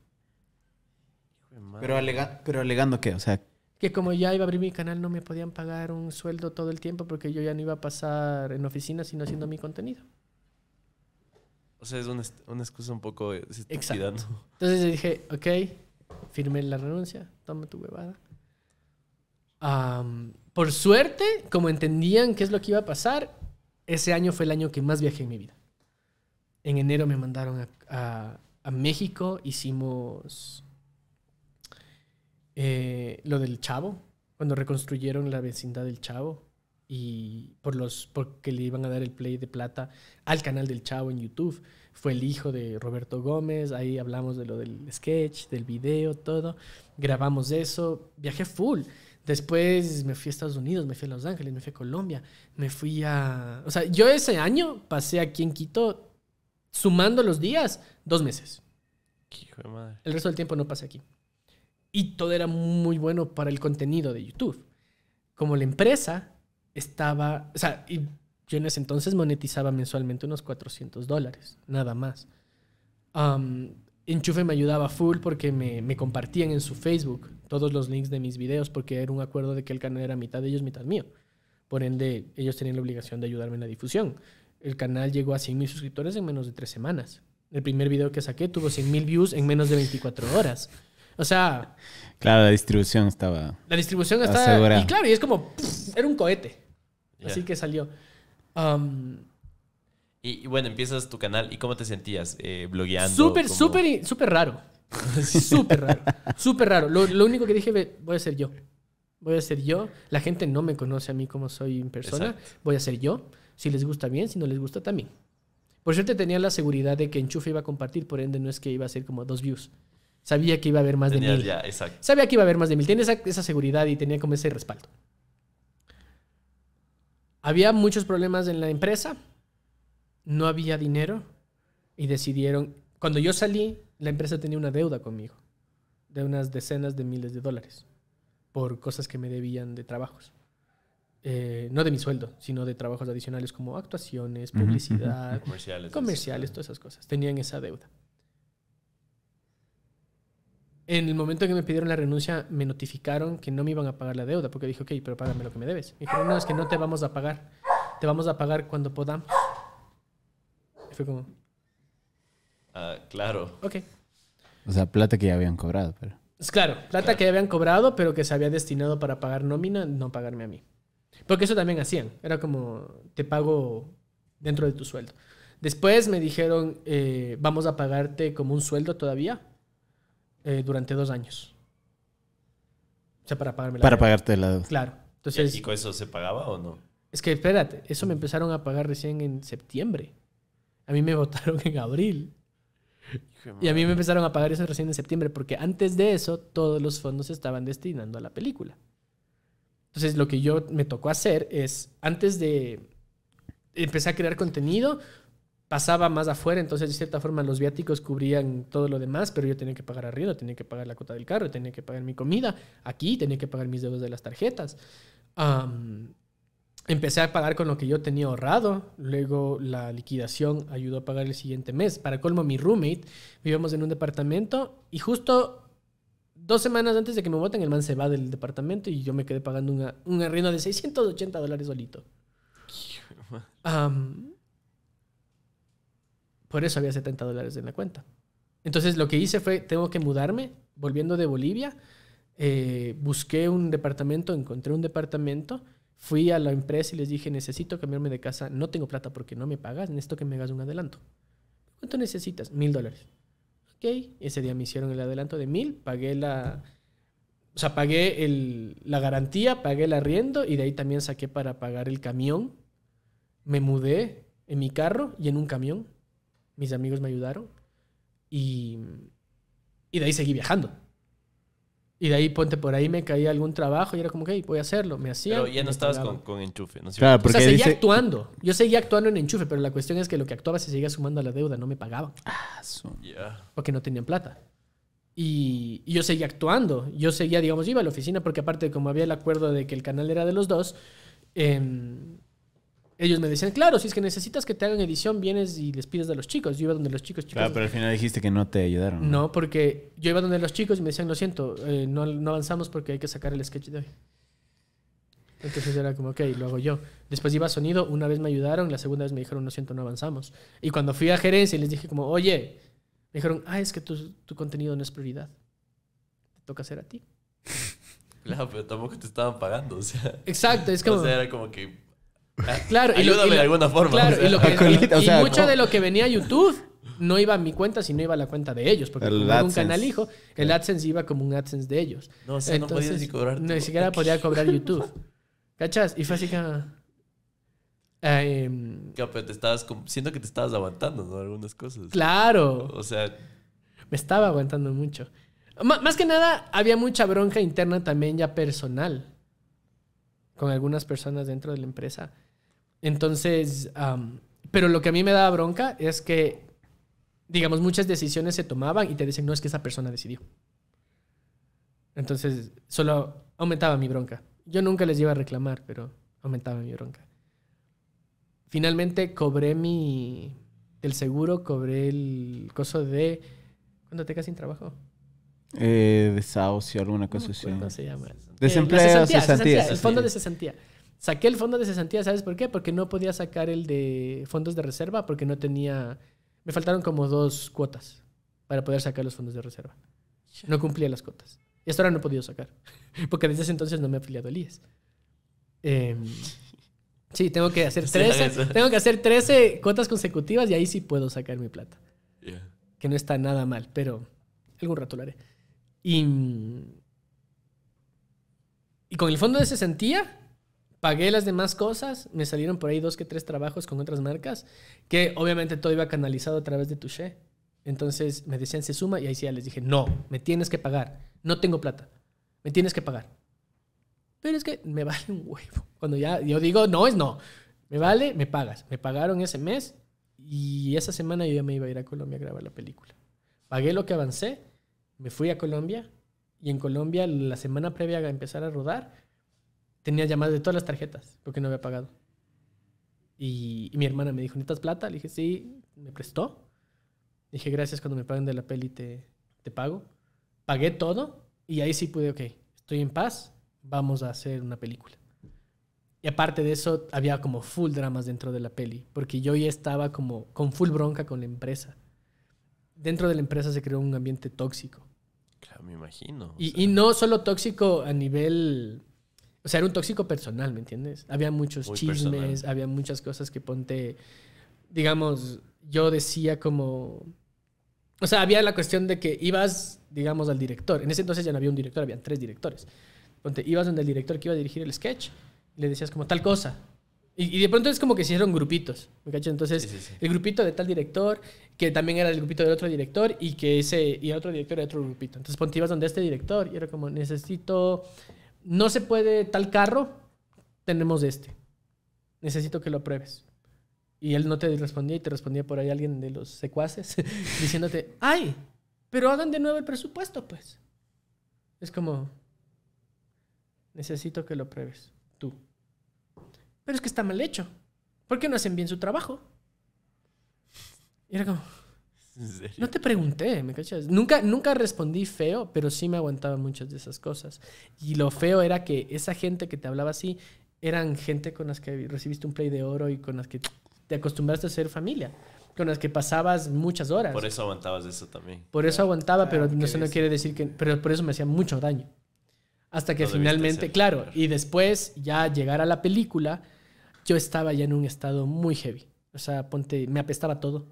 Pero, pero alegando qué, o sea, que como ya iba a abrir mi canal no me podían pagar un sueldo todo el tiempo porque yo ya no iba a pasar en oficina sino haciendo mi contenido. O sea, es una, una excusa un poco eh, excitante Entonces dije, ok, firmé la renuncia, toma tu huevada. por suerte, como entendían qué es lo que iba a pasar, ese año fue el año que más viajé en mi vida. En enero me mandaron a, a México, hicimos eh, lo del Chavo, cuando reconstruyeron la vecindad del Chavo y por los porque le iban a dar el play de plata al canal del Chavo en YouTube. Fue el hijo de Roberto Gómez, ahí hablamos de lo del sketch, del video, todo. Grabamos eso, viajé full. Después me fui a Estados Unidos, me fui a Los Ángeles, me fui a Colombia, me fui a... O sea, yo ese año pasé aquí en Quito, sumando los días, dos meses. El resto del tiempo no pasé aquí. Y todo era muy bueno para el contenido de YouTube. Como la empresa estaba, o sea, y yo en ese entonces monetizaba mensualmente unos 400 dólares, nada más. Enchufe me ayudaba full porque me, me, compartían en su Facebook todos los links de mis videos porque era un acuerdo de que el canal era mitad de ellos, mitad mío. Por ende, ellos tenían la obligación de ayudarme en la difusión. El canal llegó a 100 mil suscriptores en menos de tres semanas. El primer video que saqué tuvo 100 mil views en menos de 24 horas. O sea. Claro, la distribución estaba. La distribución estaba. Y claro, y es como. era un cohete. Así que salió. Um, y, bueno, empiezas tu canal. ¿Y cómo te sentías? Eh, blogueando. Súper, súper, raro. súper raro. Súper raro. Lo, único que dije, voy a ser yo. Voy a ser yo. La gente no me conoce a mí como soy en persona. Voy a ser yo. Si les gusta bien, si no les gusta también. Por cierto, tenía la seguridad de que Enchufe iba a compartir, por ende no es que iba a ser como dos views. Sabía que iba a haber más de mil. Sabía que iba a haber más de mil. Tenía esa, seguridad y tenía como ese respaldo. Había muchos problemas en la empresa. No había dinero. Y decidieron. Cuando yo salí, la empresa tenía una deuda conmigo. De unas decenas de miles de dólares. Por cosas que me debían de trabajos. Eh, no de mi sueldo, sino de trabajos adicionales como actuaciones, publicidad, comerciales, comerciales, todas esas cosas. Tenían esa deuda. En el momento que me pidieron la renuncia, me notificaron que no me iban a pagar la deuda, porque dije, ok, pero págame lo que me debes. Me dijeron, no, es que no te vamos a pagar. Te vamos a pagar cuando podamos. Y fue como... Ah, claro. Ok. O sea, plata que ya habían cobrado, pero... Es claro, plata que ya habían cobrado, pero que se había destinado para pagar nómina, no pagarme a mí. Porque eso también hacían. Era como, te pago dentro de tu sueldo. Después me dijeron, eh, vamos a pagarte como un sueldo todavía, eh, durante dos años. O sea, para pagarme la Para pagarte la deuda. Claro. ¿Y con eso se pagaba o no? Es que espérate, eso me empezaron a pagar recién en septiembre. A mí me votaron en abril. Y a mí me empezaron a pagar eso recién en septiembre, porque antes de eso todos los fondos se estaban destinando a la película. Entonces lo que yo me tocó hacer es, antes de empezar a crear contenido, pasaba más afuera, entonces de cierta forma los viáticos cubrían todo lo demás, pero yo tenía que pagar arriba, tenía que pagar la cuota del carro, tenía que pagar mi comida, aquí tenía que pagar mis deudas de las tarjetas. empecé a pagar con lo que yo tenía ahorrado, luego la liquidación ayudó a pagar el siguiente mes. Para colmo, mi roommate, vivíamos en un departamento y justo dos semanas antes de que me voten, el man se va del departamento y yo me quedé pagando un arriendo de 680 dólares solito. Por eso había 70 dólares en la cuenta. Entonces lo que hice fue, tengo que mudarme, volviendo de Bolivia, eh, busqué un departamento, encontré un departamento, fui a la empresa y les dije, necesito cambiarme de casa, no tengo plata porque no me pagas, necesito que me hagas un adelanto. ¿Cuánto necesitas? Mil dólares. Ok, ese día me hicieron el adelanto de mil, pagué la... O sea, pagué la garantía, pagué el arriendo y de ahí también saqué para pagar el camión. Me mudé en mi carro y en un camión mis amigos me ayudaron y, y de ahí seguí viajando. Y de ahí, ponte por ahí, me caía algún trabajo y era como, ok, voy a hacerlo. Me hacía. Pero ya no estabas con, enchufe, ¿no? Claro, o sea, seguía actuando. Yo seguía actuando en enchufe, pero la cuestión es que lo que actuaba se seguía sumando a la deuda, no me pagaba. Ah, son... Porque no tenían plata. Y, yo seguía actuando. Yo seguía, digamos, iba a la oficina porque, aparte, como había el acuerdo de que el canal era de los dos, eh, ellos me decían, claro, si es que necesitas que te hagan edición, vienes y les pides a los chicos. Yo iba donde los chicos, chicos. Claro, pero al final dijiste que no te ayudaron. No, porque yo iba donde los chicos y me decían, lo siento, eh, no, avanzamos porque hay que sacar el sketch de hoy. Entonces era como, ok, lo hago yo. Después iba a sonido, una vez me ayudaron, la segunda vez me dijeron, no siento, no avanzamos. Y cuando fui a gerencia y les dije como, oye, me dijeron, ah, es que tu, contenido no es prioridad. Te toca hacer a ti. Claro, pero tampoco te estaban pagando, o sea. Exacto, es como... era como que Claro, y de alguna forma. y, mucho de lo que venía a YouTube no iba a mi cuenta, sino iba a la cuenta de ellos, porque el un canal hijo, el AdSense iba como un AdSense de ellos. No, Entonces, no podías ni cobrar. Ni siquiera podía cobrar YouTube. ¿Cachas? Y fue así que... Em, siento que te estabas aguantando, ¿no? Algunas cosas. Claro. O sea... Me estaba aguantando mucho. más que nada, había mucha bronca interna también ya personal. Con algunas personas dentro de la empresa entonces, pero lo que a mí me daba bronca es que, digamos, muchas decisiones se tomaban y te dicen, no es que esa persona decidió. Entonces, solo aumentaba mi bronca. Yo nunca les iba a reclamar, pero aumentaba mi bronca. Finalmente cobré mi... del seguro, cobré el coso de... cuando te quedas sin trabajo? Eh, desahucio, alguna cosa así. se llama? Desempleo, eh, El fondo de cesantía. Saqué el fondo de cesantía, ¿sabes por qué? Porque no podía sacar el de fondos de reserva porque no tenía... Me faltaron como dos cuotas para poder sacar los fondos de reserva. No cumplía las cuotas. Y hasta ahora no he podido sacar. Porque desde ese entonces no me he afiliado al IES. Em, sí, tengo que hacer 13, tengo que hacer 13 cuotas consecutivas y ahí sí puedo sacar mi plata. Que no está nada mal, pero algún rato lo haré. Y, mm, y con el fondo de cesantía pagué las demás cosas, me salieron por ahí dos que tres trabajos con otras marcas, que obviamente todo iba canalizado a través de Touché. Entonces me decían, se suma, y ahí sí ya les dije, no, me tienes que pagar, no tengo plata, me tienes que pagar. Pero es que me vale un huevo. Cuando ya yo digo, no es no, me vale, me pagas. Me pagaron ese mes y esa semana yo ya me iba a ir a Colombia a grabar la película. Pagué lo que avancé, me fui a Colombia y en Colombia la semana previa a empezar a rodar, tenía llamadas de todas las tarjetas porque no había pagado. Y, mi hermana me dijo, ¿necesitas plata? Le dije, sí, me prestó. Le dije, gracias, cuando me paguen de la peli te, pago. Pagué todo y ahí sí pude, ok, estoy en paz, vamos a hacer una película. Y aparte de eso, había como full dramas dentro de la peli, porque yo ya estaba como con full bronca con la empresa. Dentro de la empresa se creó un ambiente tóxico. Claro, me imagino. Y, y no solo tóxico a nivel o sea, era un tóxico personal, ¿me entiendes? Había muchos chismes, había muchas cosas que ponte, digamos, yo decía como... O sea, había la cuestión de que ibas, digamos, al director. En ese entonces ya no había un director, habían tres directores. Ponte, ibas donde el director que iba a dirigir el sketch, le decías como tal cosa. Y, de pronto es como que se hicieron grupitos, ¿me cachas? Entonces, el grupito de tal director, que también era el grupito del otro director, y que ese, y otro director era otro grupito. Entonces, ponte, ibas donde este director, y era como, necesito no se puede tal carro, tenemos este. Necesito que lo pruebes. Y él no te respondía y te respondía por ahí alguien de los secuaces diciéndote, ay, pero hagan de nuevo el presupuesto, pues. Es como, necesito que lo pruebes tú. Pero es que está mal hecho. ¿Por qué no hacen bien su trabajo? Y era como, no te pregunté, ¿me cachas? Nunca, nunca respondí feo, pero sí me aguantaba muchas de esas cosas. Y lo feo era que esa gente que te hablaba así eran gente con las que recibiste un play de oro y con las que te acostumbraste a ser familia, con las que pasabas muchas horas. Por eso aguantabas eso también. Por eso aguantaba, pero eso no quiere decir que... Pero por eso me hacía mucho daño. Hasta que finalmente, claro, y después ya llegar a la película, yo estaba ya en un estado muy heavy. O sea, ponte, me apestaba todo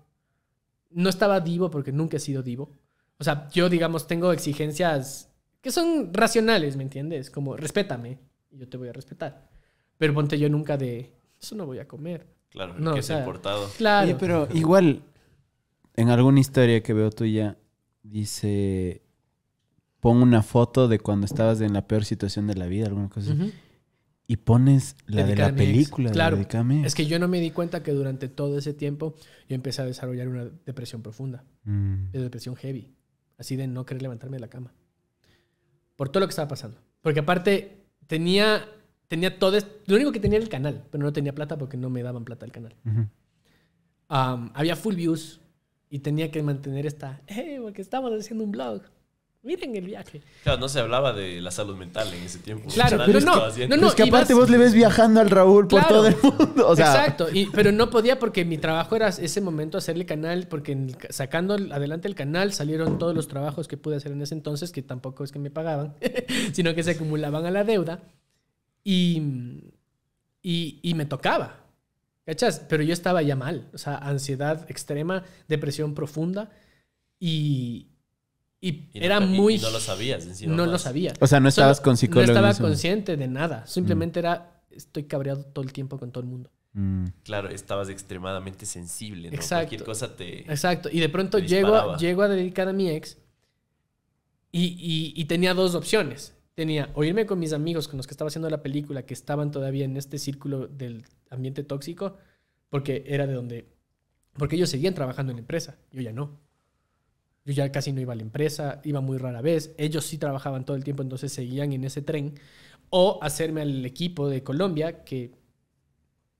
no estaba divo porque nunca he sido divo. O sea, yo, digamos, tengo exigencias que son racionales, ¿me entiendes? Como, respétame, y yo te voy a respetar. Pero ponte yo nunca de, eso no voy a comer. Claro, no, que es importado. Claro. pero igual, en alguna historia que veo tuya, dice, pon una foto de cuando estabas en la peor situación de la vida, alguna cosa así y pones la de la película. Claro, es que yo no me di cuenta que durante todo ese tiempo yo empecé a desarrollar una depresión profunda, mm. depresión heavy, así de no querer levantarme de la cama, por todo lo que estaba pasando. Porque aparte tenía, tenía todo, lo único que tenía era el canal, pero no tenía plata porque no me daban plata el canal. había full views y tenía que mantener esta, hey, porque estamos haciendo un blog. Miren el viaje. Claro, no se hablaba de la salud mental en ese tiempo. Claro, pero no, no, no. Es que aparte vos le ves viajando al Raúl por todo el mundo. Exacto, pero no podía porque mi trabajo era ese momento hacerle canal, porque sacando adelante el canal salieron todos los trabajos que pude hacer en ese entonces, que tampoco es que me pagaban, sino que se acumulaban a la deuda y, y, y me tocaba. ¿Cachas? Pero yo estaba ya mal, o sea, ansiedad extrema, depresión profunda y y, era muy... no lo sabías. No lo sabía. O sea, no estabas con No estaba consciente de nada. Simplemente mm. era, estoy cabreado todo el tiempo con todo el mundo. Mm. Claro, estabas extremadamente sensible. ¿no? Exacto. Cualquier cosa te... Exacto. Y de pronto llego, llego a dedicar a mi ex y, y tenía dos opciones. Tenía o irme con mis amigos con los que estaba haciendo la película, que estaban todavía en este círculo del ambiente tóxico, porque era de donde... Porque ellos seguían trabajando en la empresa, yo ya no. Yo ya casi no iba a la empresa, iba muy rara vez. Ellos sí trabajaban todo el tiempo, entonces seguían en ese tren. O hacerme al equipo de Colombia, que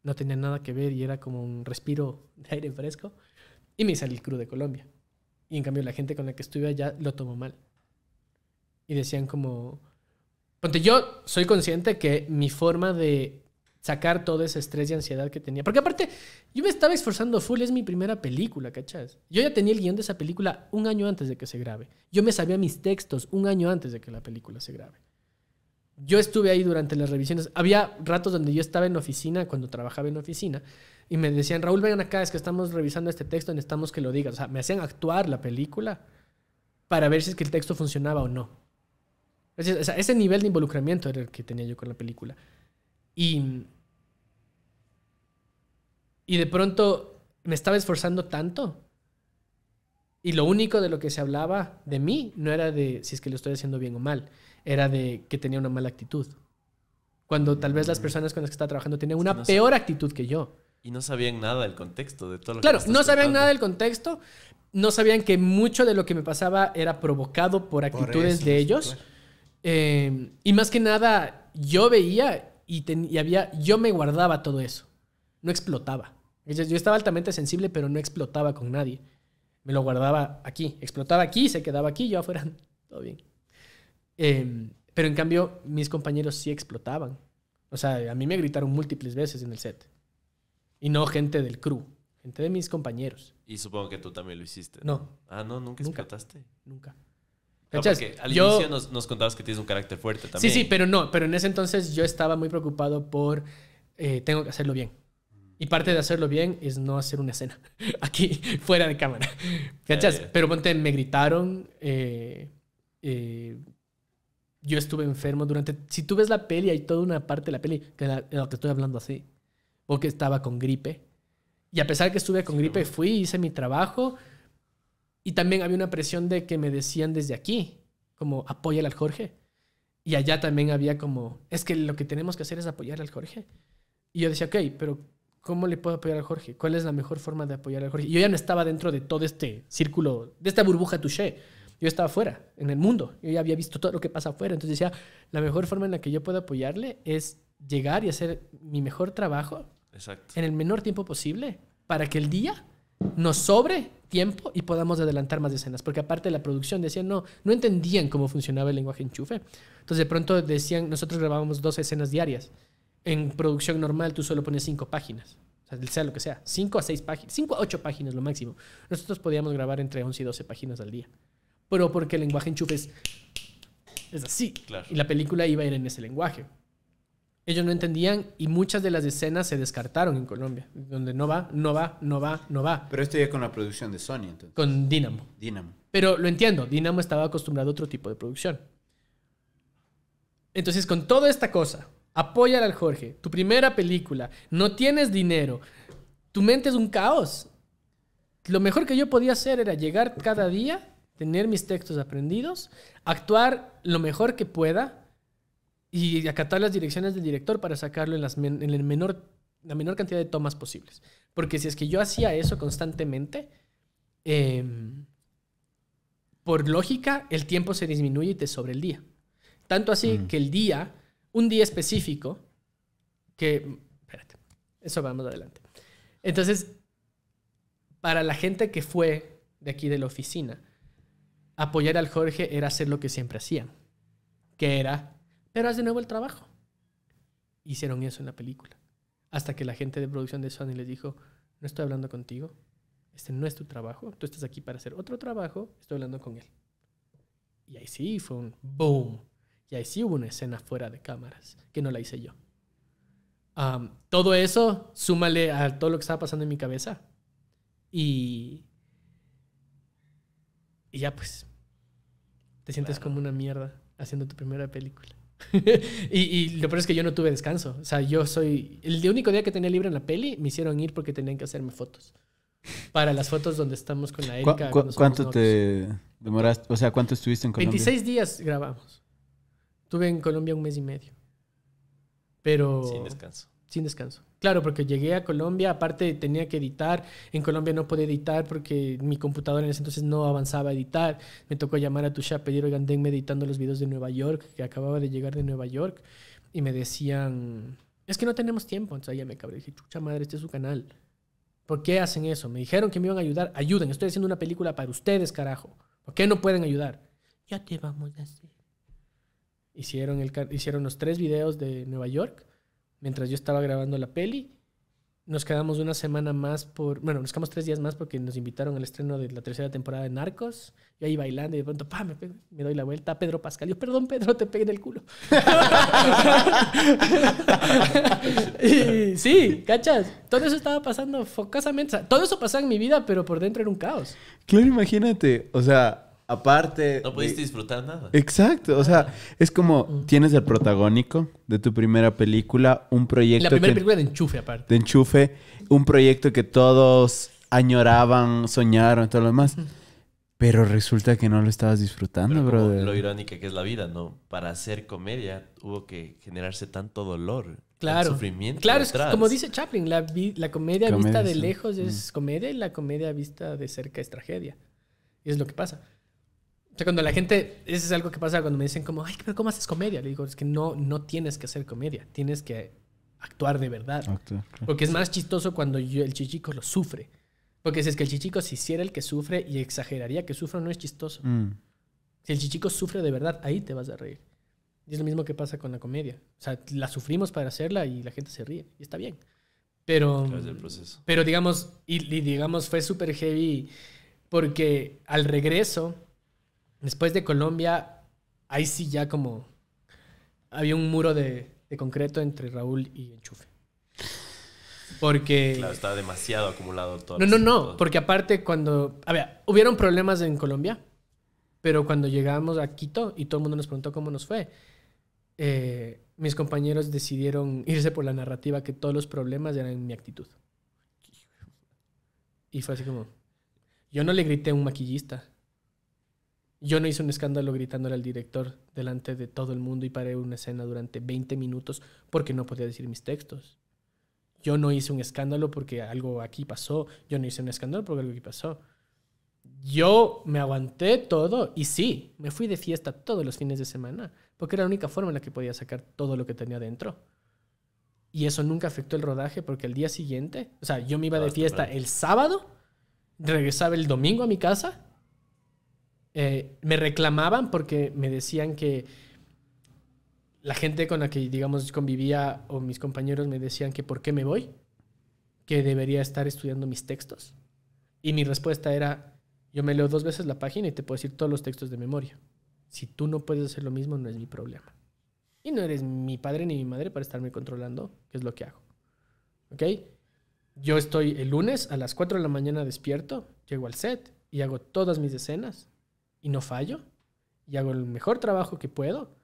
no tenía nada que ver y era como un respiro de aire fresco. Y me hice el crew de Colombia. Y en cambio la gente con la que estuve allá lo tomó mal. Y decían como... porque yo soy consciente que mi forma de sacar todo ese estrés y ansiedad que tenía. Porque aparte, yo me estaba esforzando full, es mi primera película, ¿cachas? Yo ya tenía el guión de esa película un año antes de que se grabe. Yo me sabía mis textos un año antes de que la película se grabe. Yo estuve ahí durante las revisiones. Había ratos donde yo estaba en oficina, cuando trabajaba en oficina, y me decían, Raúl, vengan acá, es que estamos revisando este texto, necesitamos que lo digas. O sea, me hacían actuar la película para ver si es que el texto funcionaba o no. O sea, ese nivel de involucramiento era el que tenía yo con la película. Y y de pronto me estaba esforzando tanto. Y lo único de lo que se hablaba de mí no era de si es que lo estoy haciendo bien o mal, era de que tenía una mala actitud. Cuando tal vez las mm. personas con las que estaba trabajando tenían una peor actitud que yo. Y no sabían nada del contexto de todo lo claro, Claro, no sabían nada del contexto, no sabían que mucho de lo que me pasaba era provocado por actitudes de ellos. Eh, y más que nada, yo veía y, tenía y había, yo me guardaba todo eso, no explotaba. Yo, estaba altamente sensible, pero no explotaba con nadie. Me lo guardaba aquí. Explotaba aquí, se quedaba aquí, yo afuera. Todo bien. Em, pero en cambio, mis compañeros sí explotaban. O sea, a mí me gritaron múltiples veces en el set. Y no gente del crew, gente de mis compañeros. Y supongo que tú también lo hiciste. No. Ah, no, nunca, nunca Nunca. porque al inicio nos, contabas que tienes un carácter fuerte también. Sí, sí, pero no, pero en ese entonces yo estaba muy preocupado por eh, tengo que hacerlo bien. Y parte de hacerlo bien es no hacer una escena aquí, fuera de cámara. ¿Cachas? Pero ponte, me gritaron. Eh, eh, yo estuve enfermo durante. Si tú ves la peli, hay toda una parte de la peli que de la que estoy hablando así. O que estaba con gripe. Y a pesar que estuve con gripe, fui, hice mi trabajo. Y también había una presión de que me decían desde aquí, como, apóyale al Jorge. Y allá también había como, es que lo que tenemos que hacer es apoyar al Jorge. Y yo decía, ok, pero ¿cómo le puedo apoyar a Jorge? ¿Cuál es la mejor forma de apoyar a Jorge? Yo ya no estaba dentro de todo este círculo, de esta burbuja touché. Yo estaba fuera, en el mundo. Yo ya había visto todo lo que pasa afuera. Entonces decía, la mejor forma en la que yo puedo apoyarle es llegar y hacer mi mejor trabajo en el menor tiempo posible para que el día nos sobre tiempo y podamos adelantar más escenas. Porque aparte de la producción, decían, no, no entendían cómo funcionaba el lenguaje enchufe. Entonces de pronto decían, nosotros grabábamos dos escenas diarias. En producción normal tú solo pones cinco páginas, o sea, sea lo que sea, cinco a seis páginas, 5 a ocho páginas lo máximo. Nosotros podíamos grabar entre 11 y 12 páginas al día, pero porque el lenguaje en es, es así, y la película iba a ir en ese lenguaje. Ellos no entendían y muchas de las escenas se descartaron en Colombia, donde no va, no va, no va, no va. Pero esto ya con la producción de Sony, entonces. Con Dynamo. Dynamo. Pero lo entiendo, Dynamo estaba acostumbrado a otro tipo de producción. Entonces, con toda esta cosa, Apoyar al Jorge. Tu primera película. No tienes dinero. Tu mente es un caos. Lo mejor que yo podía hacer era llegar cada día, tener mis textos aprendidos, actuar lo mejor que pueda y acatar las direcciones del director para sacarlo en, la menor cantidad de tomas posibles. Porque si es que yo hacía eso constantemente, em, por lógica, el tiempo se disminuye y te sobre el día. Tanto así mm. que el día un día específico que... Espérate, eso vamos adelante. Entonces, para la gente que fue de aquí de la oficina, apoyar al Jorge era hacer lo que siempre hacían, que era, pero haz de nuevo el trabajo. Hicieron eso en la película. Hasta que la gente de producción de Sony les dijo, no estoy hablando contigo, este no es tu trabajo, tú estás aquí para hacer otro trabajo, estoy hablando con él. Y ahí sí fue un boom. Y ahí sí hubo una escena fuera de cámaras, que no la hice yo. todo eso, súmale a todo lo que estaba pasando en mi cabeza. Y. Y ya pues. Te sientes como una mierda haciendo tu primera película. y, lo peor es que yo no tuve descanso. O sea, yo soy. El único día que tenía libre en la peli me hicieron ir porque tenían que hacerme fotos. Para las fotos donde estamos con la Erika. ¿Cu cuánto te demoraste? O sea, ¿cuánto estuviste en Colombia? 26 días grabamos. Tuve en Colombia un mes y medio. Pero... Sin descanso. Sin descanso. Claro, porque llegué a Colombia, aparte tenía que editar. En Colombia no podía editar porque mi computadora en ese entonces no avanzaba a editar. Me tocó llamar a Tusha a pedir, oigan, editando los videos de Nueva York, que acababa de llegar de Nueva York. Y me decían, es que no tenemos tiempo. Entonces ahí ya me cabré. Dije, chucha madre, este es su canal. ¿Por qué hacen eso? Me dijeron que me iban a ayudar. Ayuden, estoy haciendo una película para ustedes, carajo. ¿Por qué no pueden ayudar? Ya te vamos a hacer hicieron, hicieron los tres videos de Nueva York mientras yo estaba grabando la peli. Nos quedamos una semana más por. Bueno, nos quedamos tres días más porque nos invitaron al estreno de la tercera temporada de Narcos. Y ahí bailando y de pronto, pa, me, doy la vuelta Pedro Pascal. Yo, perdón, Pedro, te pegué en el culo. y, sí, ¿cachas? Todo eso estaba pasando focosamente. Todo eso pasaba en mi vida, pero por dentro era un caos. Claro, imagínate. O sea, Aparte. No pudiste disfrutar nada. Exacto. O sea, ah. es como mm. tienes el protagónico de tu primera película, un proyecto. La primera película de enchufe, aparte. De enchufe, un proyecto que todos añoraban, soñaron, todo lo demás. Mm. Pero resulta que no lo estabas disfrutando, brother. Lo irónica que es la vida, ¿no? Para hacer comedia hubo que generarse tanto dolor. Claro. Sufrimiento claro, es como dice Chaplin, la, comedia, vista de lejos es mm. comedia y la comedia vista de cerca es tragedia. Y es lo que pasa. O sea, cuando la gente, eso es algo que pasa cuando me dicen como, ay, pero ¿cómo haces comedia? Le digo, es que no, no tienes que hacer comedia, tienes que actuar de verdad. Porque es más chistoso cuando yo, el chichico lo sufre. Porque si es que el chichico se hiciera el que sufre y exageraría que sufre, no es chistoso. Mm. Si el chichico sufre de verdad, ahí te vas a reír. Y es lo mismo que pasa con la comedia. O sea, la sufrimos para hacerla y la gente se ríe. Y está bien. Pero, pero digamos, y, digamos, fue súper heavy porque al regreso Después de Colombia, ahí sí ya como había un muro de, concreto entre Raúl y Enchufe. Porque... Claro, estaba demasiado acumulado todo. No, no, no, porque aparte cuando... A ver, hubieron problemas en Colombia, pero cuando llegamos a Quito y todo el mundo nos preguntó cómo nos fue, eh, mis compañeros decidieron irse por la narrativa que todos los problemas eran mi actitud. Y fue así como... Yo no le grité a un maquillista. Yo no hice un escándalo gritándole al director delante de todo el mundo y paré una escena durante 20 minutos porque no podía decir mis textos. Yo no hice un escándalo porque algo aquí pasó. Yo no hice un escándalo porque algo aquí pasó. Yo me aguanté todo y sí, me fui de fiesta todos los fines de semana porque era la única forma en la que podía sacar todo lo que tenía dentro. Y eso nunca afectó el rodaje porque el día siguiente, o sea, yo me iba de fiesta el sábado, regresaba el domingo a mi casa eh, me reclamaban porque me decían que la gente con la que, digamos, convivía o mis compañeros me decían que por qué me voy, que debería estar estudiando mis textos. Y mi respuesta era, yo me leo dos veces la página y te puedo decir todos los textos de memoria. Si tú no puedes hacer lo mismo, no es mi problema. Y no eres mi padre ni mi madre para estarme controlando, qué es lo que hago. ¿Ok? Yo estoy el lunes a las 4 de la mañana despierto, llego al set y hago todas mis escenas y no fallo y hago el mejor trabajo que puedo.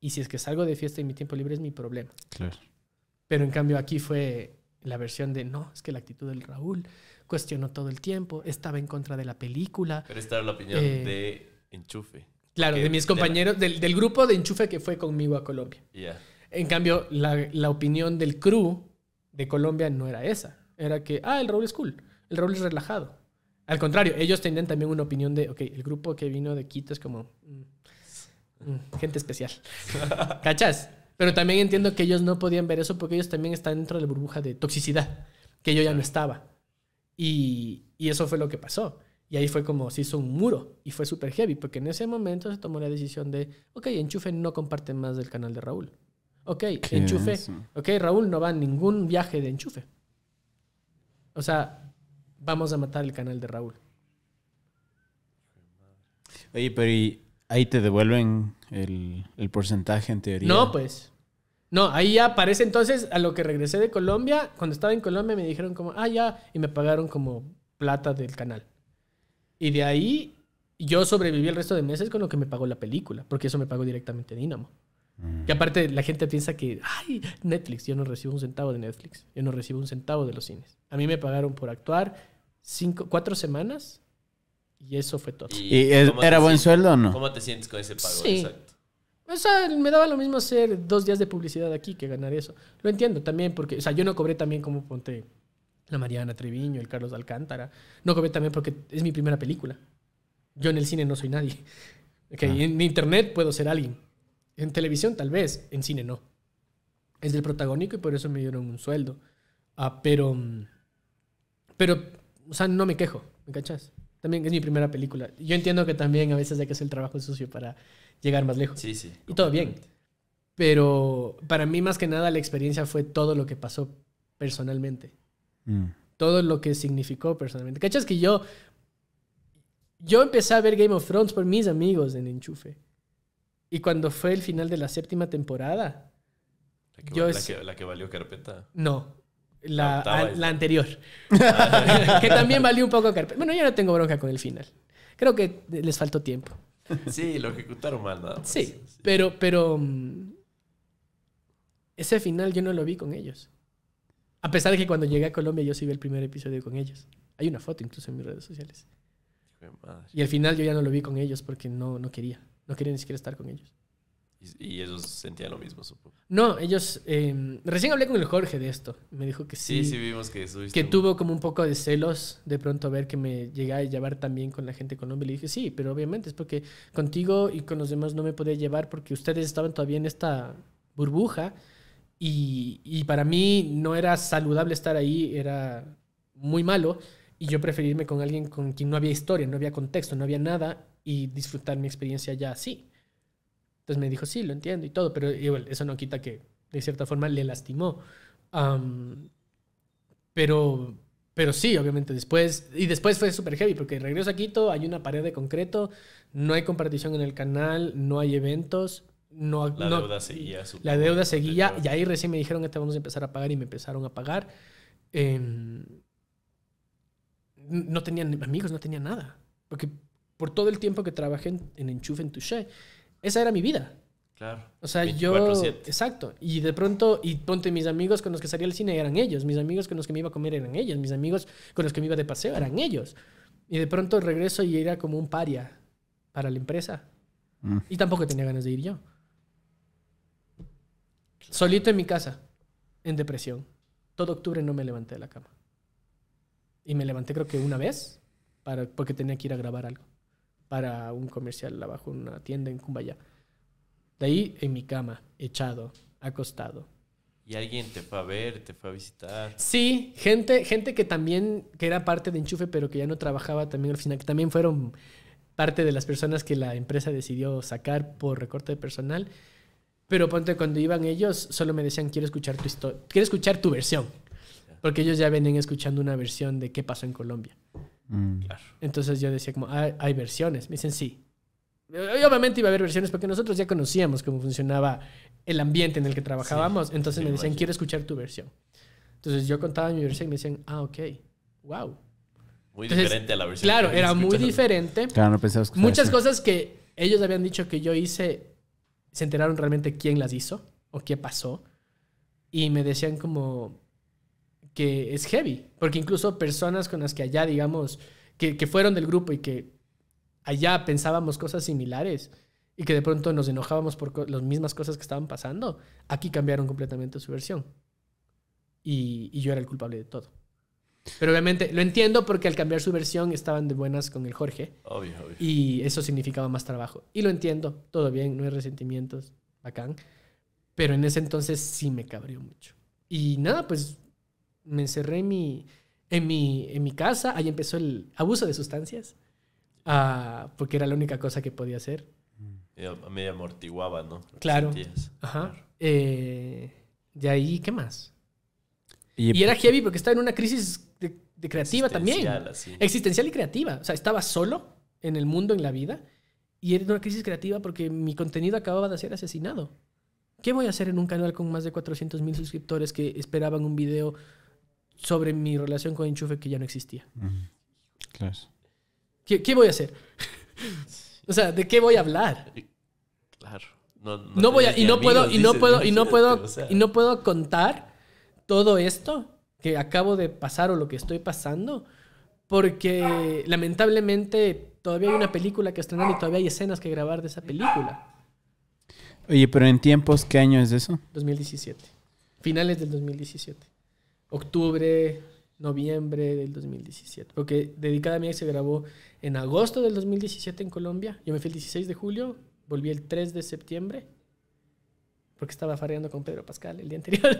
Y si es que salgo de fiesta y mi tiempo libre es mi problema. Claro. Pero en cambio aquí fue la versión de no, es que la actitud del Raúl cuestionó todo el tiempo, estaba en contra de la película. Pero esta era la opinión eh, de Enchufe. Claro, de mis compañeros, del, grupo de Enchufe que fue conmigo a Colombia. En cambio, la, la, opinión del crew de Colombia no era esa. Era que, ah, el Raúl es cool, el Raúl es relajado, al contrario, ellos tenían también una opinión de, ok, el grupo que vino de Quito es como mm, mm, gente especial. ¿Cachas? Pero también entiendo que ellos no podían ver eso porque ellos también están dentro de la burbuja de toxicidad, que yo ya no estaba. Y, eso fue lo que pasó. Y ahí fue como se hizo un muro y fue súper heavy, porque en ese momento se tomó la decisión de, ok, enchufe no comparte más del canal de Raúl. Ok, enchufe. ok, Raúl no va a ningún viaje de enchufe. O sea, vamos a matar el canal de Raúl. Oye, pero ¿y ahí te devuelven el, porcentaje en teoría? No, pues. No, ahí ya aparece entonces a lo que regresé de Colombia. Cuando estaba en Colombia me dijeron como, ah, ya, y me pagaron como plata del canal. Y de ahí yo sobreviví el resto de meses con lo que me pagó la película, porque eso me pagó directamente Dinamo. Mm. Que aparte la gente piensa que, ay, Netflix, yo no recibo un centavo de Netflix, yo no recibo un centavo de los cines. A mí me pagaron por actuar cinco, cuatro semanas y eso fue todo. ¿Y, era buen sueldo o no? ¿Cómo te sientes con ese pago? Exacto. O sea, me daba lo mismo hacer dos días de publicidad aquí que ganar eso. Lo entiendo también porque, o sea, yo no cobré también como ponte la Mariana Treviño, el Carlos Alcántara. No cobré también porque es mi primera película. Yo en el cine no soy nadie. Okay, ah. En internet puedo ser alguien en televisión tal vez, en cine no. Es del protagónico y por eso me dieron un sueldo. Ah, pero, pero, o sea, no me quejo, ¿me cachas? También es mi primera película. Yo entiendo que también a veces hay que hacer el trabajo sucio para llegar más lejos. Sí, sí. Y todo bien. Pero para mí más que nada la experiencia fue todo lo que pasó personalmente. Mm. Todo lo que significó personalmente. ¿Cachas que yo... Yo empecé a ver Game of Thrones por mis amigos en Enchufe. Y cuando fue el final de la séptima temporada. La que, la, que, que, valió carpeta. No. La, anterior. que también valió un poco carpeta. Bueno, yo no tengo bronca con el final. Creo que les faltó tiempo. Sí, lo ejecutaron mal, nada Sí, pero, pero. Mm, ese final yo no lo vi con ellos. A pesar de que cuando llegué a Colombia yo sí vi el primer episodio con ellos. Hay una foto incluso en mis redes sociales. Y el final yo ya no lo vi con ellos porque no, no quería. No quería ni siquiera estar con ellos. Y, ellos sentían lo mismo, supongo. No, ellos... Em, recién hablé con el Jorge de esto. Me dijo que sí. Sí, sí, vimos que Que tuvo como un poco de celos de pronto ver que me llegaba a llevar también con la gente de Colombia. Le dije, sí, pero obviamente es porque contigo y con los demás no me podía llevar porque ustedes estaban todavía en esta burbuja. Y, y, para mí no era saludable estar ahí, era muy malo. Y yo preferirme con alguien con quien no había historia, no había contexto, no había nada y disfrutar mi experiencia ya así. Entonces me dijo, sí, lo entiendo y todo, pero eso no quita que de cierta forma le lastimó. pero, pero sí, obviamente después, y después fue súper heavy, porque regreso a Quito, hay una pared de concreto, no hay compartición en el canal, no hay eventos, no, la deuda seguía. la deuda seguía y ahí recién me dijeron que te vamos a empezar a pagar y me empezaron a pagar. Em, no tenían amigos, no tenía nada. Porque por todo el tiempo que trabajé en, Enchuf Enchufe en Touché. Esa era mi vida. Claro. O sea, yo. Exacto. Y de pronto, y ponte, mis amigos con los que salía al cine eran ellos, mis amigos con los que me iba a comer eran ellos, mis amigos con los que me iba de paseo eran ellos. Y de pronto regreso y era como un paria para la empresa. Mm. Y tampoco tenía ganas de ir yo. Solito en mi casa, en depresión. Todo octubre no me levanté de la cama. Y me levanté creo que una vez, para, porque tenía que ir a grabar algo para un comercial abajo en una tienda en Cumbaya. De ahí en mi cama, echado, acostado. ¿Y alguien te fue a ver, te fue a visitar? Sí, gente, gente que también, que era parte de Enchufe, pero que ya no trabajaba también en la que también fueron parte de las personas que la empresa decidió sacar por recorte de personal. Pero ponte, cuando iban ellos, solo me decían, quiero escuchar tu, quiero escuchar tu versión. Porque ellos ya venían escuchando una versión de qué pasó en Colombia. Mm. Claro. Entonces yo decía como, ¿Hay, versiones. Me dicen, sí. Eh, obviamente iba a haber versiones porque nosotros ya conocíamos cómo funcionaba el ambiente en el que trabajábamos. Entonces me decían, quiero escuchar tu versión. Entonces yo contaba mi versión y me decían, ah, ok, wow. Muy diferente a la versión. Claro, era muy diferente. Claro, no Muchas cosas que ellos habían dicho que yo hice, se enteraron realmente quién las hizo o qué pasó. Y me decían como, es heavy, porque incluso personas con las que allá, digamos, que, fueron del grupo y que allá pensábamos cosas similares y que de pronto nos enojábamos por las mismas cosas que estaban pasando, aquí cambiaron completamente su versión. Y, yo era el culpable de todo. Pero obviamente lo entiendo porque al cambiar su versión estaban de buenas con el Jorge. Y eso significaba más trabajo. Y lo entiendo, todo bien, no hay resentimientos, bacán. Pero en ese entonces sí me cabreó mucho. Y nada, pues me encerré en mi, en casa, ahí empezó el abuso de sustancias, ah, porque era la única cosa que podía hacer. Me amortiguaba, ¿no? claro. Eh, de ahí, ¿qué más? Y, era heavy porque estaba en una crisis de, creativa también. Existencial y creativa. O sea, estaba solo en el mundo, en la vida, y era una crisis creativa porque mi contenido acababa de ser asesinado. ¿Qué voy a hacer en un canal con más de 400 mil suscriptores que esperaban un video sobre mi relación con enchufe que ya no existía. Claro. ¿Qué, voy a hacer? o sea, ¿de qué voy a hablar? Claro. No, voy y no puedo y no puedo y no puedo y no puedo contar todo esto que acabo de pasar o lo que estoy pasando porque lamentablemente todavía hay una película que estrenar y todavía hay escenas que grabar de esa película. Oye, pero en tiempos, ¿qué año es eso? 2017. Finales del 2017 octubre, noviembre del 2017. Porque Dedicada a mí se grabó en agosto del 2017 en Colombia. Yo me fui el 16 de julio, volví el 3 de septiembre. Porque estaba farreando con Pedro Pascal el día anterior.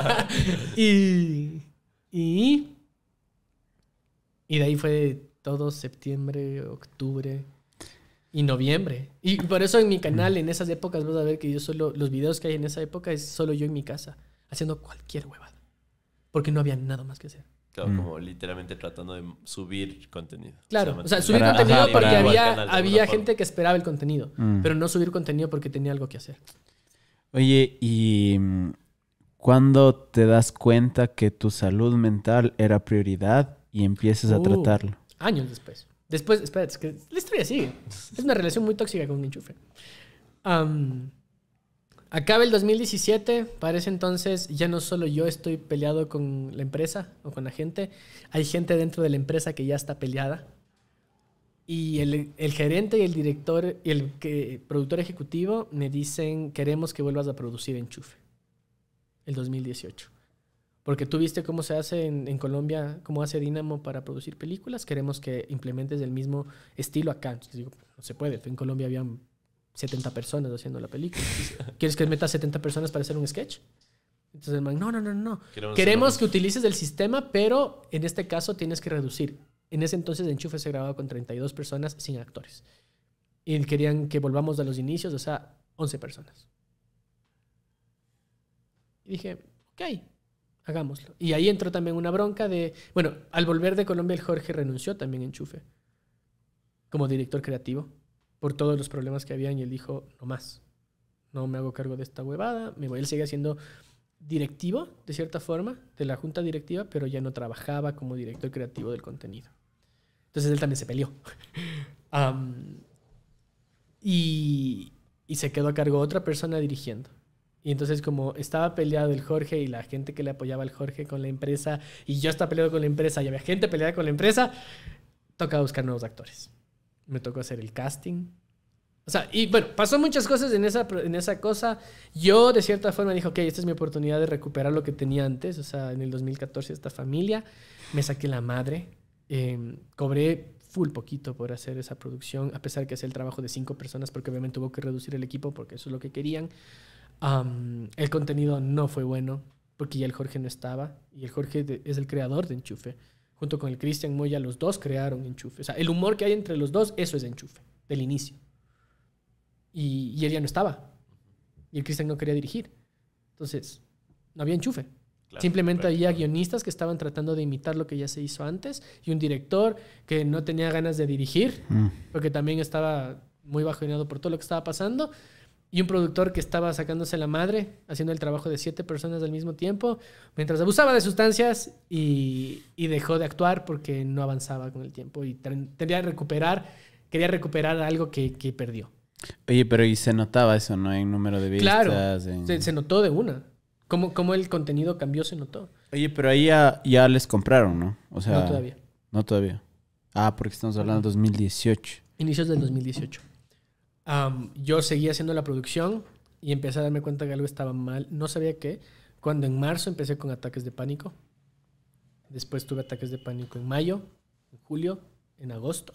y, y. Y de ahí fue todo septiembre, octubre y noviembre. Y por eso en mi canal, en esas épocas, vas a ver que yo solo. Los videos que hay en esa época es solo yo en mi casa, haciendo cualquier huevada porque no había nada más que hacer. Claro, mm. como literalmente tratando de subir contenido. Claro, o sea, subir contenido porque había, gente que esperaba el contenido, mm. pero no subir contenido porque tenía algo que hacer. Oye, ¿y mm, cuándo te das cuenta que tu salud mental era prioridad y empiezas a uh, tratarlo? Años después. Después, espérate, es que la historia sigue. Es una relación muy tóxica con un enchufe. Acaba el 2017, parece entonces ya no solo yo estoy peleado con la empresa o con la gente, hay gente dentro de la empresa que ya está peleada. Y el, gerente y el director y el, productor ejecutivo me dicen, queremos que vuelvas a producir enchufe, el 2018. Porque tú viste cómo se hace en, Colombia, cómo hace Dinamo para producir películas, queremos que implementes el mismo estilo acá. Entonces digo, no se puede, en Colombia había... 70 personas haciendo la película. ¿Quieres que metas 70 personas para hacer un sketch? Entonces el man, no, no, no, no. Queremos, que utilices el sistema, pero en este caso tienes que reducir. En ese entonces Enchufe se grababa con 32 personas sin actores. Y querían que volvamos a los inicios, o sea, 11 personas. Y dije, ok, hagámoslo. Y ahí entró también una bronca de, bueno, al volver de Colombia el Jorge renunció también Enchufe como director creativo por todos los problemas que habían y él dijo, no más, no me hago cargo de esta huevada, me voy. Él sigue siendo directivo, de cierta forma, de la junta directiva, pero ya no trabajaba como director creativo del contenido. Entonces él también se peleó. y, y se quedó a cargo otra persona dirigiendo. Y entonces como estaba peleado el Jorge y la gente que le apoyaba al Jorge con la empresa, y yo estaba peleado con la empresa y había gente peleada con la empresa, toca buscar nuevos actores me tocó hacer el casting. O sea, y bueno, pasó muchas cosas en esa, en esa cosa. Yo de cierta forma dije, ok, esta es mi oportunidad de recuperar lo que tenía antes. O sea, en el 2014 esta familia, me saqué la madre, em, cobré full poquito por hacer esa producción, a pesar que hacía el trabajo de cinco personas, porque obviamente tuvo que reducir el equipo, porque eso es lo que querían. el contenido no fue bueno, porque ya el Jorge no estaba, y el Jorge es el creador de Enchufe junto con el Cristian Moya, los dos crearon Enchufe. O sea, el humor que hay entre los dos, eso es Enchufe, del inicio. Y, él ya no estaba. Y el Cristian no quería dirigir. Entonces, no había enchufe. Simplemente había guionistas que estaban tratando de imitar lo que ya se hizo antes y un director que no tenía ganas de dirigir mm. porque también estaba muy bajoneado por todo lo que estaba pasando y un productor que estaba sacándose la madre, haciendo el trabajo de siete personas al mismo tiempo, mientras abusaba de sustancias y, dejó de actuar porque no avanzaba con el tiempo y tenía que recuperar, quería recuperar algo que, perdió. Oye, pero y se notaba eso, ¿no? En número de vistas. Claro, se, notó de una. Cómo, el contenido cambió, se notó. Oye, pero ahí ya, les compraron, ¿no? O sea, no todavía. No todavía. Ah, porque estamos hablando de 2018. Inicios del 2018 yo seguía haciendo la producción y empecé a darme cuenta que algo estaba mal. No sabía qué. Cuando en marzo empecé con ataques de pánico. Después tuve ataques de pánico en mayo, en julio, en agosto.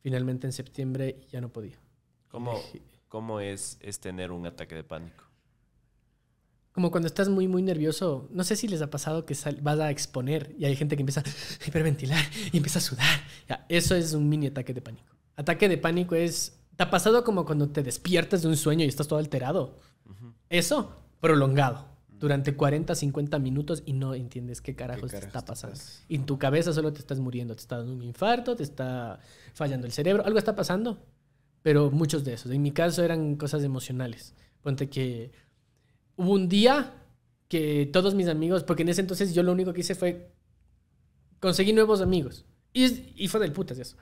Finalmente en septiembre ya no podía. ¿Cómo, cómo es, es tener un ataque de pánico? Como cuando estás muy, muy nervioso. No sé si les ha pasado que vas a exponer y hay gente que empieza a hiperventilar y empieza a sudar. eso es un mini ataque de pánico. Ataque de pánico es ¿Te ha pasado como cuando te despiertas de un sueño y estás todo alterado? Eso, prolongado, durante 40, 50 minutos y no entiendes qué carajo está pasando. en tu cabeza solo te estás muriendo, te está dando un infarto, te está fallando el cerebro, algo está pasando. Pero muchos de esos. En mi caso eran cosas emocionales. Ponte que hubo un día que todos mis amigos, porque en ese entonces yo lo único que hice fue conseguir nuevos amigos. Y, y fue del putas eso.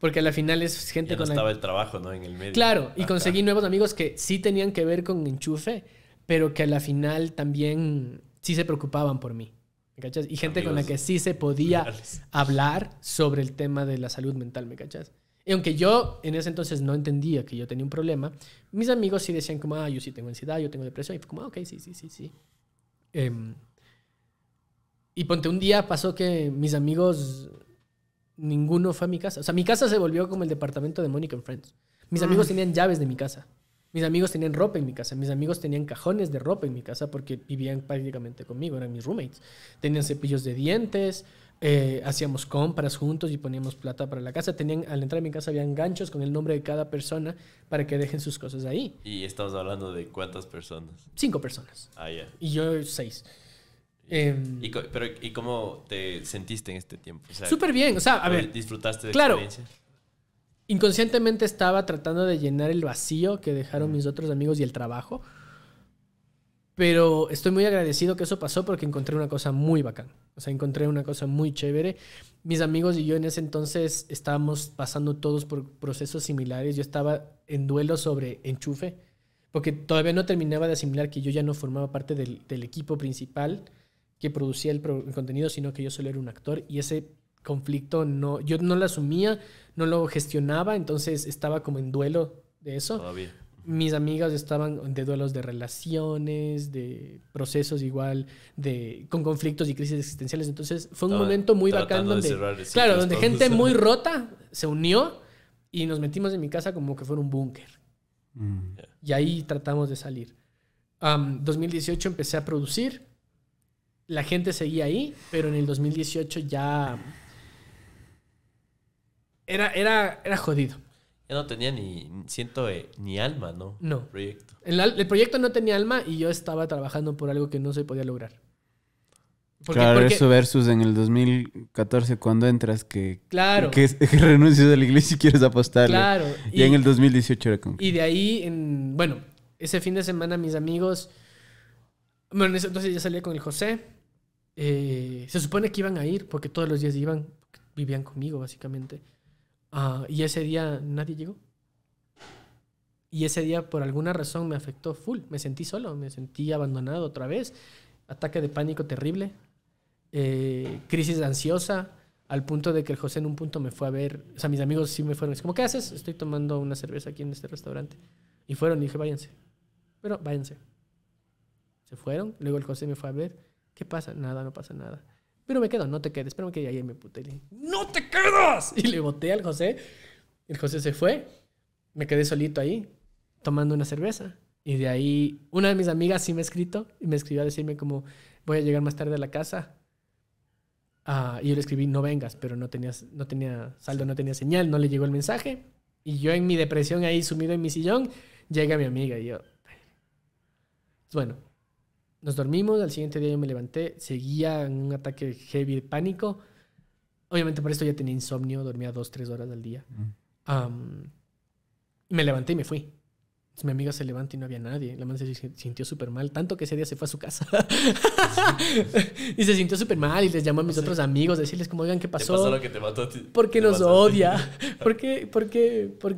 Porque a la final es gente ya no con... estaba el trabajo, ¿no? En el medio. Claro, y conseguí nuevos amigos que sí tenían que ver con enchufe, pero que a la final también sí se preocupaban por mí. ¿Me cachas? Y gente con la que sí se podía hablar sobre el tema de la salud mental, ¿me cachas? Y aunque yo en ese entonces no entendía que yo tenía un problema, mis amigos sí decían como, ah, yo sí tengo ansiedad, yo tengo depresión. Y fue como, ah, ok, sí, sí, sí, sí. Em, y ponte un día pasó que mis amigos ninguno fue a mi casa. O sea, mi casa se volvió como el departamento de Monica and Friends. Mis amigos mm. tenían llaves de mi casa. Mis amigos tenían ropa en mi casa. Mis amigos tenían cajones de ropa en mi casa porque vivían prácticamente conmigo, eran mis roommates. Tenían cepillos de dientes, eh, hacíamos compras juntos y poníamos plata para la casa. Tenían, al entrar en mi casa habían ganchos con el nombre de cada persona para que dejen sus cosas ahí. Y estamos hablando de cuántas personas. Cinco personas. Ah, ya. Y yo seis. Em, ¿Y, pero, ¿Y cómo te sentiste en este tiempo? Súper bien, o sea, a ver. ¿Disfrutaste de claro, experiencia? Inconscientemente estaba tratando de llenar el vacío que dejaron mis otros amigos y el trabajo. Pero estoy muy agradecido que eso pasó porque encontré una cosa muy bacán. O sea, encontré una cosa muy chévere. Mis amigos y yo en ese entonces estábamos pasando todos por procesos similares. Yo estaba en duelo sobre enchufe porque todavía no terminaba de asimilar que yo ya no formaba parte del, del equipo principal que producía el, contenido, sino que yo solo era un actor y ese conflicto no, yo no lo asumía, no lo gestionaba, entonces estaba como en duelo de eso. Mis amigas estaban de duelos de relaciones, de procesos igual, de con conflictos y crisis existenciales. Entonces fue un momento muy bacán donde, claro, donde gente muy rota se unió y nos metimos en mi casa como que fuera un búnker. Mm. Y ahí tratamos de salir. 2018 empecé a producir la gente seguía ahí, pero en el 2018 ya era, era, era jodido. Ya no tenía ni, siento, eh, ni alma, ¿no? No. El proyecto. no tenía alma y yo estaba trabajando por algo que no se podía lograr. claro, eso versus en el 2014 cuando entras que, claro, que, renuncias a la iglesia y quieres apostar. Claro. Y, en el 2018 era con... Y de ahí, en, bueno, ese fin de semana mis amigos... Bueno, entonces ya salía con el José, eh, se supone que iban a ir, porque todos los días iban, vivían conmigo básicamente. Ah, y ese día nadie llegó. Y ese día por alguna razón me afectó full. Me sentí solo, me sentí abandonado otra vez. Ataque de pánico terrible. Eh, crisis ansiosa. Al punto de que el José en un punto me fue a ver. O sea, mis amigos sí me fueron. Es como, ¿qué haces? Estoy tomando una cerveza aquí en este restaurante. Y fueron y dije, váyanse. Pero váyanse. Se fueron. Luego el José me fue a ver. ¿Qué pasa? Nada, no pasa nada. Pero me quedo, no te quedes. Pero que ahí me puté. ¡No te quedas! Y le boté al José. El José se fue. Me quedé solito ahí, tomando una cerveza. Y de ahí, una de mis amigas sí me ha escrito y me escribió a decirme como, voy a llegar más tarde a la casa. Ah, y yo le escribí, no vengas, pero no, tenías, no tenía saldo, no tenía señal, no le llegó el mensaje. Y yo en mi depresión ahí sumido en mi sillón, llega mi amiga y yo... Bueno, nos dormimos, al siguiente día yo me levanté, seguía en un ataque heavy de pánico. Obviamente por esto ya tenía insomnio, dormía dos, tres horas al día. me levanté y me fui mi amiga se levanta y no había nadie. La más se sintió súper mal, tanto que ese día se fue a su casa. y se sintió súper mal y les llamó a mis otros amigos, decirles como, oigan, ¿qué pasó? ¿Qué pasó ¿Por qué nos odia? ¿Por qué? ¿Por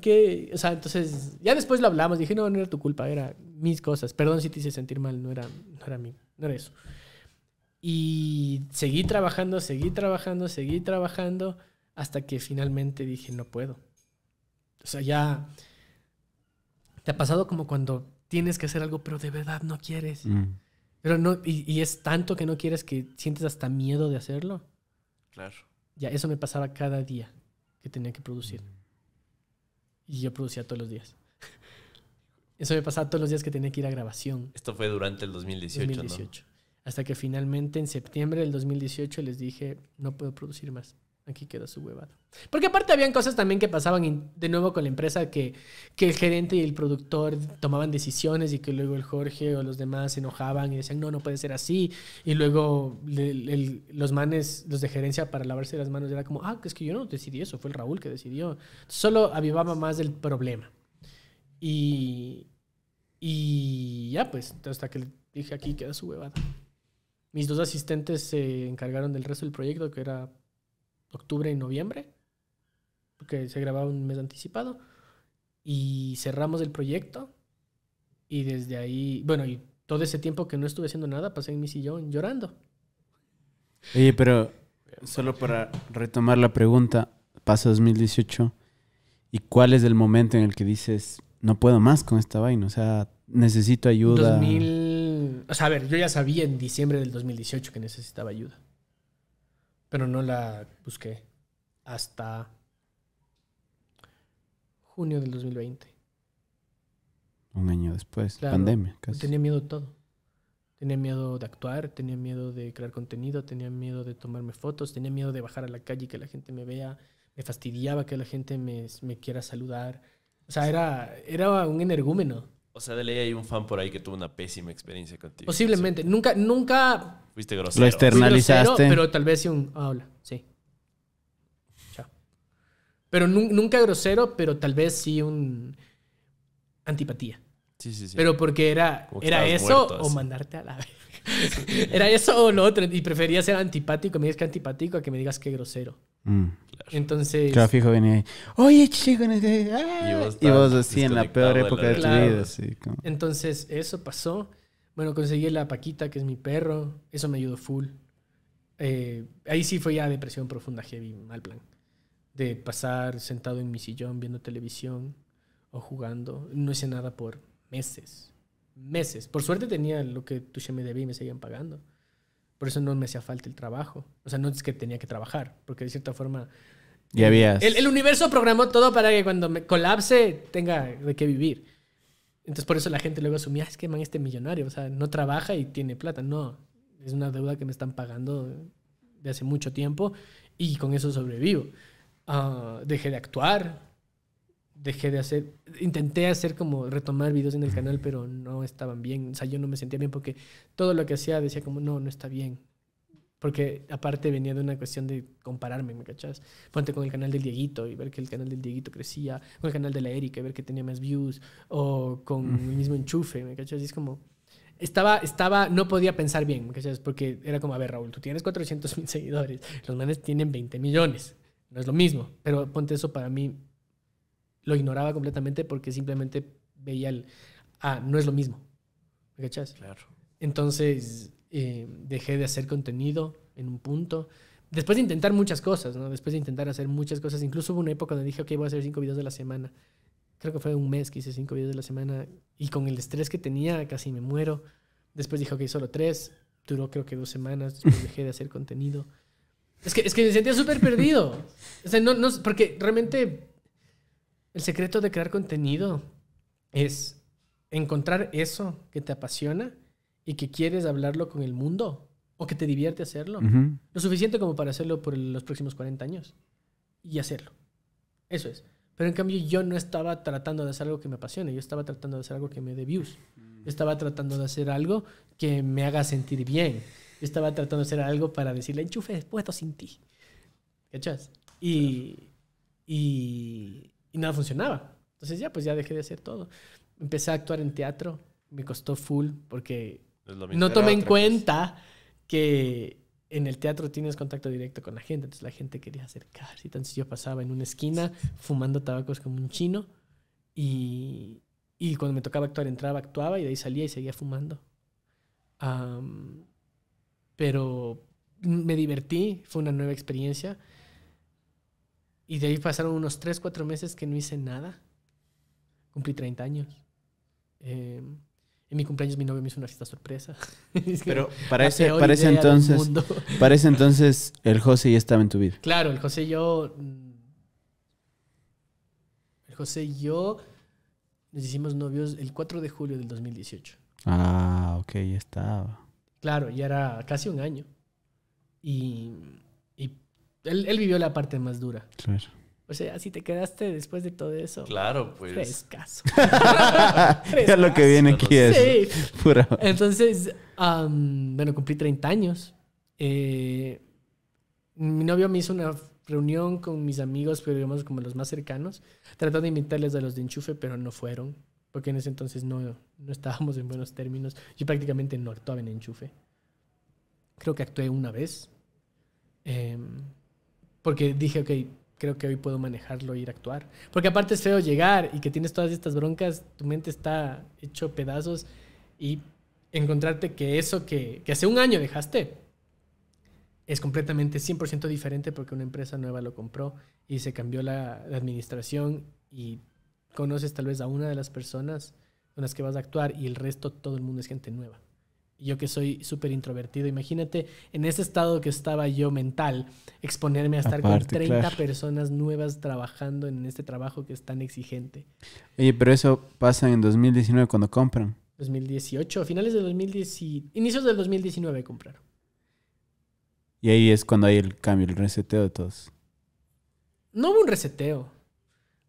qué? O sea, entonces, ya después lo hablamos. Dije, no, no era tu culpa, era mis cosas. Perdón si te hice sentir mal, no era, no era mí, no era eso. Y seguí trabajando, seguí trabajando, seguí trabajando, hasta que finalmente dije, no puedo. O sea, ya ¿Te ha pasado como cuando tienes que hacer algo, pero de verdad no quieres? Mm. Pero no, y, es tanto que no quieres que sientes hasta miedo de hacerlo. Claro. Ya, eso me pasaba cada día que tenía que producir. Y yo producía todos los días. eso me pasaba todos los días que tenía que ir a grabación. Esto fue durante el 2018, 2018. Hasta que finalmente en septiembre del 2018 les dije, no puedo producir más. Aquí quedó su huevada. Porque aparte habían cosas también que pasaban de nuevo con la empresa que, que el gerente y el productor tomaban decisiones y que luego el Jorge o los demás se enojaban y decían, no, no puede ser así. Y luego los manes, los de gerencia para lavarse las manos, era como, ah, es que yo no decidí eso, fue el Raúl que decidió. Solo avivaba más el problema. Y, y ya pues, hasta que dije, aquí queda su huevada. Mis dos asistentes se encargaron del resto del proyecto, que era octubre y noviembre, porque se grababa un mes anticipado, y cerramos el proyecto, y desde ahí, bueno, y todo ese tiempo que no estuve haciendo nada, pasé en mi sillón llorando. Oye, pero solo para retomar la pregunta, pasa 2018, ¿y cuál es el momento en el que dices, no puedo más con esta vaina? O sea, necesito ayuda. 2000... O sea, a ver, yo ya sabía en diciembre del 2018 que necesitaba ayuda. Pero no la busqué hasta junio del 2020. Un año después, la pandemia casi. Tenía miedo de todo. Tenía miedo de actuar, tenía miedo de crear contenido, tenía miedo de tomarme fotos, tenía miedo de bajar a la calle y que la gente me vea. Me fastidiaba que la gente me, me quiera saludar. O sea, era, era un energúmeno. O sea, de ley hay un fan por ahí que tuvo una pésima experiencia contigo. Posiblemente. Nunca, nunca. Fuiste grosero. Lo externalizaste. pero tal vez sí un. Ah, hola. Sí. Chao. Pero nunca grosero, pero tal vez sí un. Antipatía. Sí, sí, sí. Pero porque era, era eso o mandarte a la vez. Era eso o lo otro. Y prefería ser antipático, me digas que antipático, a que me digas que grosero. Mm. Entonces. Claro, fijo, venía ahí. Oye, chico, este, ah", y vos así en la peor época de, tu vida. Entonces, eso pasó. Bueno, conseguí la Paquita, que es mi perro. Eso me ayudó full. Eh, ahí sí fue ya depresión profunda, heavy, mal plan. De pasar sentado en mi sillón viendo televisión o jugando. No hice nada por meses meses. Por suerte tenía lo que Touché me debí y me seguían pagando. Por eso no me hacía falta el trabajo. O sea, no es que tenía que trabajar, porque de cierta forma... Ya había El, universo programó todo para que cuando me colapse tenga de qué vivir. Entonces por eso la gente luego asumía, ah, es que man, este millonario, o sea, no trabaja y tiene plata. No, es una deuda que me están pagando de hace mucho tiempo y con eso sobrevivo. Ah, dejé de actuar, dejé de hacer, intenté hacer como retomar videos en el canal, pero no estaban bien, o sea, yo no me sentía bien porque todo lo que hacía decía como, no, no está bien. Porque aparte venía de una cuestión de compararme, ¿me cachas? Ponte con el canal del Dieguito y ver que el canal del Dieguito crecía, con el canal de la Erika y ver que tenía más views, o con el mismo enchufe, ¿me cachas? Y es como, estaba, estaba, no podía pensar bien, ¿me cachas? Porque era como, a ver, Raúl, tú tienes 400 mil seguidores, los manes tienen 20 millones, no es lo mismo, pero ponte eso para mí lo ignoraba completamente porque simplemente veía el, ah, no es lo mismo. ¿Me cachas? Claro. Entonces eh, dejé de hacer contenido en un punto. Después de intentar muchas cosas, ¿no? Después de intentar hacer muchas cosas. Incluso hubo una época donde dije, ok, voy a hacer cinco videos de la semana. Creo que fue un mes que hice cinco videos de la semana. Y con el estrés que tenía, casi me muero. Después dije, ok, solo tres. Duró creo que dos semanas. dejé de hacer contenido. Es que, es que me sentía súper perdido. O sea, no, no, porque realmente el secreto de crear contenido es encontrar eso que te apasiona y que quieres hablarlo con el mundo o que te divierte hacerlo. Lo suficiente como para hacerlo por los próximos 40 años y hacerlo. Eso es. Pero en cambio yo no estaba tratando de hacer algo que me apasione, yo estaba tratando de hacer algo que me dé views. Mm. estaba tratando de hacer algo que me haga sentir bien. estaba tratando de hacer algo para decirle, enchufe puedo sin ti. ¿Cachas? Y, y, y nada funcionaba. Entonces ya, pues ya dejé de hacer todo. Empecé a actuar en teatro, me costó full porque no tomé en cuenta que en el teatro tienes contacto directo con la gente, entonces la gente quería acercarse. Entonces yo pasaba en una esquina fumando tabacos como un chino y, cuando me tocaba actuar entraba, actuaba y de ahí salía y seguía fumando. pero me divertí, fue una nueva experiencia y de ahí pasaron unos 3, 4 meses que no hice nada. Cumplí 30 años. Em, en mi cumpleaños mi novio me hizo una fiesta sorpresa. Pero parece ese, entonces, parece entonces el José ya estaba en tu vida. Claro, el José y yo... Mm, el José y yo nos hicimos novios el 4 de julio del 2018. Ah, ok, ya estaba. Claro, ya era casi un año. Y él, vivió la parte más dura. O sea, si te quedaste después de todo eso. Claro, pues. Frescaso. ya lo que viene aquí es. Sí. Entonces, bueno, cumplí 30 años. Eh, mi novio me hizo una reunión con mis amigos, pero digamos como los más cercanos. Trató de invitarles a los de enchufe, pero no fueron. Porque en ese entonces no, no estábamos en buenos términos. Yo prácticamente no actuaba en enchufe. Creo que actué una vez. Eh, porque dije, ok, creo que hoy puedo manejarlo, ir a actuar. Porque aparte es feo llegar y que tienes todas estas broncas, tu mente está hecho pedazos y encontrarte que eso que, que hace un año dejaste es completamente 100% diferente porque una empresa nueva lo compró y se cambió la administración y conoces tal vez a una de las personas con las que vas a actuar y el resto todo el mundo es gente nueva yo que soy súper introvertido, imagínate en ese estado que estaba yo mental, exponerme a estar con 30 personas nuevas trabajando en este trabajo que es tan exigente. Oye, pero eso pasa en 2019 cuando compran. 2018, finales de 2019. inicios del 2019 compraron. Y ahí es cuando hay el cambio, el reseteo de todos. No hubo un reseteo.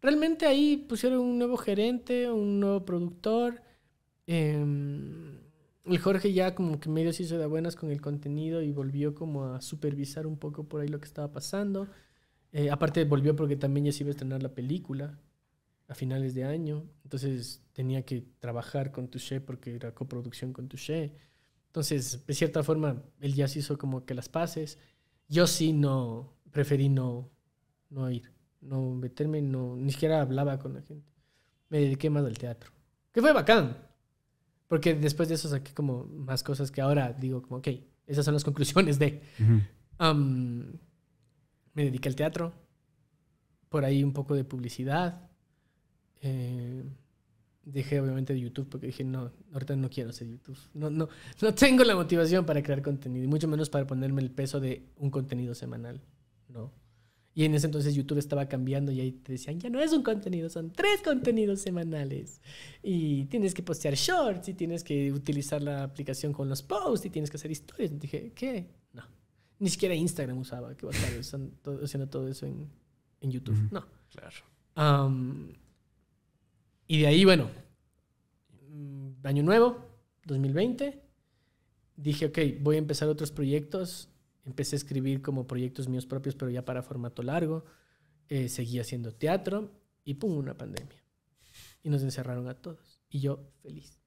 Realmente ahí pusieron un nuevo gerente, un nuevo productor. Eh, el Jorge ya como que medio se hizo de buenas con el contenido y volvió como a supervisar un poco por ahí lo que estaba pasando. Eh, aparte volvió porque también ya se iba a estrenar la película a finales de año. Entonces tenía que trabajar con Touché porque era coproducción con Touché. Entonces, de cierta forma, él ya se hizo como que las pases. Yo sí no, preferí no, no ir, no meterme, no, ni siquiera hablaba con la gente. Me dediqué más al teatro. Que fue bacán, porque después de eso saqué como más cosas que ahora digo como, ok, esas son las conclusiones de... Um, me dediqué al teatro, por ahí un poco de publicidad. Eh, dejé obviamente de YouTube porque dije, no, ahorita no quiero hacer YouTube. No, no, no tengo la motivación para crear contenido, y mucho menos para ponerme el peso de un contenido semanal. No. Y en ese entonces YouTube estaba cambiando y ahí te decían, ya no es un contenido, son tres contenidos semanales. Y tienes que postear shorts y tienes que utilizar la aplicación con los posts y tienes que hacer historias. dije, ¿qué? No. Ni siquiera Instagram usaba, que va a estar haciendo todo eso en, YouTube. No. Claro. y de ahí, bueno, mm, año nuevo, 2020, dije, ok, voy a empezar otros proyectos empecé a escribir como proyectos míos propios, pero ya para formato largo. Eh, seguí haciendo teatro y pum, una pandemia. Y nos encerraron a todos. Y yo feliz.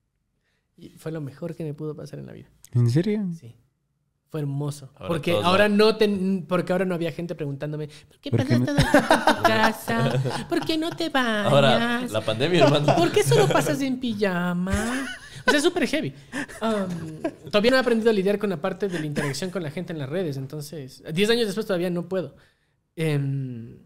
Y fue lo mejor que me pudo pasar en la vida. ¿En serio? Sí. Fue hermoso. porque ahora no porque ahora no había gente preguntándome, ¿por qué pasaste todo tiempo en tu casa? ¿Por qué no te vas Ahora, la pandemia, hermano. ¿Por qué solo pasas en pijama? Pues es súper heavy. Um, todavía no he aprendido a lidiar con la parte de la interacción con la gente en las redes. Entonces, 10 años después todavía no puedo. Em,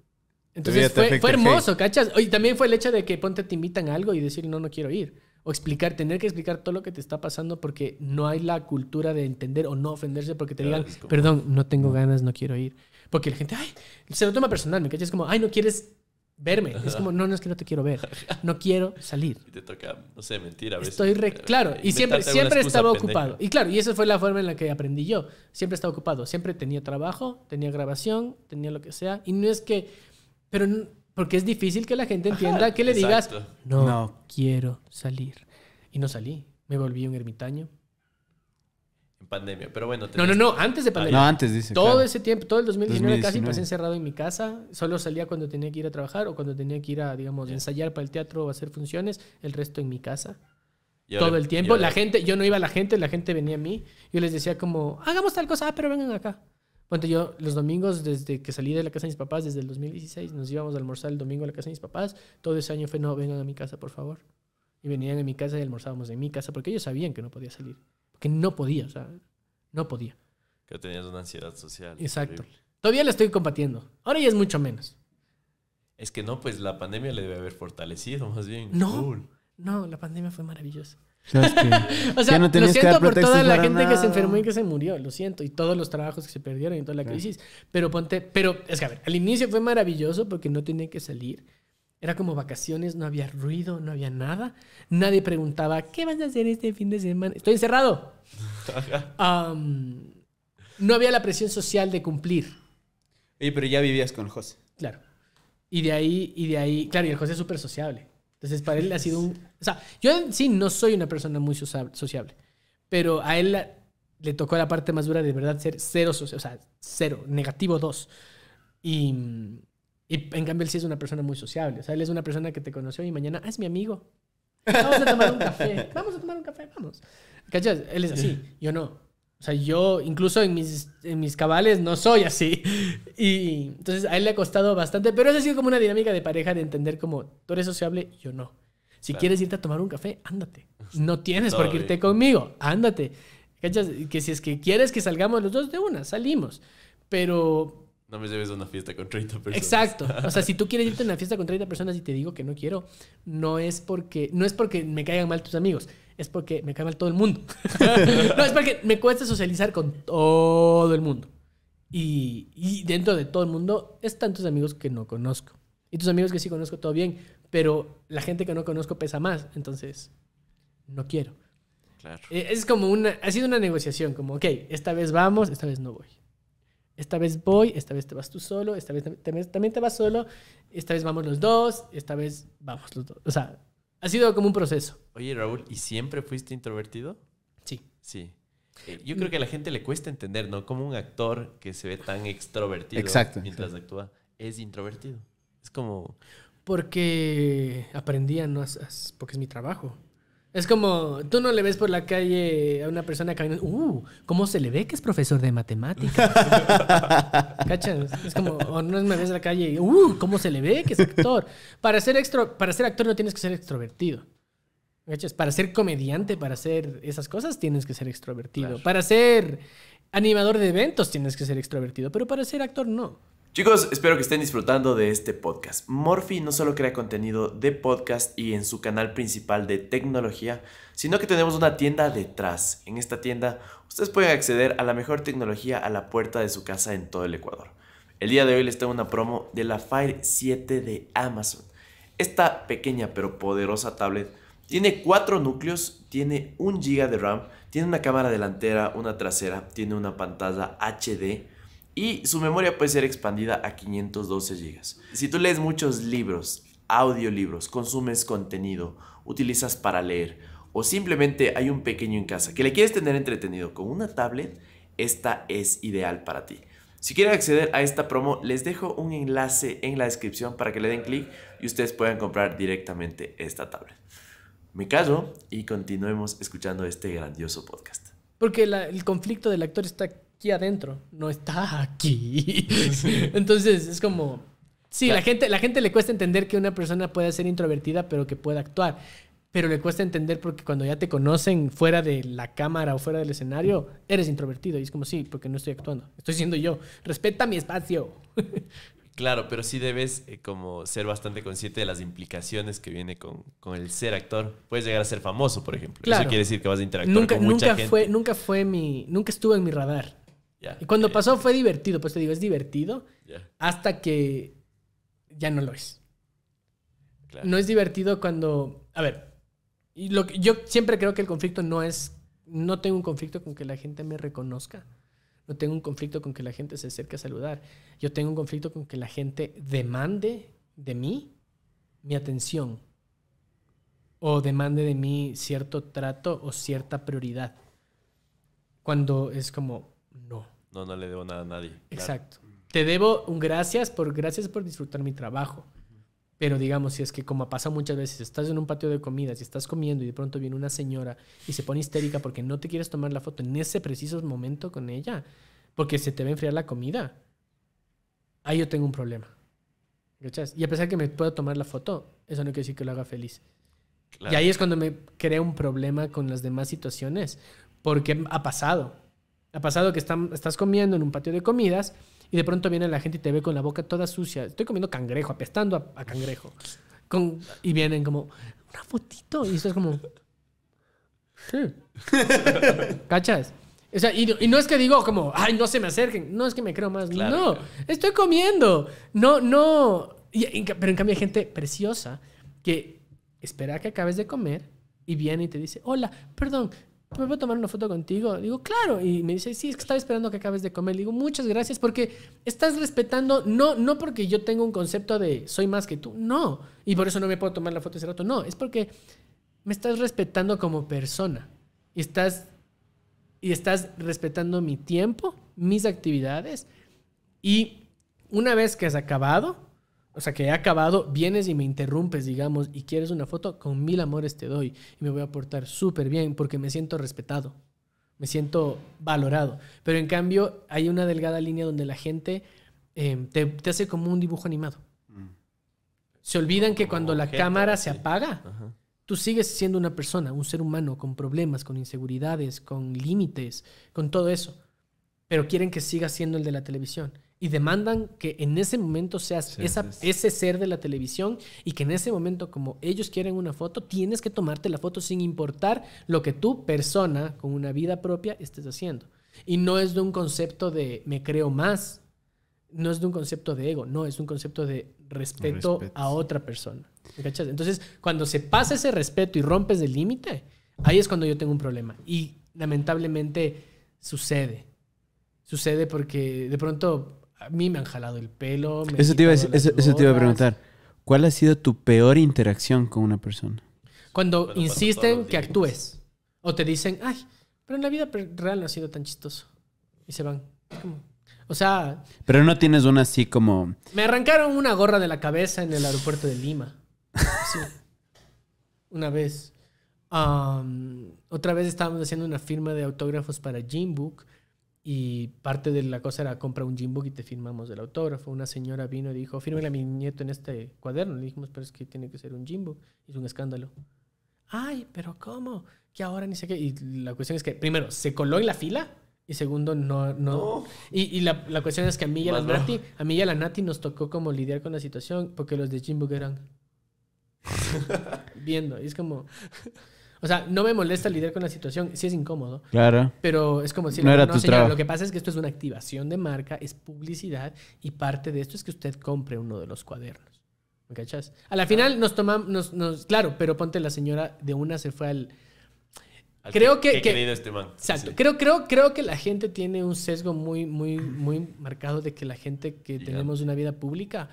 entonces fue, hermoso, ¿cachas? Y también fue el hecho de que ponte te invitan a algo y decir no, no quiero ir. O explicar, tener que explicar todo lo que te está pasando porque no hay la cultura de entender o no ofenderse porque te digan, perdón, no tengo ganas, no quiero ir. Porque la gente, ay, se lo toma personal, ¿me cachas? Como, ay, no quieres verme. Es como, no, no es que no te quiero ver. No quiero salir. Y te toca, no sé, mentir a veces. Estoy re, claro, y siempre, siempre estaba ocupado. Y claro, y esa fue la forma en la que aprendí yo. Siempre estaba ocupado. Siempre tenía trabajo, tenía grabación, tenía lo que sea. Y no es que, pero porque es difícil que la gente entienda que le digas, no quiero salir. Y no salí. Me volví un ermitaño pandemia. Pero bueno. No, no, no, antes de pandemia. No, antes dice. Todo ese tiempo, todo el 2019, casi pasé encerrado en mi casa. Solo salía cuando tenía que ir a trabajar o cuando tenía que ir a, digamos, ensayar para el teatro o hacer funciones. El resto en mi casa. todo el tiempo. La gente, yo no iba a la gente, la gente venía a mí. Yo les decía como, hagamos tal cosa, ah, pero vengan acá. Bueno, yo los domingos, desde que salí de la casa de mis papás, desde el 2016, nos íbamos a almorzar el domingo a la casa de mis papás. Todo ese año fue, no, vengan a mi casa, por favor. Y venían a mi casa y almorzábamos en mi casa, porque ellos sabían que no podía salir que no podía, o sea, No podía. Que tenías una ansiedad social. Exacto. Todavía la estoy combatiendo. Ahora ya es mucho menos. Es que no, pues la pandemia le debe haber fortalecido más bien. No, no, la pandemia fue maravillosa. o sea, lo siento por toda la gente que se enfermó y que se murió, lo siento, y todos los trabajos que se perdieron y toda la crisis. Pero ponte, pero es que a ver, al inicio fue maravilloso porque no tenía que salir era como vacaciones, no había ruido, no había nada. Nadie preguntaba, ¿qué vas a hacer este fin de semana? Estoy encerrado. no había la presión social de cumplir. Oye, pero ya vivías con José. Claro. Y de ahí, y de ahí, claro, y el José es súper sociable. Entonces, para él ha sido un... O sea, yo sí no soy una persona muy sociable, pero a él le tocó la parte más dura de verdad ser cero, o sea, cero, negativo dos. Y y en cambio él sí es una persona muy sociable. O sea, él es una persona que te conoció y mañana, ah, es mi amigo. Vamos a tomar un café. Vamos a tomar un café, vamos. ¿Cachas? Él es así. Yo no. O sea, yo incluso en mis, en mis cabales no soy así. Y entonces a él le ha costado bastante, pero eso ha sido como una dinámica de pareja de entender como tú eres sociable, yo no. Si quieres irte a tomar un café, ándate. No tienes por qué irte conmigo, ándate. ¿Cachas? Que si es que quieres que salgamos los dos de una, salimos. Pero no me lleves a una fiesta con 30 personas. Exacto. O sea, si tú quieres irte a una fiesta con 30 personas y te digo que no quiero, no es porque, no es porque me caigan mal tus amigos, es porque me cae mal todo el mundo. no, es porque me cuesta socializar con todo el mundo. Y, y dentro de todo el mundo están tus amigos que no conozco. Y tus amigos que sí conozco, todo bien, pero la gente que no conozco pesa más, entonces no quiero. Claro. Eh, es como una, ha sido una negociación, como, ok, esta vez vamos, esta vez no voy. Esta vez voy, esta vez te vas tú solo, esta vez también te vas solo, esta vez vamos los dos, esta vez vamos los dos. O sea, ha sido como un proceso. Oye, Raúl, ¿y siempre fuiste introvertido? Sí. Sí. Eh, yo creo que a la gente le cuesta entender, ¿no? Como un actor que se ve tan extrovertido Exacto. mientras actúa es introvertido. Es como... Porque aprendí no... Porque es mi trabajo. Es como, tú no le ves por la calle a una persona caminando, uh, ¿cómo se le ve que es profesor de matemáticas? ¿Cachas? Es como, o no me ves en la calle y, uh, ¿cómo se le ve que es actor? Para ser, extro, para ser actor no tienes que ser extrovertido. ¿Cachas? Para ser comediante, para hacer esas cosas, tienes que ser extrovertido. Para ser animador de eventos, tienes que ser extrovertido, pero para ser actor no. Chicos, espero que estén disfrutando de este podcast. Morphy no solo crea contenido de podcast y en su canal principal de tecnología, sino que tenemos una tienda detrás. En esta tienda ustedes pueden acceder a la mejor tecnología a la puerta de su casa en todo el Ecuador. El día de hoy les tengo una promo de la Fire 7 de Amazon. Esta pequeña pero poderosa tablet tiene cuatro núcleos, tiene un GB de RAM, tiene una cámara delantera, una trasera, tiene una pantalla HD y su memoria puede ser expandida a 512 GB. Si tú lees muchos libros, audiolibros, consumes contenido, utilizas para leer o simplemente hay un pequeño en casa que le quieres tener entretenido con una tablet, esta es ideal para ti. Si quieren acceder a esta promo, les dejo un enlace en la descripción para que le den clic y ustedes puedan comprar directamente esta tablet. Me callo y continuemos escuchando este grandioso podcast. Porque el conflicto del actor está aquí adentro, no está aquí. Entonces es como, sí, la, gente, la gente le cuesta entender que una persona puede ser introvertida pero que pueda actuar, pero le cuesta entender porque cuando ya te conocen fuera de la cámara o fuera del escenario, eres introvertido y es como, sí, porque no estoy actuando, estoy siendo yo, respeta mi espacio. Claro, pero sí debes eh, como ser bastante consciente de las implicaciones que viene con, el ser actor. Puedes llegar a ser famoso, por ejemplo. Eso quiere decir que vas a interactuar con mucha nunca gente. Fue, nunca fue mi... Nunca estuvo en mi radar y cuando eh, pasó eh. fue divertido, pues te digo, es divertido hasta que ya no lo es. No es divertido cuando, a ver, lo que, yo siempre creo que el conflicto no es, no tengo un conflicto con que la gente me reconozca, no tengo un conflicto con que la gente se acerque a saludar, yo tengo un conflicto con que la gente demande de mí mi atención o demande de mí cierto trato o cierta prioridad. Cuando es como, no. No, no le debo nada a nadie. Exacto. Te debo un gracias por gracias por disfrutar mi trabajo. Pero digamos, si es que como ha pasado muchas veces, estás en un patio de comidas y estás comiendo y de pronto viene una señora y se pone histérica porque no te quieres tomar la foto en ese preciso momento con ella, porque se te va a enfriar la comida. Ahí yo tengo un problema. ¿Cachas? Y a pesar que me pueda tomar la foto, eso no quiere decir que lo haga feliz. Y ahí es cuando me crea un problema con las demás situaciones, porque ha pasado. Ha pasado que están, estás comiendo en un patio de comidas y de pronto viene la gente y te ve con la boca toda sucia. Estoy comiendo cangrejo, apestando a, cangrejo. Con, y vienen como, una fotito. Y estás como, ¿Cachas? O sea, y, no es que digo como, ay, no se me acerquen. No es que me creo más. no, estoy comiendo. No, no. pero en cambio hay gente preciosa que espera que acabes de comer y viene y te dice, hola, perdón, ¿me puedo tomar una foto contigo? Digo, claro. Y me dice, sí, es que estaba esperando que acabes de comer. digo, muchas gracias porque estás respetando, no, no porque yo tengo un concepto de soy más que tú, no. Y por eso no me puedo tomar la foto ese rato, no. Es porque me estás respetando como persona. Y estás, y estás respetando mi tiempo, mis actividades. Y una vez que has acabado, o sea, que he acabado, vienes y me interrumpes, digamos, y quieres una foto, con mil amores te doy. Y me voy a portar súper bien porque me siento respetado, me siento valorado. Pero en cambio, hay una delgada línea donde la gente em, te, hace como un dibujo animado. Mm. Se olvidan que cuando la cámara se apaga, tú sigues siendo una persona, un ser humano con problemas, con inseguridades, con límites, con todo eso. Pero quieren que sigas siendo el de la televisión y demandan que en ese momento seas esa, ese ser de la televisión y que en ese momento, como ellos quieren una foto, tienes que tomarte la foto sin importar lo que tú, persona con una vida propia, estés haciendo. Y no es de un concepto de me creo más, no es de un concepto de ego, no, es un concepto de respeto, a otra persona. Entonces, cuando se pasa ese respeto y rompes el límite, ahí es cuando yo tengo un problema. Y lamentablemente sucede. Sucede porque de pronto a mí me han jalado el pelo. eso, te iba, a preguntar. ¿Cuál ha sido tu peor interacción con una persona? Cuando insisten que actúes. O te dicen, ay, pero en la vida real no ha sido tan chistoso. Y se van. O sea... Pero no tienes una así como... Me arrancaron una gorra de la cabeza en el aeropuerto de Lima. Sí. una vez. otra vez estábamos haciendo una firma de autógrafos para Jim Book y parte de la cosa era compra un Jimbo y te firmamos el autógrafo. Una señora vino y dijo, fírmele a mi nieto en este cuaderno. Le dijimos, pero es que tiene que ser un Y Es un escándalo. Ay, pero ¿cómo? Que ahora ni sé qué. Y la cuestión es que, primero, se coló en la fila. Y segundo, no. no. Y, y la, la, cuestión es que a mí y a la Nati, a mí y a la Nati nos tocó como lidiar con la situación porque los de Jimbo eran. viendo. es como. O sea, no me molesta lidiar con la situación, sí es incómodo. Claro. Pero es como si no, era lo que pasa es que esto es una activación de marca, es publicidad y parte de esto es que usted compre uno de los cuadernos. ¿Me cachas? A la ah. final nos tomamos, nos, claro, pero ponte la señora de una se fue al... creo que, que, este man. Exacto. Creo, creo, creo que la gente tiene un sesgo muy, muy, muy marcado de que la gente que tenemos una vida pública,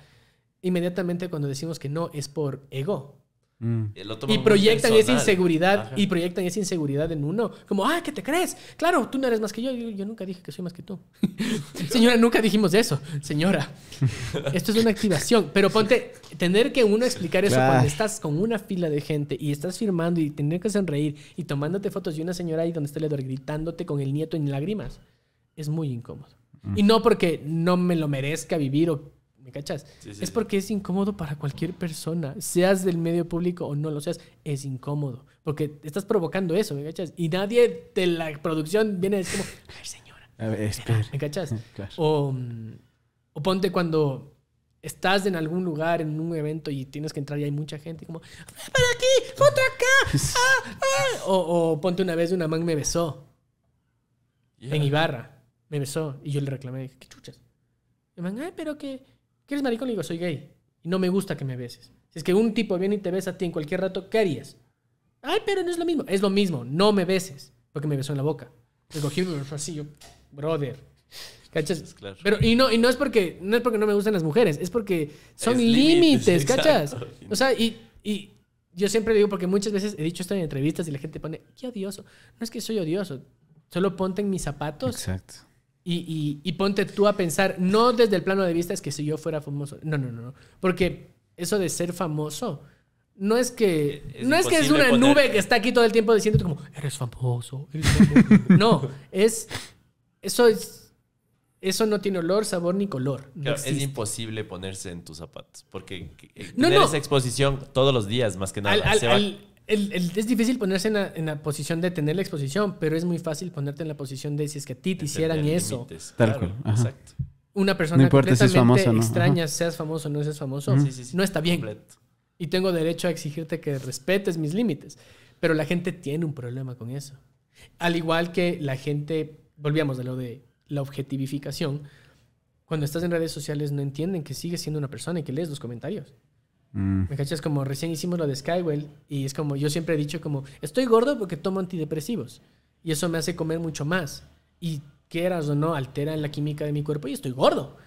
inmediatamente cuando decimos que no es por ego. Mm. Y, proyectan esa inseguridad y proyectan esa inseguridad en uno. Como, ah, ¿qué te crees? Claro, tú no eres más que yo. Yo, nunca dije que soy más que tú. Señora, nunca dijimos eso. Señora, esto es una activación. Pero ponte, tener que uno explicar eso cuando estás con una fila de gente y estás firmando y tener que sonreír y tomándote fotos de una señora ahí donde está el editor gritándote con el nieto en lágrimas, es muy incómodo. Mm. Y no porque no me lo merezca vivir o ¿Me cachas? es porque es incómodo para cualquier persona, seas del medio público o no lo seas, es incómodo. Porque estás provocando eso, ¿me cachas? Y nadie de la producción viene como, a señora. A ver, ¿Me cachas? O, mm, o ponte cuando estás en algún lugar, en un evento y tienes que entrar y hay mucha gente como, ¡Para aquí! ¡Foto acá! ¡Ah, ah". O, ponte una vez, una man me besó. En Ibarra. Me besó. Y yo le reclamé, ¿qué chuchas? Y man, ay, pero que ¿Qué eres maricón? Le digo, soy gay. Y no me gusta que me beses. Si es que un tipo viene y te besa a ti en cualquier rato, ¿qué harías? Ay, pero no es lo mismo. Es lo mismo. No me beses. Porque me besó en la boca. Le cogí así, yo, brother. ¿Cachas? Claro. Pero, y no, y no es porque, no es porque no me gustan las mujeres, es porque son límites, ¿cachas? O sea, y, y yo siempre digo, porque muchas veces he dicho esto en entrevistas y la gente pone, qué odioso. No es que soy odioso, solo ponte en mis zapatos. Exacto. Y, y, ponte tú a pensar, no desde el plano de vista es que si yo fuera famoso. No, no, no, no. Porque eso de ser famoso no es que no es que es una nube que está aquí todo el tiempo diciendo como eres famoso, no, es eso es eso no tiene olor, sabor ni color. es imposible ponerse en tus zapatos porque no, esa exposición todos los días más que nada se va es difícil ponerse en la, posición de tener la exposición, pero es muy fácil ponerte en la posición de si es que a ti te hicieran eso. Exacto. Una persona no completamente extraña, seas famoso o no seas famoso, no está bien. Y tengo derecho a exigirte que respetes mis límites. Pero la gente tiene un problema con eso. Al igual que la gente, volvíamos de lo de la objetivificación, cuando estás en redes sociales no entienden que sigues siendo una persona y que lees los comentarios. Mm. ¿Me cachas? Como recién hicimos lo de Skywell y es como yo siempre he dicho como estoy gordo porque tomo antidepresivos y eso me hace comer mucho más y quieras o no alteran la química de mi cuerpo y estoy gordo.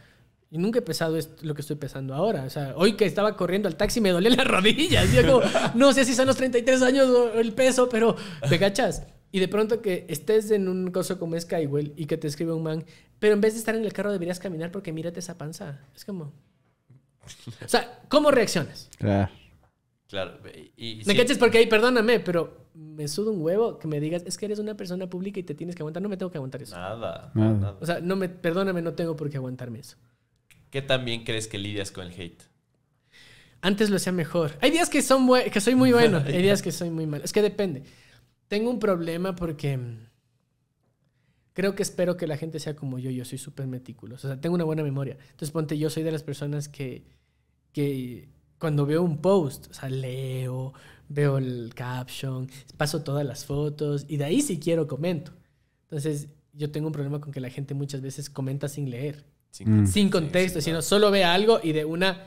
Y nunca he pesado lo que estoy pesando ahora. O sea, hoy que estaba corriendo al taxi me dolía las rodillas. Y yo como, no sé si son los 33 años o el peso, pero ¿me cachas? Y de pronto que estés en un coso como Skywell y que te escribe un man, pero en vez de estar en el carro deberías caminar porque mírate esa panza. Es como, o sea, ¿cómo reaccionas? Claro. Claro. ¿Me sí. Porque ahí, perdóname, pero me suda un huevo que me digas, es que eres una persona pública y te tienes que aguantar. No me tengo que aguantar eso. Nada. nada. nada. O sea, no me, perdóname, no tengo por qué aguantarme eso. ¿Qué también crees que lidias con el hate? Antes lo hacía mejor. Hay días que, son que soy muy bueno, hay días que soy muy malo. Es que depende. Tengo un problema porque mm, creo que espero que la gente sea como yo, yo soy súper meticuloso, o sea, tengo una buena memoria. Entonces, ponte, yo soy de las personas que, que cuando veo un post, o sea, leo, veo el caption, paso todas las fotos y de ahí si quiero comento. Entonces, yo tengo un problema con que la gente muchas veces comenta sin leer, sin, contexto, sino solo ve algo y de una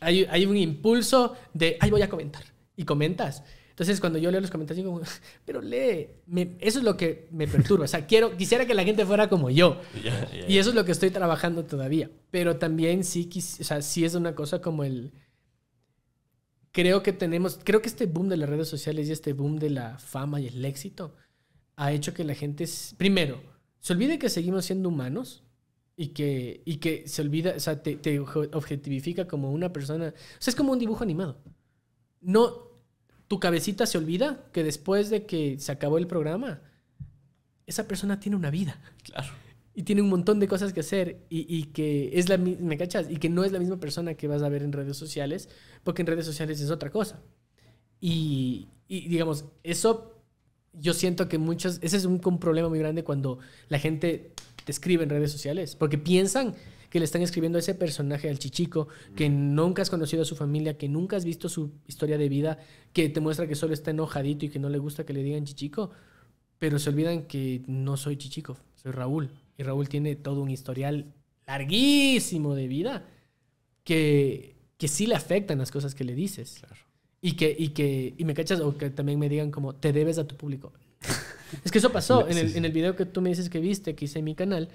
hay, hay, un impulso de, ay, voy a comentar. Y comentas. Entonces, cuando yo leo los comentarios, digo, pero lee. eso es lo que me perturba. O sea, quiero, quisiera que la gente fuera como yo. y eso es lo que estoy trabajando todavía. Pero también sí, o sea, sí es una cosa como el... Creo que tenemos, creo que este boom de las redes sociales y este boom de la fama y el éxito ha hecho que la gente, primero, se olvide que seguimos siendo humanos, y que, y que se olvida, o sea, te, te, objetivifica como una persona. O sea, es como un dibujo animado. No, tu cabecita se olvida que después de que se acabó el programa, esa persona tiene una vida. Claro. Y tiene un montón de cosas que hacer y, que es la ¿me cachas? Y que no es la misma persona que vas a ver en redes sociales, porque en redes sociales es otra cosa. Y, digamos, eso yo siento que muchos, ese es un, un problema muy grande cuando la gente te escribe en redes sociales, porque piensan que le están escribiendo ese personaje, al chichico, que nunca has conocido a su familia, que nunca has visto su historia de vida, que te muestra que solo está enojadito y que no le gusta que le digan chichico, pero se olvidan que no soy chichico, soy Raúl. Y Raúl tiene todo un historial larguísimo de vida que, que sí le afectan las cosas que le dices. Y que, y que, y me cachas, o que también me digan como, te debes a tu público. es que eso pasó. en, el, en el video que tú me dices que viste, que hice en mi canal,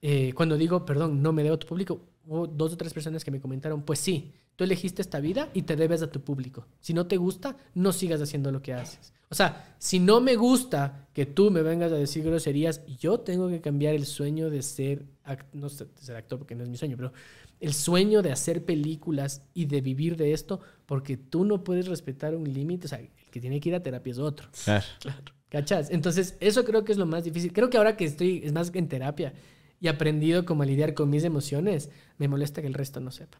eh, cuando digo, perdón, no me debo a tu público, hubo dos o tres personas que me comentaron, pues sí, tú elegiste esta vida y te debes a tu público. Si no te gusta, no sigas haciendo lo que haces. O sea, si no me gusta que tú me vengas a decir groserías, yo tengo que cambiar el sueño de ser, no sé, ser actor, porque no es mi sueño, pero el sueño de hacer películas y de vivir de esto, porque tú no puedes respetar un límite. O sea, el que tiene que ir a terapia es otro. Claro. claro. ¿Cachas? Entonces, eso creo que es lo más difícil. Creo que ahora que estoy, es más en terapia, y aprendido como a lidiar con mis emociones, me molesta que el resto no sepa.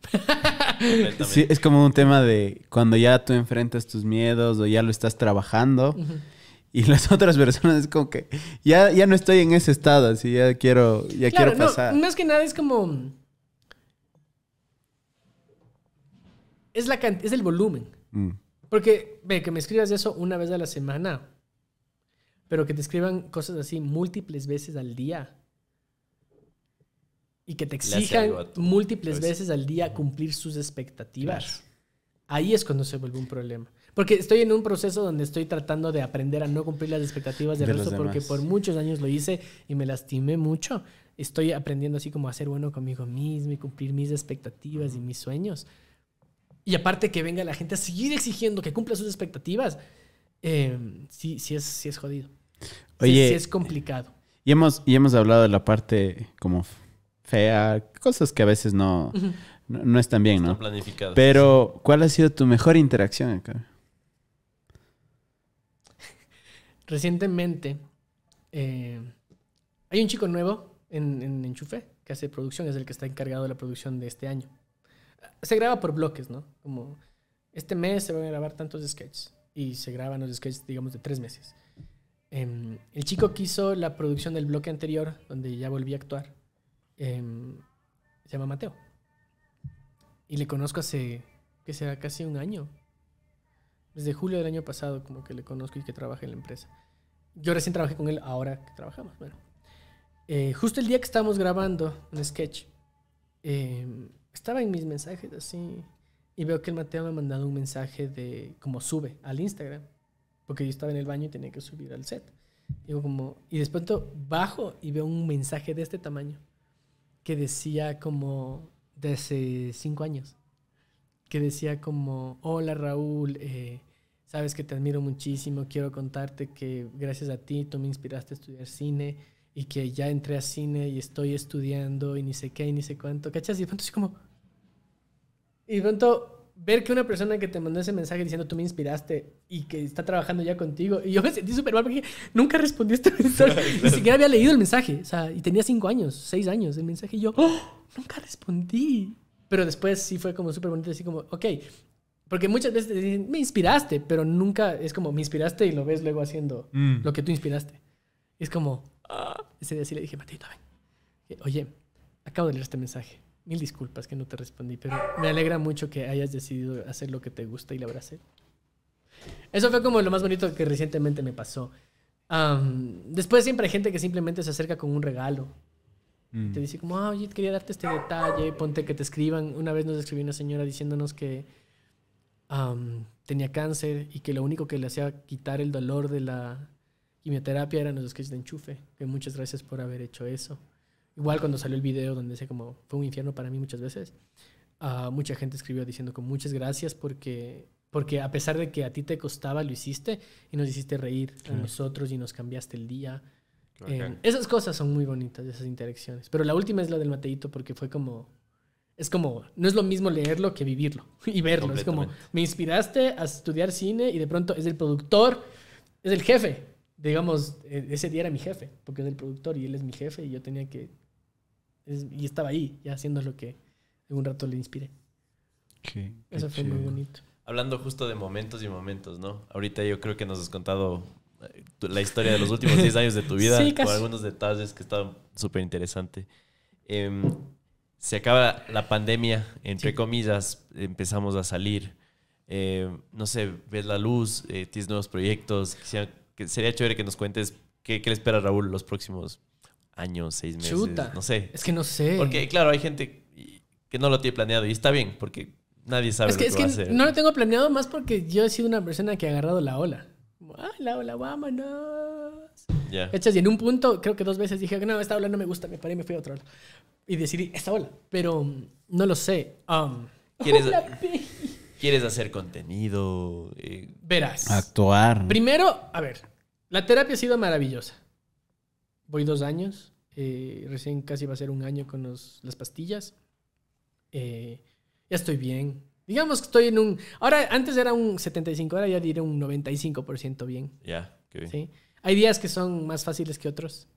es como un tema de cuando ya tú enfrentas tus miedos o ya lo estás trabajando. Y las otras personas es como que ya, ya no estoy en ese estado, así ya quiero, ya quiero pasar. No, más que nada es como. Es, la es el volumen. Mm. Porque, ve, que me escribas eso una vez a la semana, pero que te escriban cosas así múltiples veces al día, y que te exijan múltiples veces al día cumplir sus expectativas, ahí es cuando se vuelve un problema. Porque estoy en un proceso donde estoy tratando de aprender a no cumplir las expectativas del de resto, porque por muchos años lo hice y me lastimé mucho. Estoy aprendiendo así como a ser bueno conmigo mismo y cumplir mis expectativas y mis sueños. Y aparte que venga la gente a seguir exigiendo que cumpla sus expectativas, eh, sí, sí es, sí es jodido. Oye, sí, sí es complicado. Y hemos, y hemos hablado de la parte como fea, cosas que a veces no, no, no, están bien, ¿no? planificadas. Pero, ¿cuál ha sido tu mejor interacción acá? Recientemente, eh, hay un chico nuevo en, en Enchufe que hace producción, es el que está encargado de la producción de este año. Se graba por bloques, ¿no? Como este mes se van a grabar tantos sketches y se graban los sketches, digamos, de tres meses. Em, el chico quiso hizo la producción del bloque anterior, donde ya volví a actuar, Em, se llama Mateo. Y le conozco hace, que será casi un año. Desde julio del año pasado, como que le conozco y que trabaja en la empresa. Yo recién trabajé con él ahora que trabajamos. Bueno, eh, justo el día que estábamos grabando un sketch, em, estaba en mis mensajes así. Y veo que el Mateo me ha mandado un mensaje de como sube al Instagram. Porque yo estaba en el baño y tenía que subir al set. Digo como, y después bajo y veo un mensaje de este tamaño que decía como desde cinco años, que decía como, hola Raúl, eh, sabes que te admiro muchísimo, quiero contarte que gracias a ti tú me inspiraste a estudiar cine y que ya entré a cine y estoy estudiando y ni sé qué y ni sé cuánto, ¿cachas? Y de pronto así como... Y de pronto ver que una persona que te mandó ese mensaje diciendo tú me inspiraste y que está trabajando ya contigo, y yo me sentí súper mal porque nunca respondí este mensaje, ni siquiera había leído el mensaje, o sea, y tenía cinco años, seis años el mensaje, y yo, oh, nunca respondí. Pero después sí fue como súper bonito, así como, ok, porque muchas veces te dicen, me inspiraste, pero nunca es como, me inspiraste y lo ves luego haciendo mm. lo que tú inspiraste. es como, ¡Ah! ese día sí le dije, Matito, ven. Oye, acabo de leer este mensaje Mil disculpas que no te respondí, pero me alegra mucho que hayas decidido hacer lo que te gusta y la abracé. ¿eh? Eso fue como lo más bonito que recientemente me pasó. después siempre hay gente que simplemente se acerca con un regalo. Mm. Te dice como, ah, oye, quería darte este detalle, ponte que te escriban. Una vez nos escribió una señora diciéndonos que tenía cáncer y que lo único que le hacía quitar el dolor de la quimioterapia eran los que de enchufe. Que muchas gracias por haber hecho eso. Igual cuando salió el video donde ese como fue un infierno para mí muchas veces, ah, mucha gente escribió diciendo como muchas gracias porque, porque a pesar de que a ti te costaba, lo hiciste y nos hiciste reír a nosotros y nos cambiaste el día. Em, esas cosas son muy bonitas, esas interacciones. Pero la última es la del Mateito porque fue como... Es como, no es lo mismo leerlo que vivirlo y verlo. Es como, me inspiraste a estudiar cine y de pronto es el productor, es el jefe. Digamos, e, ese día era mi jefe, porque es el productor y él es mi jefe y yo tenía que y estaba ahí, ya haciendo lo que algún rato le inspiré. Eso fue muy bonito. Hablando justo de momentos y momentos, ¿no? Ahorita yo creo que nos has contado eh, la historia de los últimos 10 años de tu vida con algunos detalles que estaban súper interesantes. Em, se acaba la pandemia, entre comillas, empezamos a salir. Eh, no sé, ves la luz, eh, tienes nuevos proyectos. que sería chévere que nos cuentes qué, qué le espera Raúl los próximos años, seis meses. No sé. Es que no sé. Porque, claro, hay gente que no lo tiene planeado y está bien, porque nadie sabe es que, es No lo tengo planeado más porque yo he sido una persona que ha agarrado la ola. Ah, la ola, vámonos. Ya. echas Y en un punto, creo que dos veces dije, no, esta ola no me gusta, me paré y me fui a otra ola. Y decidí, esta ola. Pero mm, no lo sé. Um, ¿Quieres, ¿Quieres hacer contenido? Eh, Verás. Actuar. Primero, a ver, la terapia ha sido maravillosa voy dos años, eh, recién casi va a ser un año con las pastillas. Eh, ya estoy bien. Digamos que estoy en un... Ahora, antes era un 75, ahora ya diré un 95% bien. Ya, qué bien. ¿Sí? Hay días que son más fáciles que otros.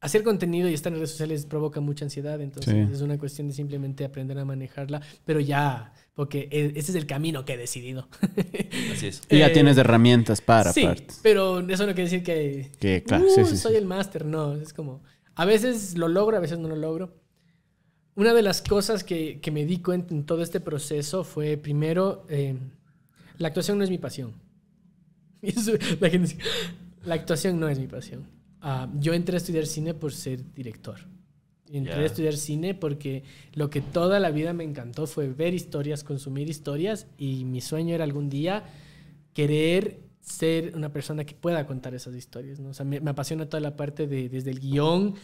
hacer contenido y estar en redes sociales provoca mucha ansiedad, entonces es una cuestión de simplemente aprender a manejarla, pero ya porque e, ese es el camino que he decidido. Así es. Y ya eh, tienes herramientas para. Sí, pero eso no quiere decir que, que claro, uh, soy el máster, no, es como, a veces lo logro, a veces no lo logro. Una de las cosas que, me di cuenta en todo este proceso fue, primero, eh, la actuación no es mi pasión. la actuación no es mi pasión. Ah, yo entré a estudiar cine por ser director entré a estudiar cine porque lo que toda la vida me encantó fue ver historias, consumir historias y mi sueño era algún día querer ser una persona que pueda contar esas historias. ¿no? O sea, me, apasiona toda la parte de, desde el guión.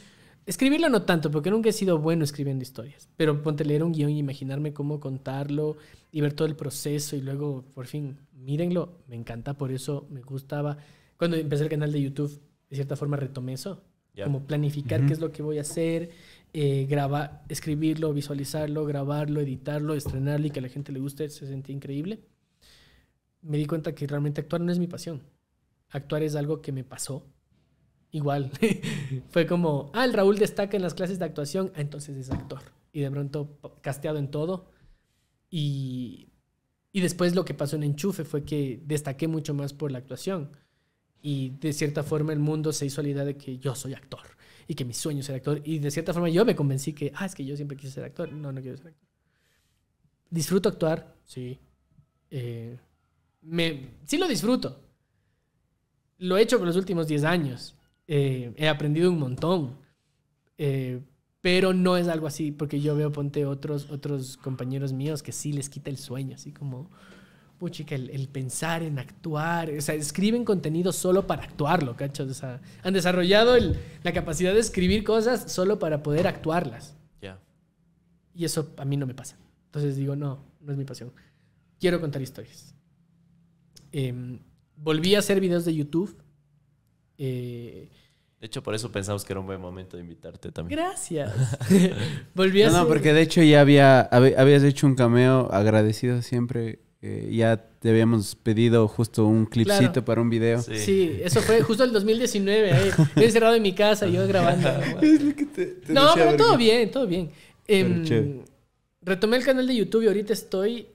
Escribirlo no tanto, porque nunca he sido bueno escribiendo historias, pero ponte a leer un guión y imaginarme cómo contarlo y ver todo el proceso y luego, por fin, mírenlo, me encanta, por eso me gustaba. Cuando empecé el canal de YouTube, de cierta forma retomé eso, como planificar qué es lo que voy a hacer, eh, escribirlo, visualizarlo, grabarlo, editarlo, estrenarlo y que a la gente le guste, se sentía increíble. Me di cuenta que realmente actuar no es mi pasión. Actuar es algo que me pasó. Igual. Fue como, ah, el Raúl destaca en las clases de actuación, ah, entonces es actor. Y de pronto casteado en todo. Y, y después lo que pasó en Enchufe fue que destaqué mucho más por la actuación. Y de cierta forma el mundo se hizo la idea de que yo soy actor y que mi sueño es ser actor. Y de cierta forma yo me convencí que, ah, es que yo siempre quise ser actor. No, no quiero ser actor. Disfruto actuar, sí. Eh, me, sí lo disfruto. Lo he hecho por los últimos 10 años. Eh, he aprendido un montón. Eh, pero no es algo así, porque yo veo, ponte, otros, otros compañeros míos que sí les quita el sueño, así como puchica, el, el, pensar en actuar, o sea, escriben contenido solo para actuarlo, cacho. O sea, han desarrollado la capacidad de escribir cosas solo para poder actuarlas. Ya. Y eso a mí no me pasa. Entonces digo, no, no es mi pasión. Quiero contar historias. Em, volví a hacer videos de YouTube. Eh, de hecho, por eso pensamos que era un buen momento de invitarte también. Gracias. volví a no, hacer... no, porque de hecho ya había, habías hecho un cameo agradecido siempre eh, ya te habíamos pedido justo un clipcito para un video. Sí. eso fue justo el 2019. Eh. encerrado en mi casa, yo grabando. no, pero todo bien, todo bien. Em, retomé el canal de YouTube y ahorita estoy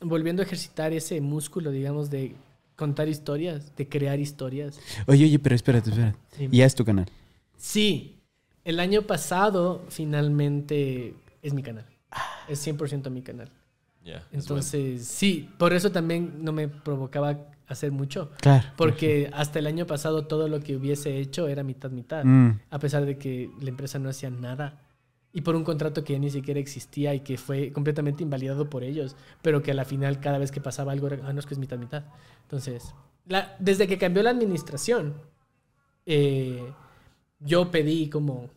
volviendo a ejercitar ese músculo, digamos, de contar historias, de crear historias. Oye, oye, pero espérate, espérate. ¿Ya es tu canal? Sí. El año pasado, finalmente, es mi canal. Es 100% mi canal. Entonces, sí, por eso también no me provocaba hacer mucho. Claro. Porque hasta el año pasado todo lo que hubiese hecho era mitad, mitad. Mm. A pesar de que la empresa no hacía nada. Y por un contrato que ya ni siquiera existía y que fue completamente invalidado por ellos. Pero que a la final, cada vez que pasaba algo, era, ah, no, es que es mitad, mitad. Entonces, desde que cambió la administración, eh, yo pedí como,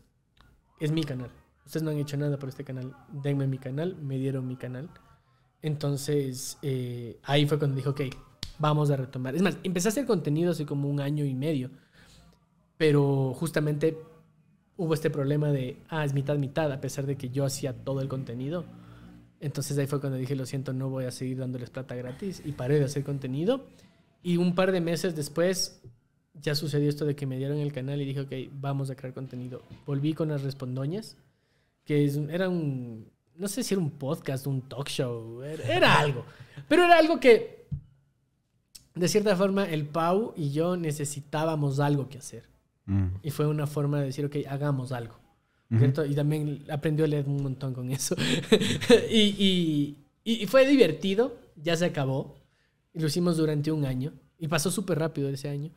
es mi canal. Ustedes no han hecho nada por este canal. Denme mi canal. Me dieron mi canal. Entonces, eh, ahí fue cuando dijo ok, vamos a retomar. Es más, empecé a hacer contenido hace como un año y medio, pero justamente hubo este problema de, ah, es mitad, mitad, a pesar de que yo hacía todo el contenido. Entonces ahí fue cuando dije, lo siento, no voy a seguir dándoles plata gratis y paré de hacer contenido. Y un par de meses después ya sucedió esto de que me dieron el canal y dije, ok, vamos a crear contenido. Volví con las respondoñas, que es, era un, no sé si era un podcast, un talk show, er, era, algo. Pero era algo que, de cierta forma, el Pau y yo necesitábamos algo que hacer. Mm. Y fue una forma de decir, ok, hagamos algo. Y también aprendió a leer un montón con eso. y, fue divertido, ya se acabó. Y lo hicimos durante un año. Y pasó súper rápido ese año.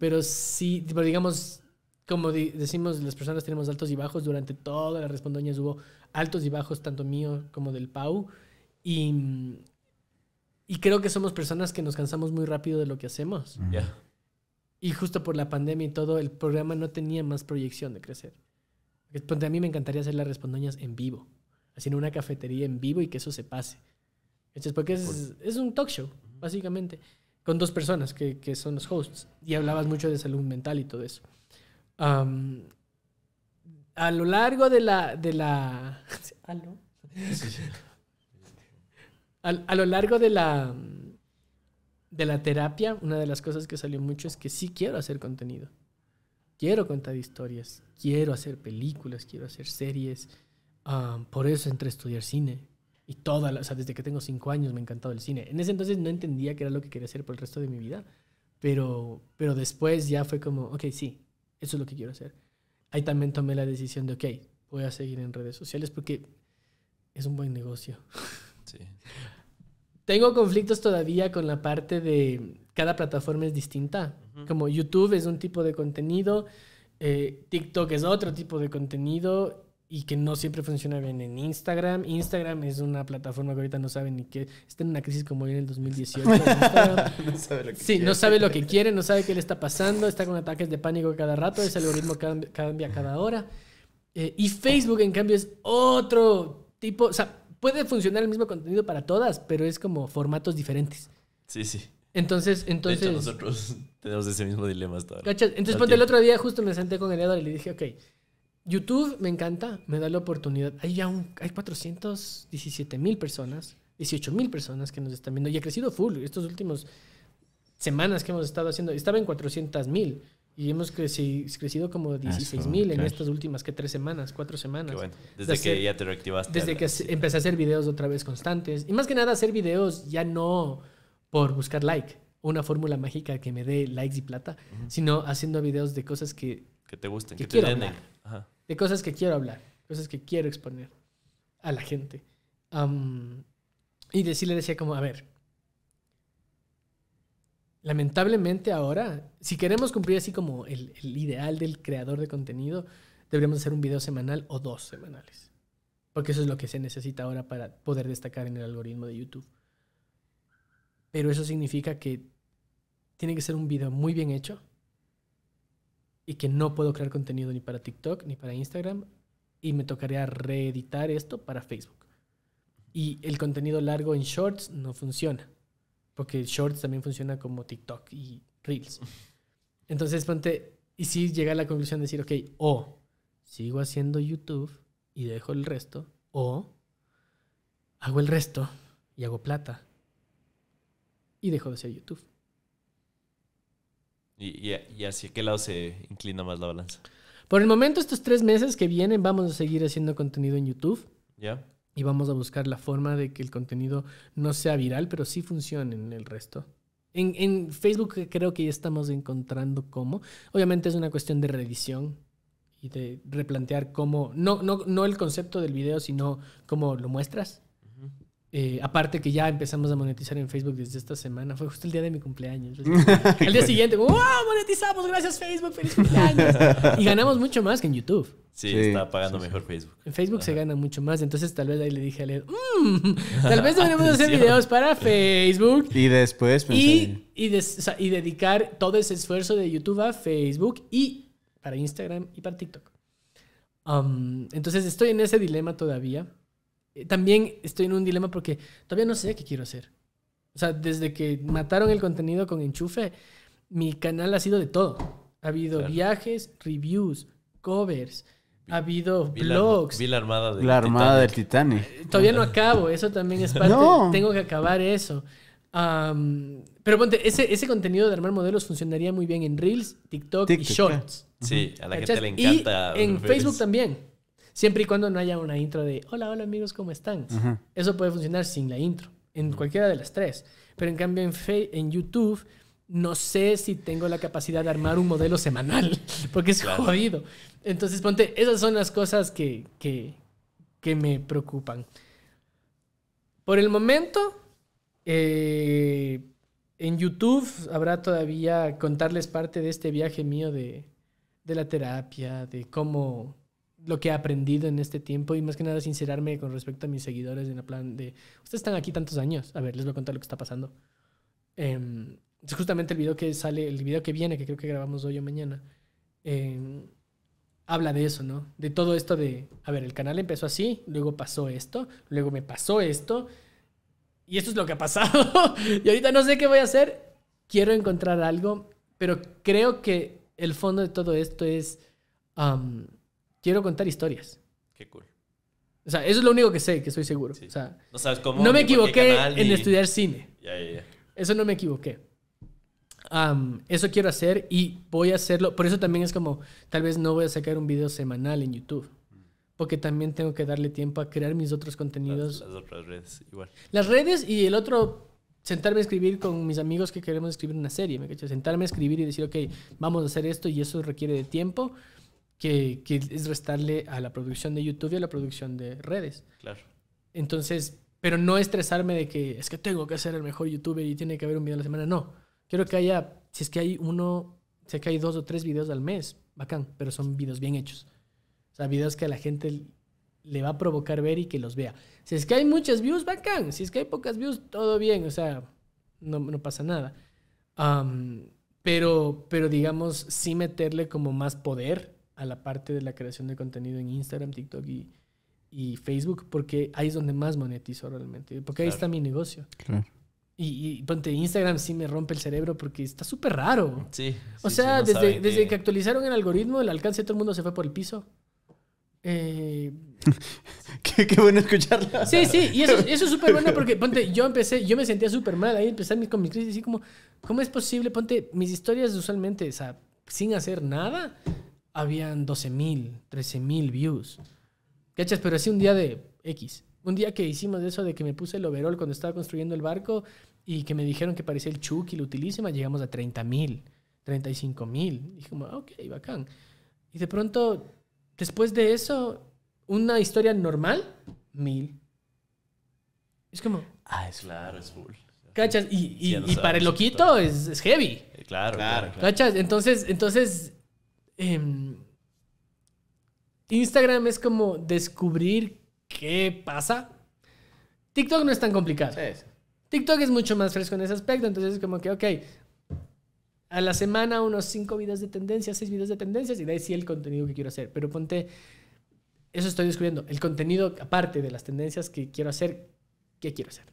pero sí, digamos, como decimos, las personas tenemos altos y bajos. Durante todas la respondoñas hubo altos y bajos, tanto mío como del Pau. Y, y creo que somos personas que nos cansamos muy rápido de lo que hacemos. Ya. Y justo por la pandemia y todo, el programa no tenía más proyección de crecer. Porque a mí me encantaría hacer las respondoñas en vivo, así en una cafetería en vivo y que eso se pase. Entonces, porque es, es un talk show, básicamente, con dos personas que, que, son los hosts. Y hablabas mucho de salud mental y todo eso a lo largo de la. De la ¿a, largo de la. De la terapia, una de las cosas que salió mucho es que sí quiero hacer contenido. Quiero contar historias, quiero hacer películas, quiero hacer series. Ah, por eso entré a estudiar cine. Y toda o sea, desde que tengo cinco años me ha encantado el cine. En ese entonces no entendía qué era lo que quería hacer por el resto de mi vida. Pero, pero después ya fue como, ok, sí, eso es lo que quiero hacer ahí también tomé la decisión de, ok, voy a seguir en redes sociales porque es un buen negocio. Tengo conflictos todavía con la parte de cada plataforma es distinta. Como YouTube es un tipo de contenido, eh, TikTok es otro tipo de contenido y que no siempre funciona bien en Instagram. Instagram es una plataforma que ahorita no saben ni qué. Está en una crisis como en el 2018. no sabe lo que sí, no sabe lo que quiere, no sabe qué le está pasando, está con ataques de pánico cada rato, ese algoritmo cambia, cada hora. Eh, y Facebook, en cambio, es otro tipo. O sea, puede funcionar el mismo contenido para todas, pero es como formatos diferentes. Sí, sí. Entonces, entonces. De hecho, nosotros tenemos ese mismo dilema hasta ahora. Entonces, ponte el otro día, justo me senté con el y le dije, ok YouTube me encanta, me da la oportunidad. Hay ya hay 417 mil personas, 18 mil personas que nos están viendo y ha crecido full Estas últimas semanas que hemos estado haciendo. Estaba en 400 mil y hemos crecido como 16 ah, mil en estas últimas que tres semanas, cuatro semanas. Bueno. Desde que ya te reactivaste. Desde que empecé a hacer videos otra vez constantes y más que nada hacer videos ya no por buscar like, una fórmula mágica que me dé likes y plata, sino haciendo videos de cosas que que te gusten, que, te den de cosas que quiero hablar, cosas que quiero exponer a la gente. y le decía como, a ver, lamentablemente ahora, si queremos cumplir así como el, el ideal del creador de contenido, deberíamos hacer un video semanal o dos semanales. Porque eso es lo que se necesita ahora para poder destacar en el algoritmo de YouTube. Pero eso significa que tiene que ser un video muy bien hecho, y que no puedo crear contenido ni para TikTok ni para Instagram y me tocaría reeditar esto para Facebook. Y el contenido largo en Shorts no funciona, porque Shorts también funciona como TikTok y Reels. Entonces, ponte, y si llega a la conclusión de decir, ok, o sigo haciendo YouTube y dejo el resto, o hago el resto y hago plata y dejo de hacer YouTube. ¿Y, hacia qué lado se inclina más la balanza? Por el momento, estos tres meses que vienen, vamos a seguir haciendo contenido en YouTube. Ya. Y vamos a buscar la forma de que el contenido no sea viral, pero sí funcione en el resto. En, en Facebook creo que ya estamos encontrando cómo. Obviamente es una cuestión de revisión y de replantear cómo, no, no, no el concepto del video, sino cómo lo muestras. Eh, aparte que ya empezamos a monetizar en Facebook desde esta semana. Fue justo el día de mi cumpleaños. Al día siguiente, ¡wow! Monetizamos, gracias Facebook, feliz cumpleaños. Y ganamos mucho más que en YouTube. Sí, está pagando mejor Facebook. En Facebook se gana mucho más. Entonces tal vez ahí le dije a Led, mm, tal vez deberíamos hacer videos para Facebook. Y después y, y, y dedicar todo ese esfuerzo de YouTube a Facebook y para Instagram y para TikTok. Um, entonces estoy en ese dilema todavía. Eh, también estoy en un dilema porque todavía no sé qué quiero hacer. O sea, desde que mataron el contenido con enchufe, mi canal ha sido de todo. Ha habido viajes, reviews, covers, ha habido blogs. La, armada, de la Titanic. Eh, todavía no acabo, eso también es parte. Tengo que acabar eso. pero ponte, ese, contenido de armar modelos funcionaría muy bien en Reels, TikTok, y Shorts. Eh. Sí, a la gente le encanta. Y en Facebook también. Siempre y cuando no haya una intro de hola, hola amigos, ¿cómo están? Eso puede funcionar sin la intro, en cualquiera de las tres. Pero en cambio en, fe, en YouTube no sé si tengo la capacidad de armar un modelo semanal, porque es jodido. Entonces, ponte, esas son las cosas que, que, me preocupan. Por el momento, eh, en YouTube habrá todavía contarles parte de este viaje mío de la terapia, de cómo lo que he aprendido en este tiempo y más que nada sincerarme con respecto a mis seguidores en la plan de, ustedes están aquí tantos años, a ver, les voy a contar lo que está pasando. Em, es justamente el video que sale, el video que viene, que creo que grabamos hoy o mañana, em, habla de eso, ¿no? De todo esto de, a ver, el canal empezó así, luego pasó esto, luego me pasó esto, y esto es lo que ha pasado, y ahorita no sé qué voy a hacer, quiero encontrar algo, pero creo que el fondo de todo esto es quiero contar historias. Qué cool. O sea, eso es lo único que sé, que estoy seguro. O sea, no sabes cómo. No me equivoqué en estudiar cine. Eso no me equivoqué. eso quiero hacer y voy a hacerlo. Por eso también es como, tal vez no voy a sacar un video semanal en YouTube. Porque también tengo que darle tiempo a crear mis otros contenidos. Las, otras redes, igual. Las redes y el otro, sentarme a escribir con mis amigos que queremos escribir una serie, ¿me Sentarme a escribir y decir, ok, vamos a hacer esto y eso requiere de tiempo que, es restarle a la producción de YouTube y a la producción de redes. Claro. Entonces, pero no estresarme de que es que tengo que ser el mejor youtuber y tiene que haber un video a la semana. No, quiero que haya, si es que hay uno, si es que hay dos o tres videos al mes, bacán, pero son videos bien hechos. O sea, videos que a la gente le va a provocar ver y que los vea. Si es que hay muchas views, bacán. Si es que hay pocas views, todo bien. O sea, no, pasa nada. pero, pero digamos, sí meterle como más poder a la parte de la creación de contenido en Instagram, TikTok y, y Facebook, porque ahí es donde más monetizo realmente, porque ahí está mi negocio. Claro. Y, ponte, Instagram sí me rompe el cerebro porque está súper raro. Sí. O sea, desde, desde que... actualizaron el algoritmo, el alcance de todo el mundo se fue por el piso. Eh, qué, bueno escucharla. Sí, sí, y eso, eso es súper bueno porque, ponte, yo empecé, yo me sentía súper mal ahí, empecé con mis crisis, así como, ¿cómo es posible? Ponte, mis historias usualmente, o sea, sin hacer nada, habían 12.000, 13.000 views. ¿Cachas? Pero así un día de X. Un día que hicimos eso de que me puse el overall cuando estaba construyendo el barco y que me dijeron que parecía el Chucky, lo utilísima, llegamos a 30.000, 35.000. Dije como, ah, ok, bacán. Y de pronto, después de eso, una historia normal, mil. Es como... Ah, es claro, es full. ¿Cachas? Y, y, para el loquito es, heavy. claro, claro. ¿Cachas? Entonces, entonces Em, Instagram es como descubrir qué pasa. TikTok no es tan complicado. TikTok es mucho más fresco en ese aspecto, entonces es como que, ok, a la semana unos 5 videos de tendencias, seis videos de tendencias y de ahí el contenido que quiero hacer. Pero ponte, eso estoy descubriendo, el contenido aparte de las tendencias que quiero hacer, ¿qué quiero hacer?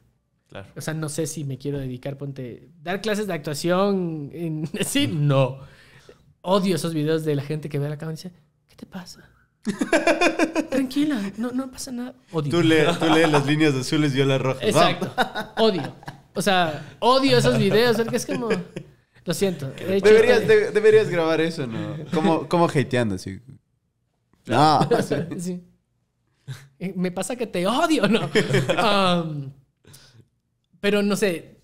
Claro. O sea, no sé si me quiero dedicar, ponte, dar clases de actuación en... Sí, no odio esos videos de la gente que ve la cámara y dice, ¿qué te pasa? Tranquila, no, no pasa nada. Odio. Tú lees, tú las líneas azules y yo las rojas. Exacto. Odio. O sea, odio esos videos porque es como... Lo siento. deberías, deberías grabar eso, ¿no? Como, como hateando, así. No. sí. Me pasa que te odio, ¿no? pero no sé,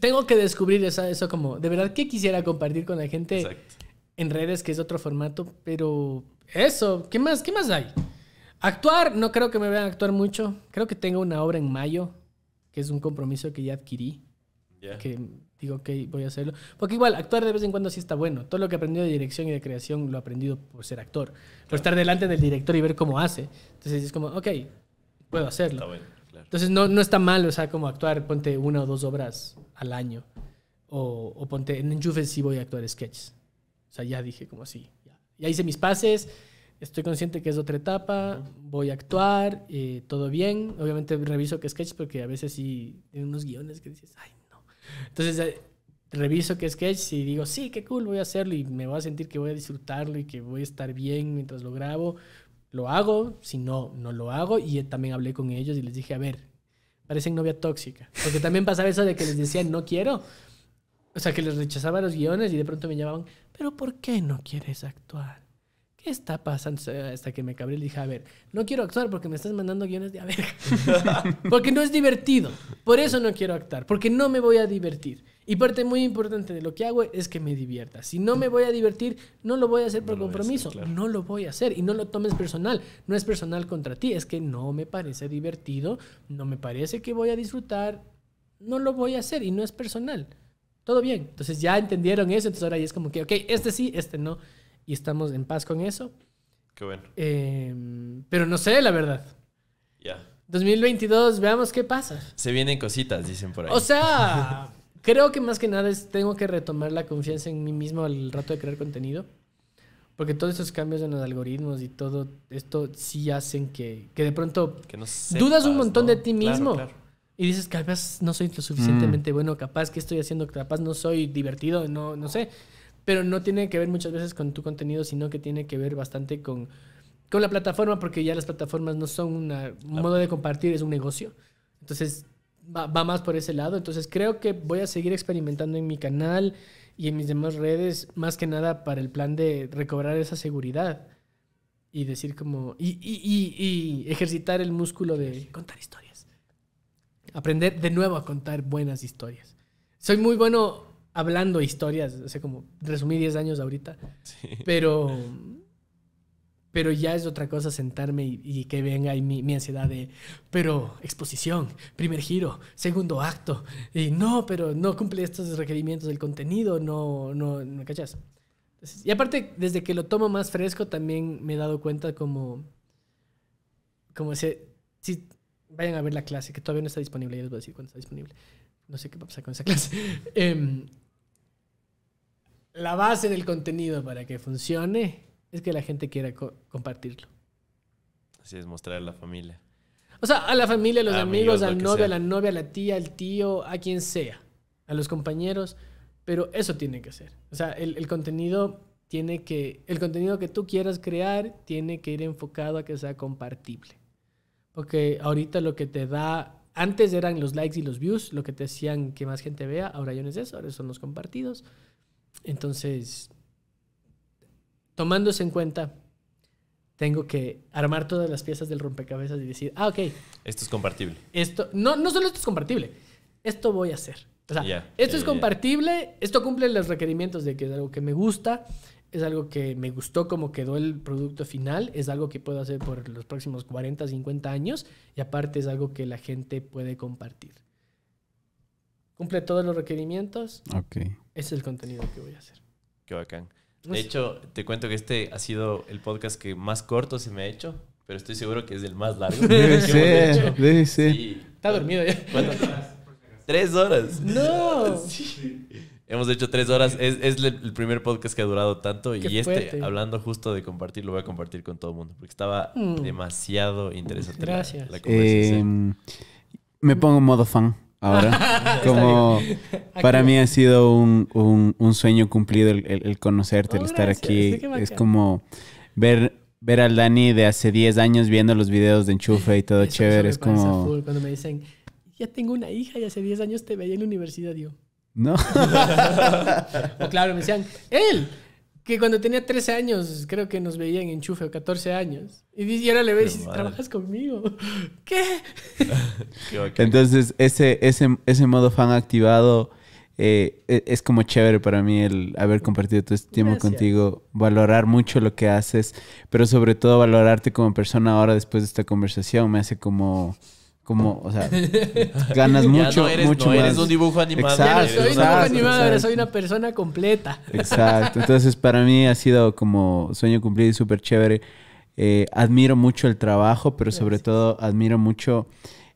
tengo que descubrir eso, eso, como, de verdad, ¿qué quisiera compartir con la gente? Exacto en redes, que es otro formato, pero eso, ¿qué más? ¿Qué más hay? Actuar, no creo que me vean actuar mucho. Creo que tengo una obra en mayo, que es un compromiso que ya adquirí. Que digo, ok, voy a hacerlo. Porque igual, actuar de vez en cuando sí está bueno. Todo lo que he aprendido de dirección y de creación lo he aprendido por ser actor. Por estar delante del director y ver cómo hace. Entonces es como, ok, puedo hacerlo. Entonces no, está mal, o sea, como actuar, ponte una o dos obras al año. O, ponte en enchufes sí voy a actuar sketches. O sea, ya dije como así, ya, hice mis pases, estoy consciente que es otra etapa, voy a actuar, eh, todo bien. Obviamente reviso que sketch porque a veces sí hay unos guiones que dices, ay, no. Entonces eh, reviso que sketch y digo, sí, qué cool, voy a hacerlo y me voy a sentir que voy a disfrutarlo y que voy a estar bien mientras lo grabo. Lo hago, si no, no lo hago. Y eh, también hablé con ellos y les dije, a ver, parecen novia tóxica. Porque también pasaba eso de que les decían, no quiero. O sea, que les rechazaba los guiones y de pronto me llamaban, pero ¿por qué no quieres actuar? ¿Qué está pasando? Hasta que me cabré y dije, a ver, no quiero actuar porque me estás mandando guiones de a ver. porque no es divertido. Por eso no quiero actuar, porque no me voy a divertir. Y parte muy importante de lo que hago es que me divierta. Si no me voy a divertir, no lo voy a hacer por compromiso. No lo voy a hacer y no lo tomes personal. No es personal contra ti, es que no me parece divertido, no me parece que voy a disfrutar, no lo voy a hacer y no es personal todo bien. Entonces ya entendieron eso, entonces ahora ya es como que, ok, este sí, este no, y estamos en paz con eso. Qué bueno. Em, pero no sé, la verdad. Ya. 2022, veamos qué pasa. Se vienen cositas, dicen por ahí. O sea, creo que más que nada es, tengo que retomar la confianza en mí mismo al rato de crear contenido. Porque todos estos cambios en los algoritmos y todo esto sí hacen que, que de pronto dudas un montón de ti mismo. claro y dices, capaz no soy lo suficientemente mm. bueno, capaz que estoy haciendo, capaz no soy divertido, no, no sé. Pero no tiene que ver muchas veces con tu contenido, sino que tiene que ver bastante con, con la plataforma, porque ya las plataformas no son un modo de compartir, es un negocio. Entonces, va, más por ese lado. Entonces, creo que voy a seguir experimentando en mi canal y en mis demás redes, más que nada para el plan de recobrar esa seguridad y decir como, y, y, y, ejercitar el músculo de contar historia aprender de nuevo a contar buenas historias. Soy muy bueno hablando historias, o como resumí 10 años ahorita, pero, pero ya es otra cosa sentarme y, que venga y mi, ansiedad de, pero exposición, primer giro, segundo acto, y no, pero no cumple estos requerimientos del contenido, no, no, ¿me cachas? Y aparte, desde que lo tomo más fresco, también me he dado cuenta como, como se si vayan a ver la clase, que todavía no está disponible, ya les voy a decir cuándo está disponible. No sé qué va a pasar con esa clase. Em, la base del contenido para que funcione es que la gente quiera compartirlo. Así es, mostrar a la familia. O sea, a la familia, a los amigos, al novio, a la novia, a la tía, al tío, a quien sea, a los compañeros, pero eso tiene que ser. O sea, el contenido tiene que, el contenido que tú quieras crear tiene que ir enfocado a que sea compartible. Porque ahorita lo que te da, antes eran los likes y los views, lo que te hacían que más gente vea, ahora ya no es eso, ahora son los compartidos. Entonces, tomándose en cuenta, tengo que armar todas las piezas del rompecabezas y decir, ah, ok. Esto es compartible. Esto, no, no solo esto es compartible, esto voy a hacer. O sea, esto es compartible, esto cumple los requerimientos de que es algo que me gusta, es algo que me gustó como quedó el producto final, es algo que puedo hacer por los próximos 40, 50 años y aparte es algo que la gente puede compartir. Cumple todos los requerimientos. Ok. Ese es el contenido que voy a hacer. Qué bacán. De hecho, te cuento que este ha sido el podcast que más corto se me ha hecho, pero estoy seguro que es el más largo. Sí. Está dormido ya. ¿Cuántas horas? Tres horas. No. Hemos hecho tres horas. Es, el primer podcast que ha durado tanto. y este, hablando justo de compartir, lo voy a compartir con todo el mundo. Porque estaba mm. demasiado interesante. Gracias. La, eh, conversación. me pongo en modo fan ahora. como para mí ha sido un, sueño cumplido el, conocerte, el oh, estar aquí. Es como ver al Dani de hace 10 años viendo los videos de enchufe y todo chévere. es como. cuando me dicen, ya tengo una hija y hace 10 años te veía en la universidad, yo. No. o claro, me decían, él, que cuando tenía 13 años, creo que nos veía en enchufe o 14 años. Y ahora le ves y trabajas conmigo. ¿Qué? Entonces, ese, ese, ese modo fan activado eh, e, es como chévere para mí el haber compartido todo este tiempo contigo, valorar mucho lo que haces, pero sobre todo valorarte como persona ahora después de esta conversación me hace como como, o sea, ganas mucho, eres, mucho eres un dibujo animado. Exacto, soy un dibujo animado, soy una persona completa. Exacto. Entonces, para mí ha sido como sueño cumplido y súper chévere. Eh, admiro mucho el trabajo, pero sobre todo admiro mucho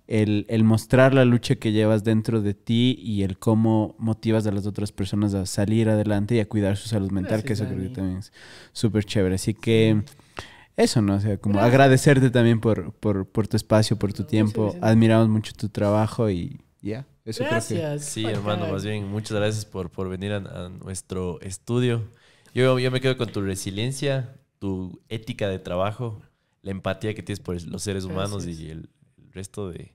el, el, mostrar la lucha que llevas dentro de ti y el cómo motivas a las otras personas a salir adelante y a cuidar su salud mental, que eso creo que también es súper chévere. Así que eso, ¿no? O sea, como agradecerte también por, por, por, tu espacio, por tu tiempo. Admiramos mucho tu trabajo y ya. eso Creo que... Sí, hermano, más bien, muchas gracias por, por venir a, nuestro estudio. Yo, yo me quedo con tu resiliencia, tu ética de trabajo, la empatía que tienes por los seres humanos y el, resto de,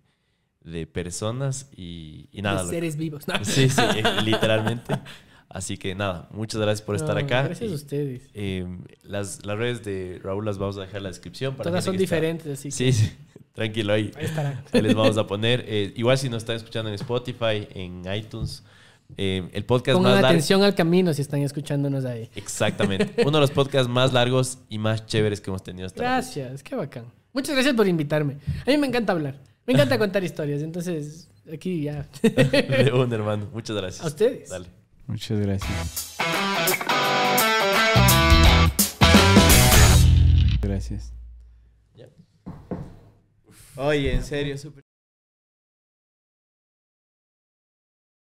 de personas y, y nada. Los seres vivos. No. Sí, sí, literalmente. Así que nada, muchas gracias por estar acá. Gracias a ustedes. Em, las, redes de Raúl las vamos a dejar en la descripción. Para Todas son diferentes, así que... Sí, sí, tranquilo, ahí, estarán. les vamos a poner. Eh, igual si nos están escuchando en Spotify, en iTunes, em, el podcast Pongan atención al camino si están escuchándonos ahí. Exactamente. Uno de los podcasts más largos y más chéveres que hemos tenido hasta ahora. Gracias, qué bacán. Muchas gracias por invitarme. A mí me encanta hablar. Me encanta contar historias. Entonces, aquí ya. De un hermano. Muchas gracias. A ustedes. Dale. Muchas gracias. Gracias. Oye, en serio, súper.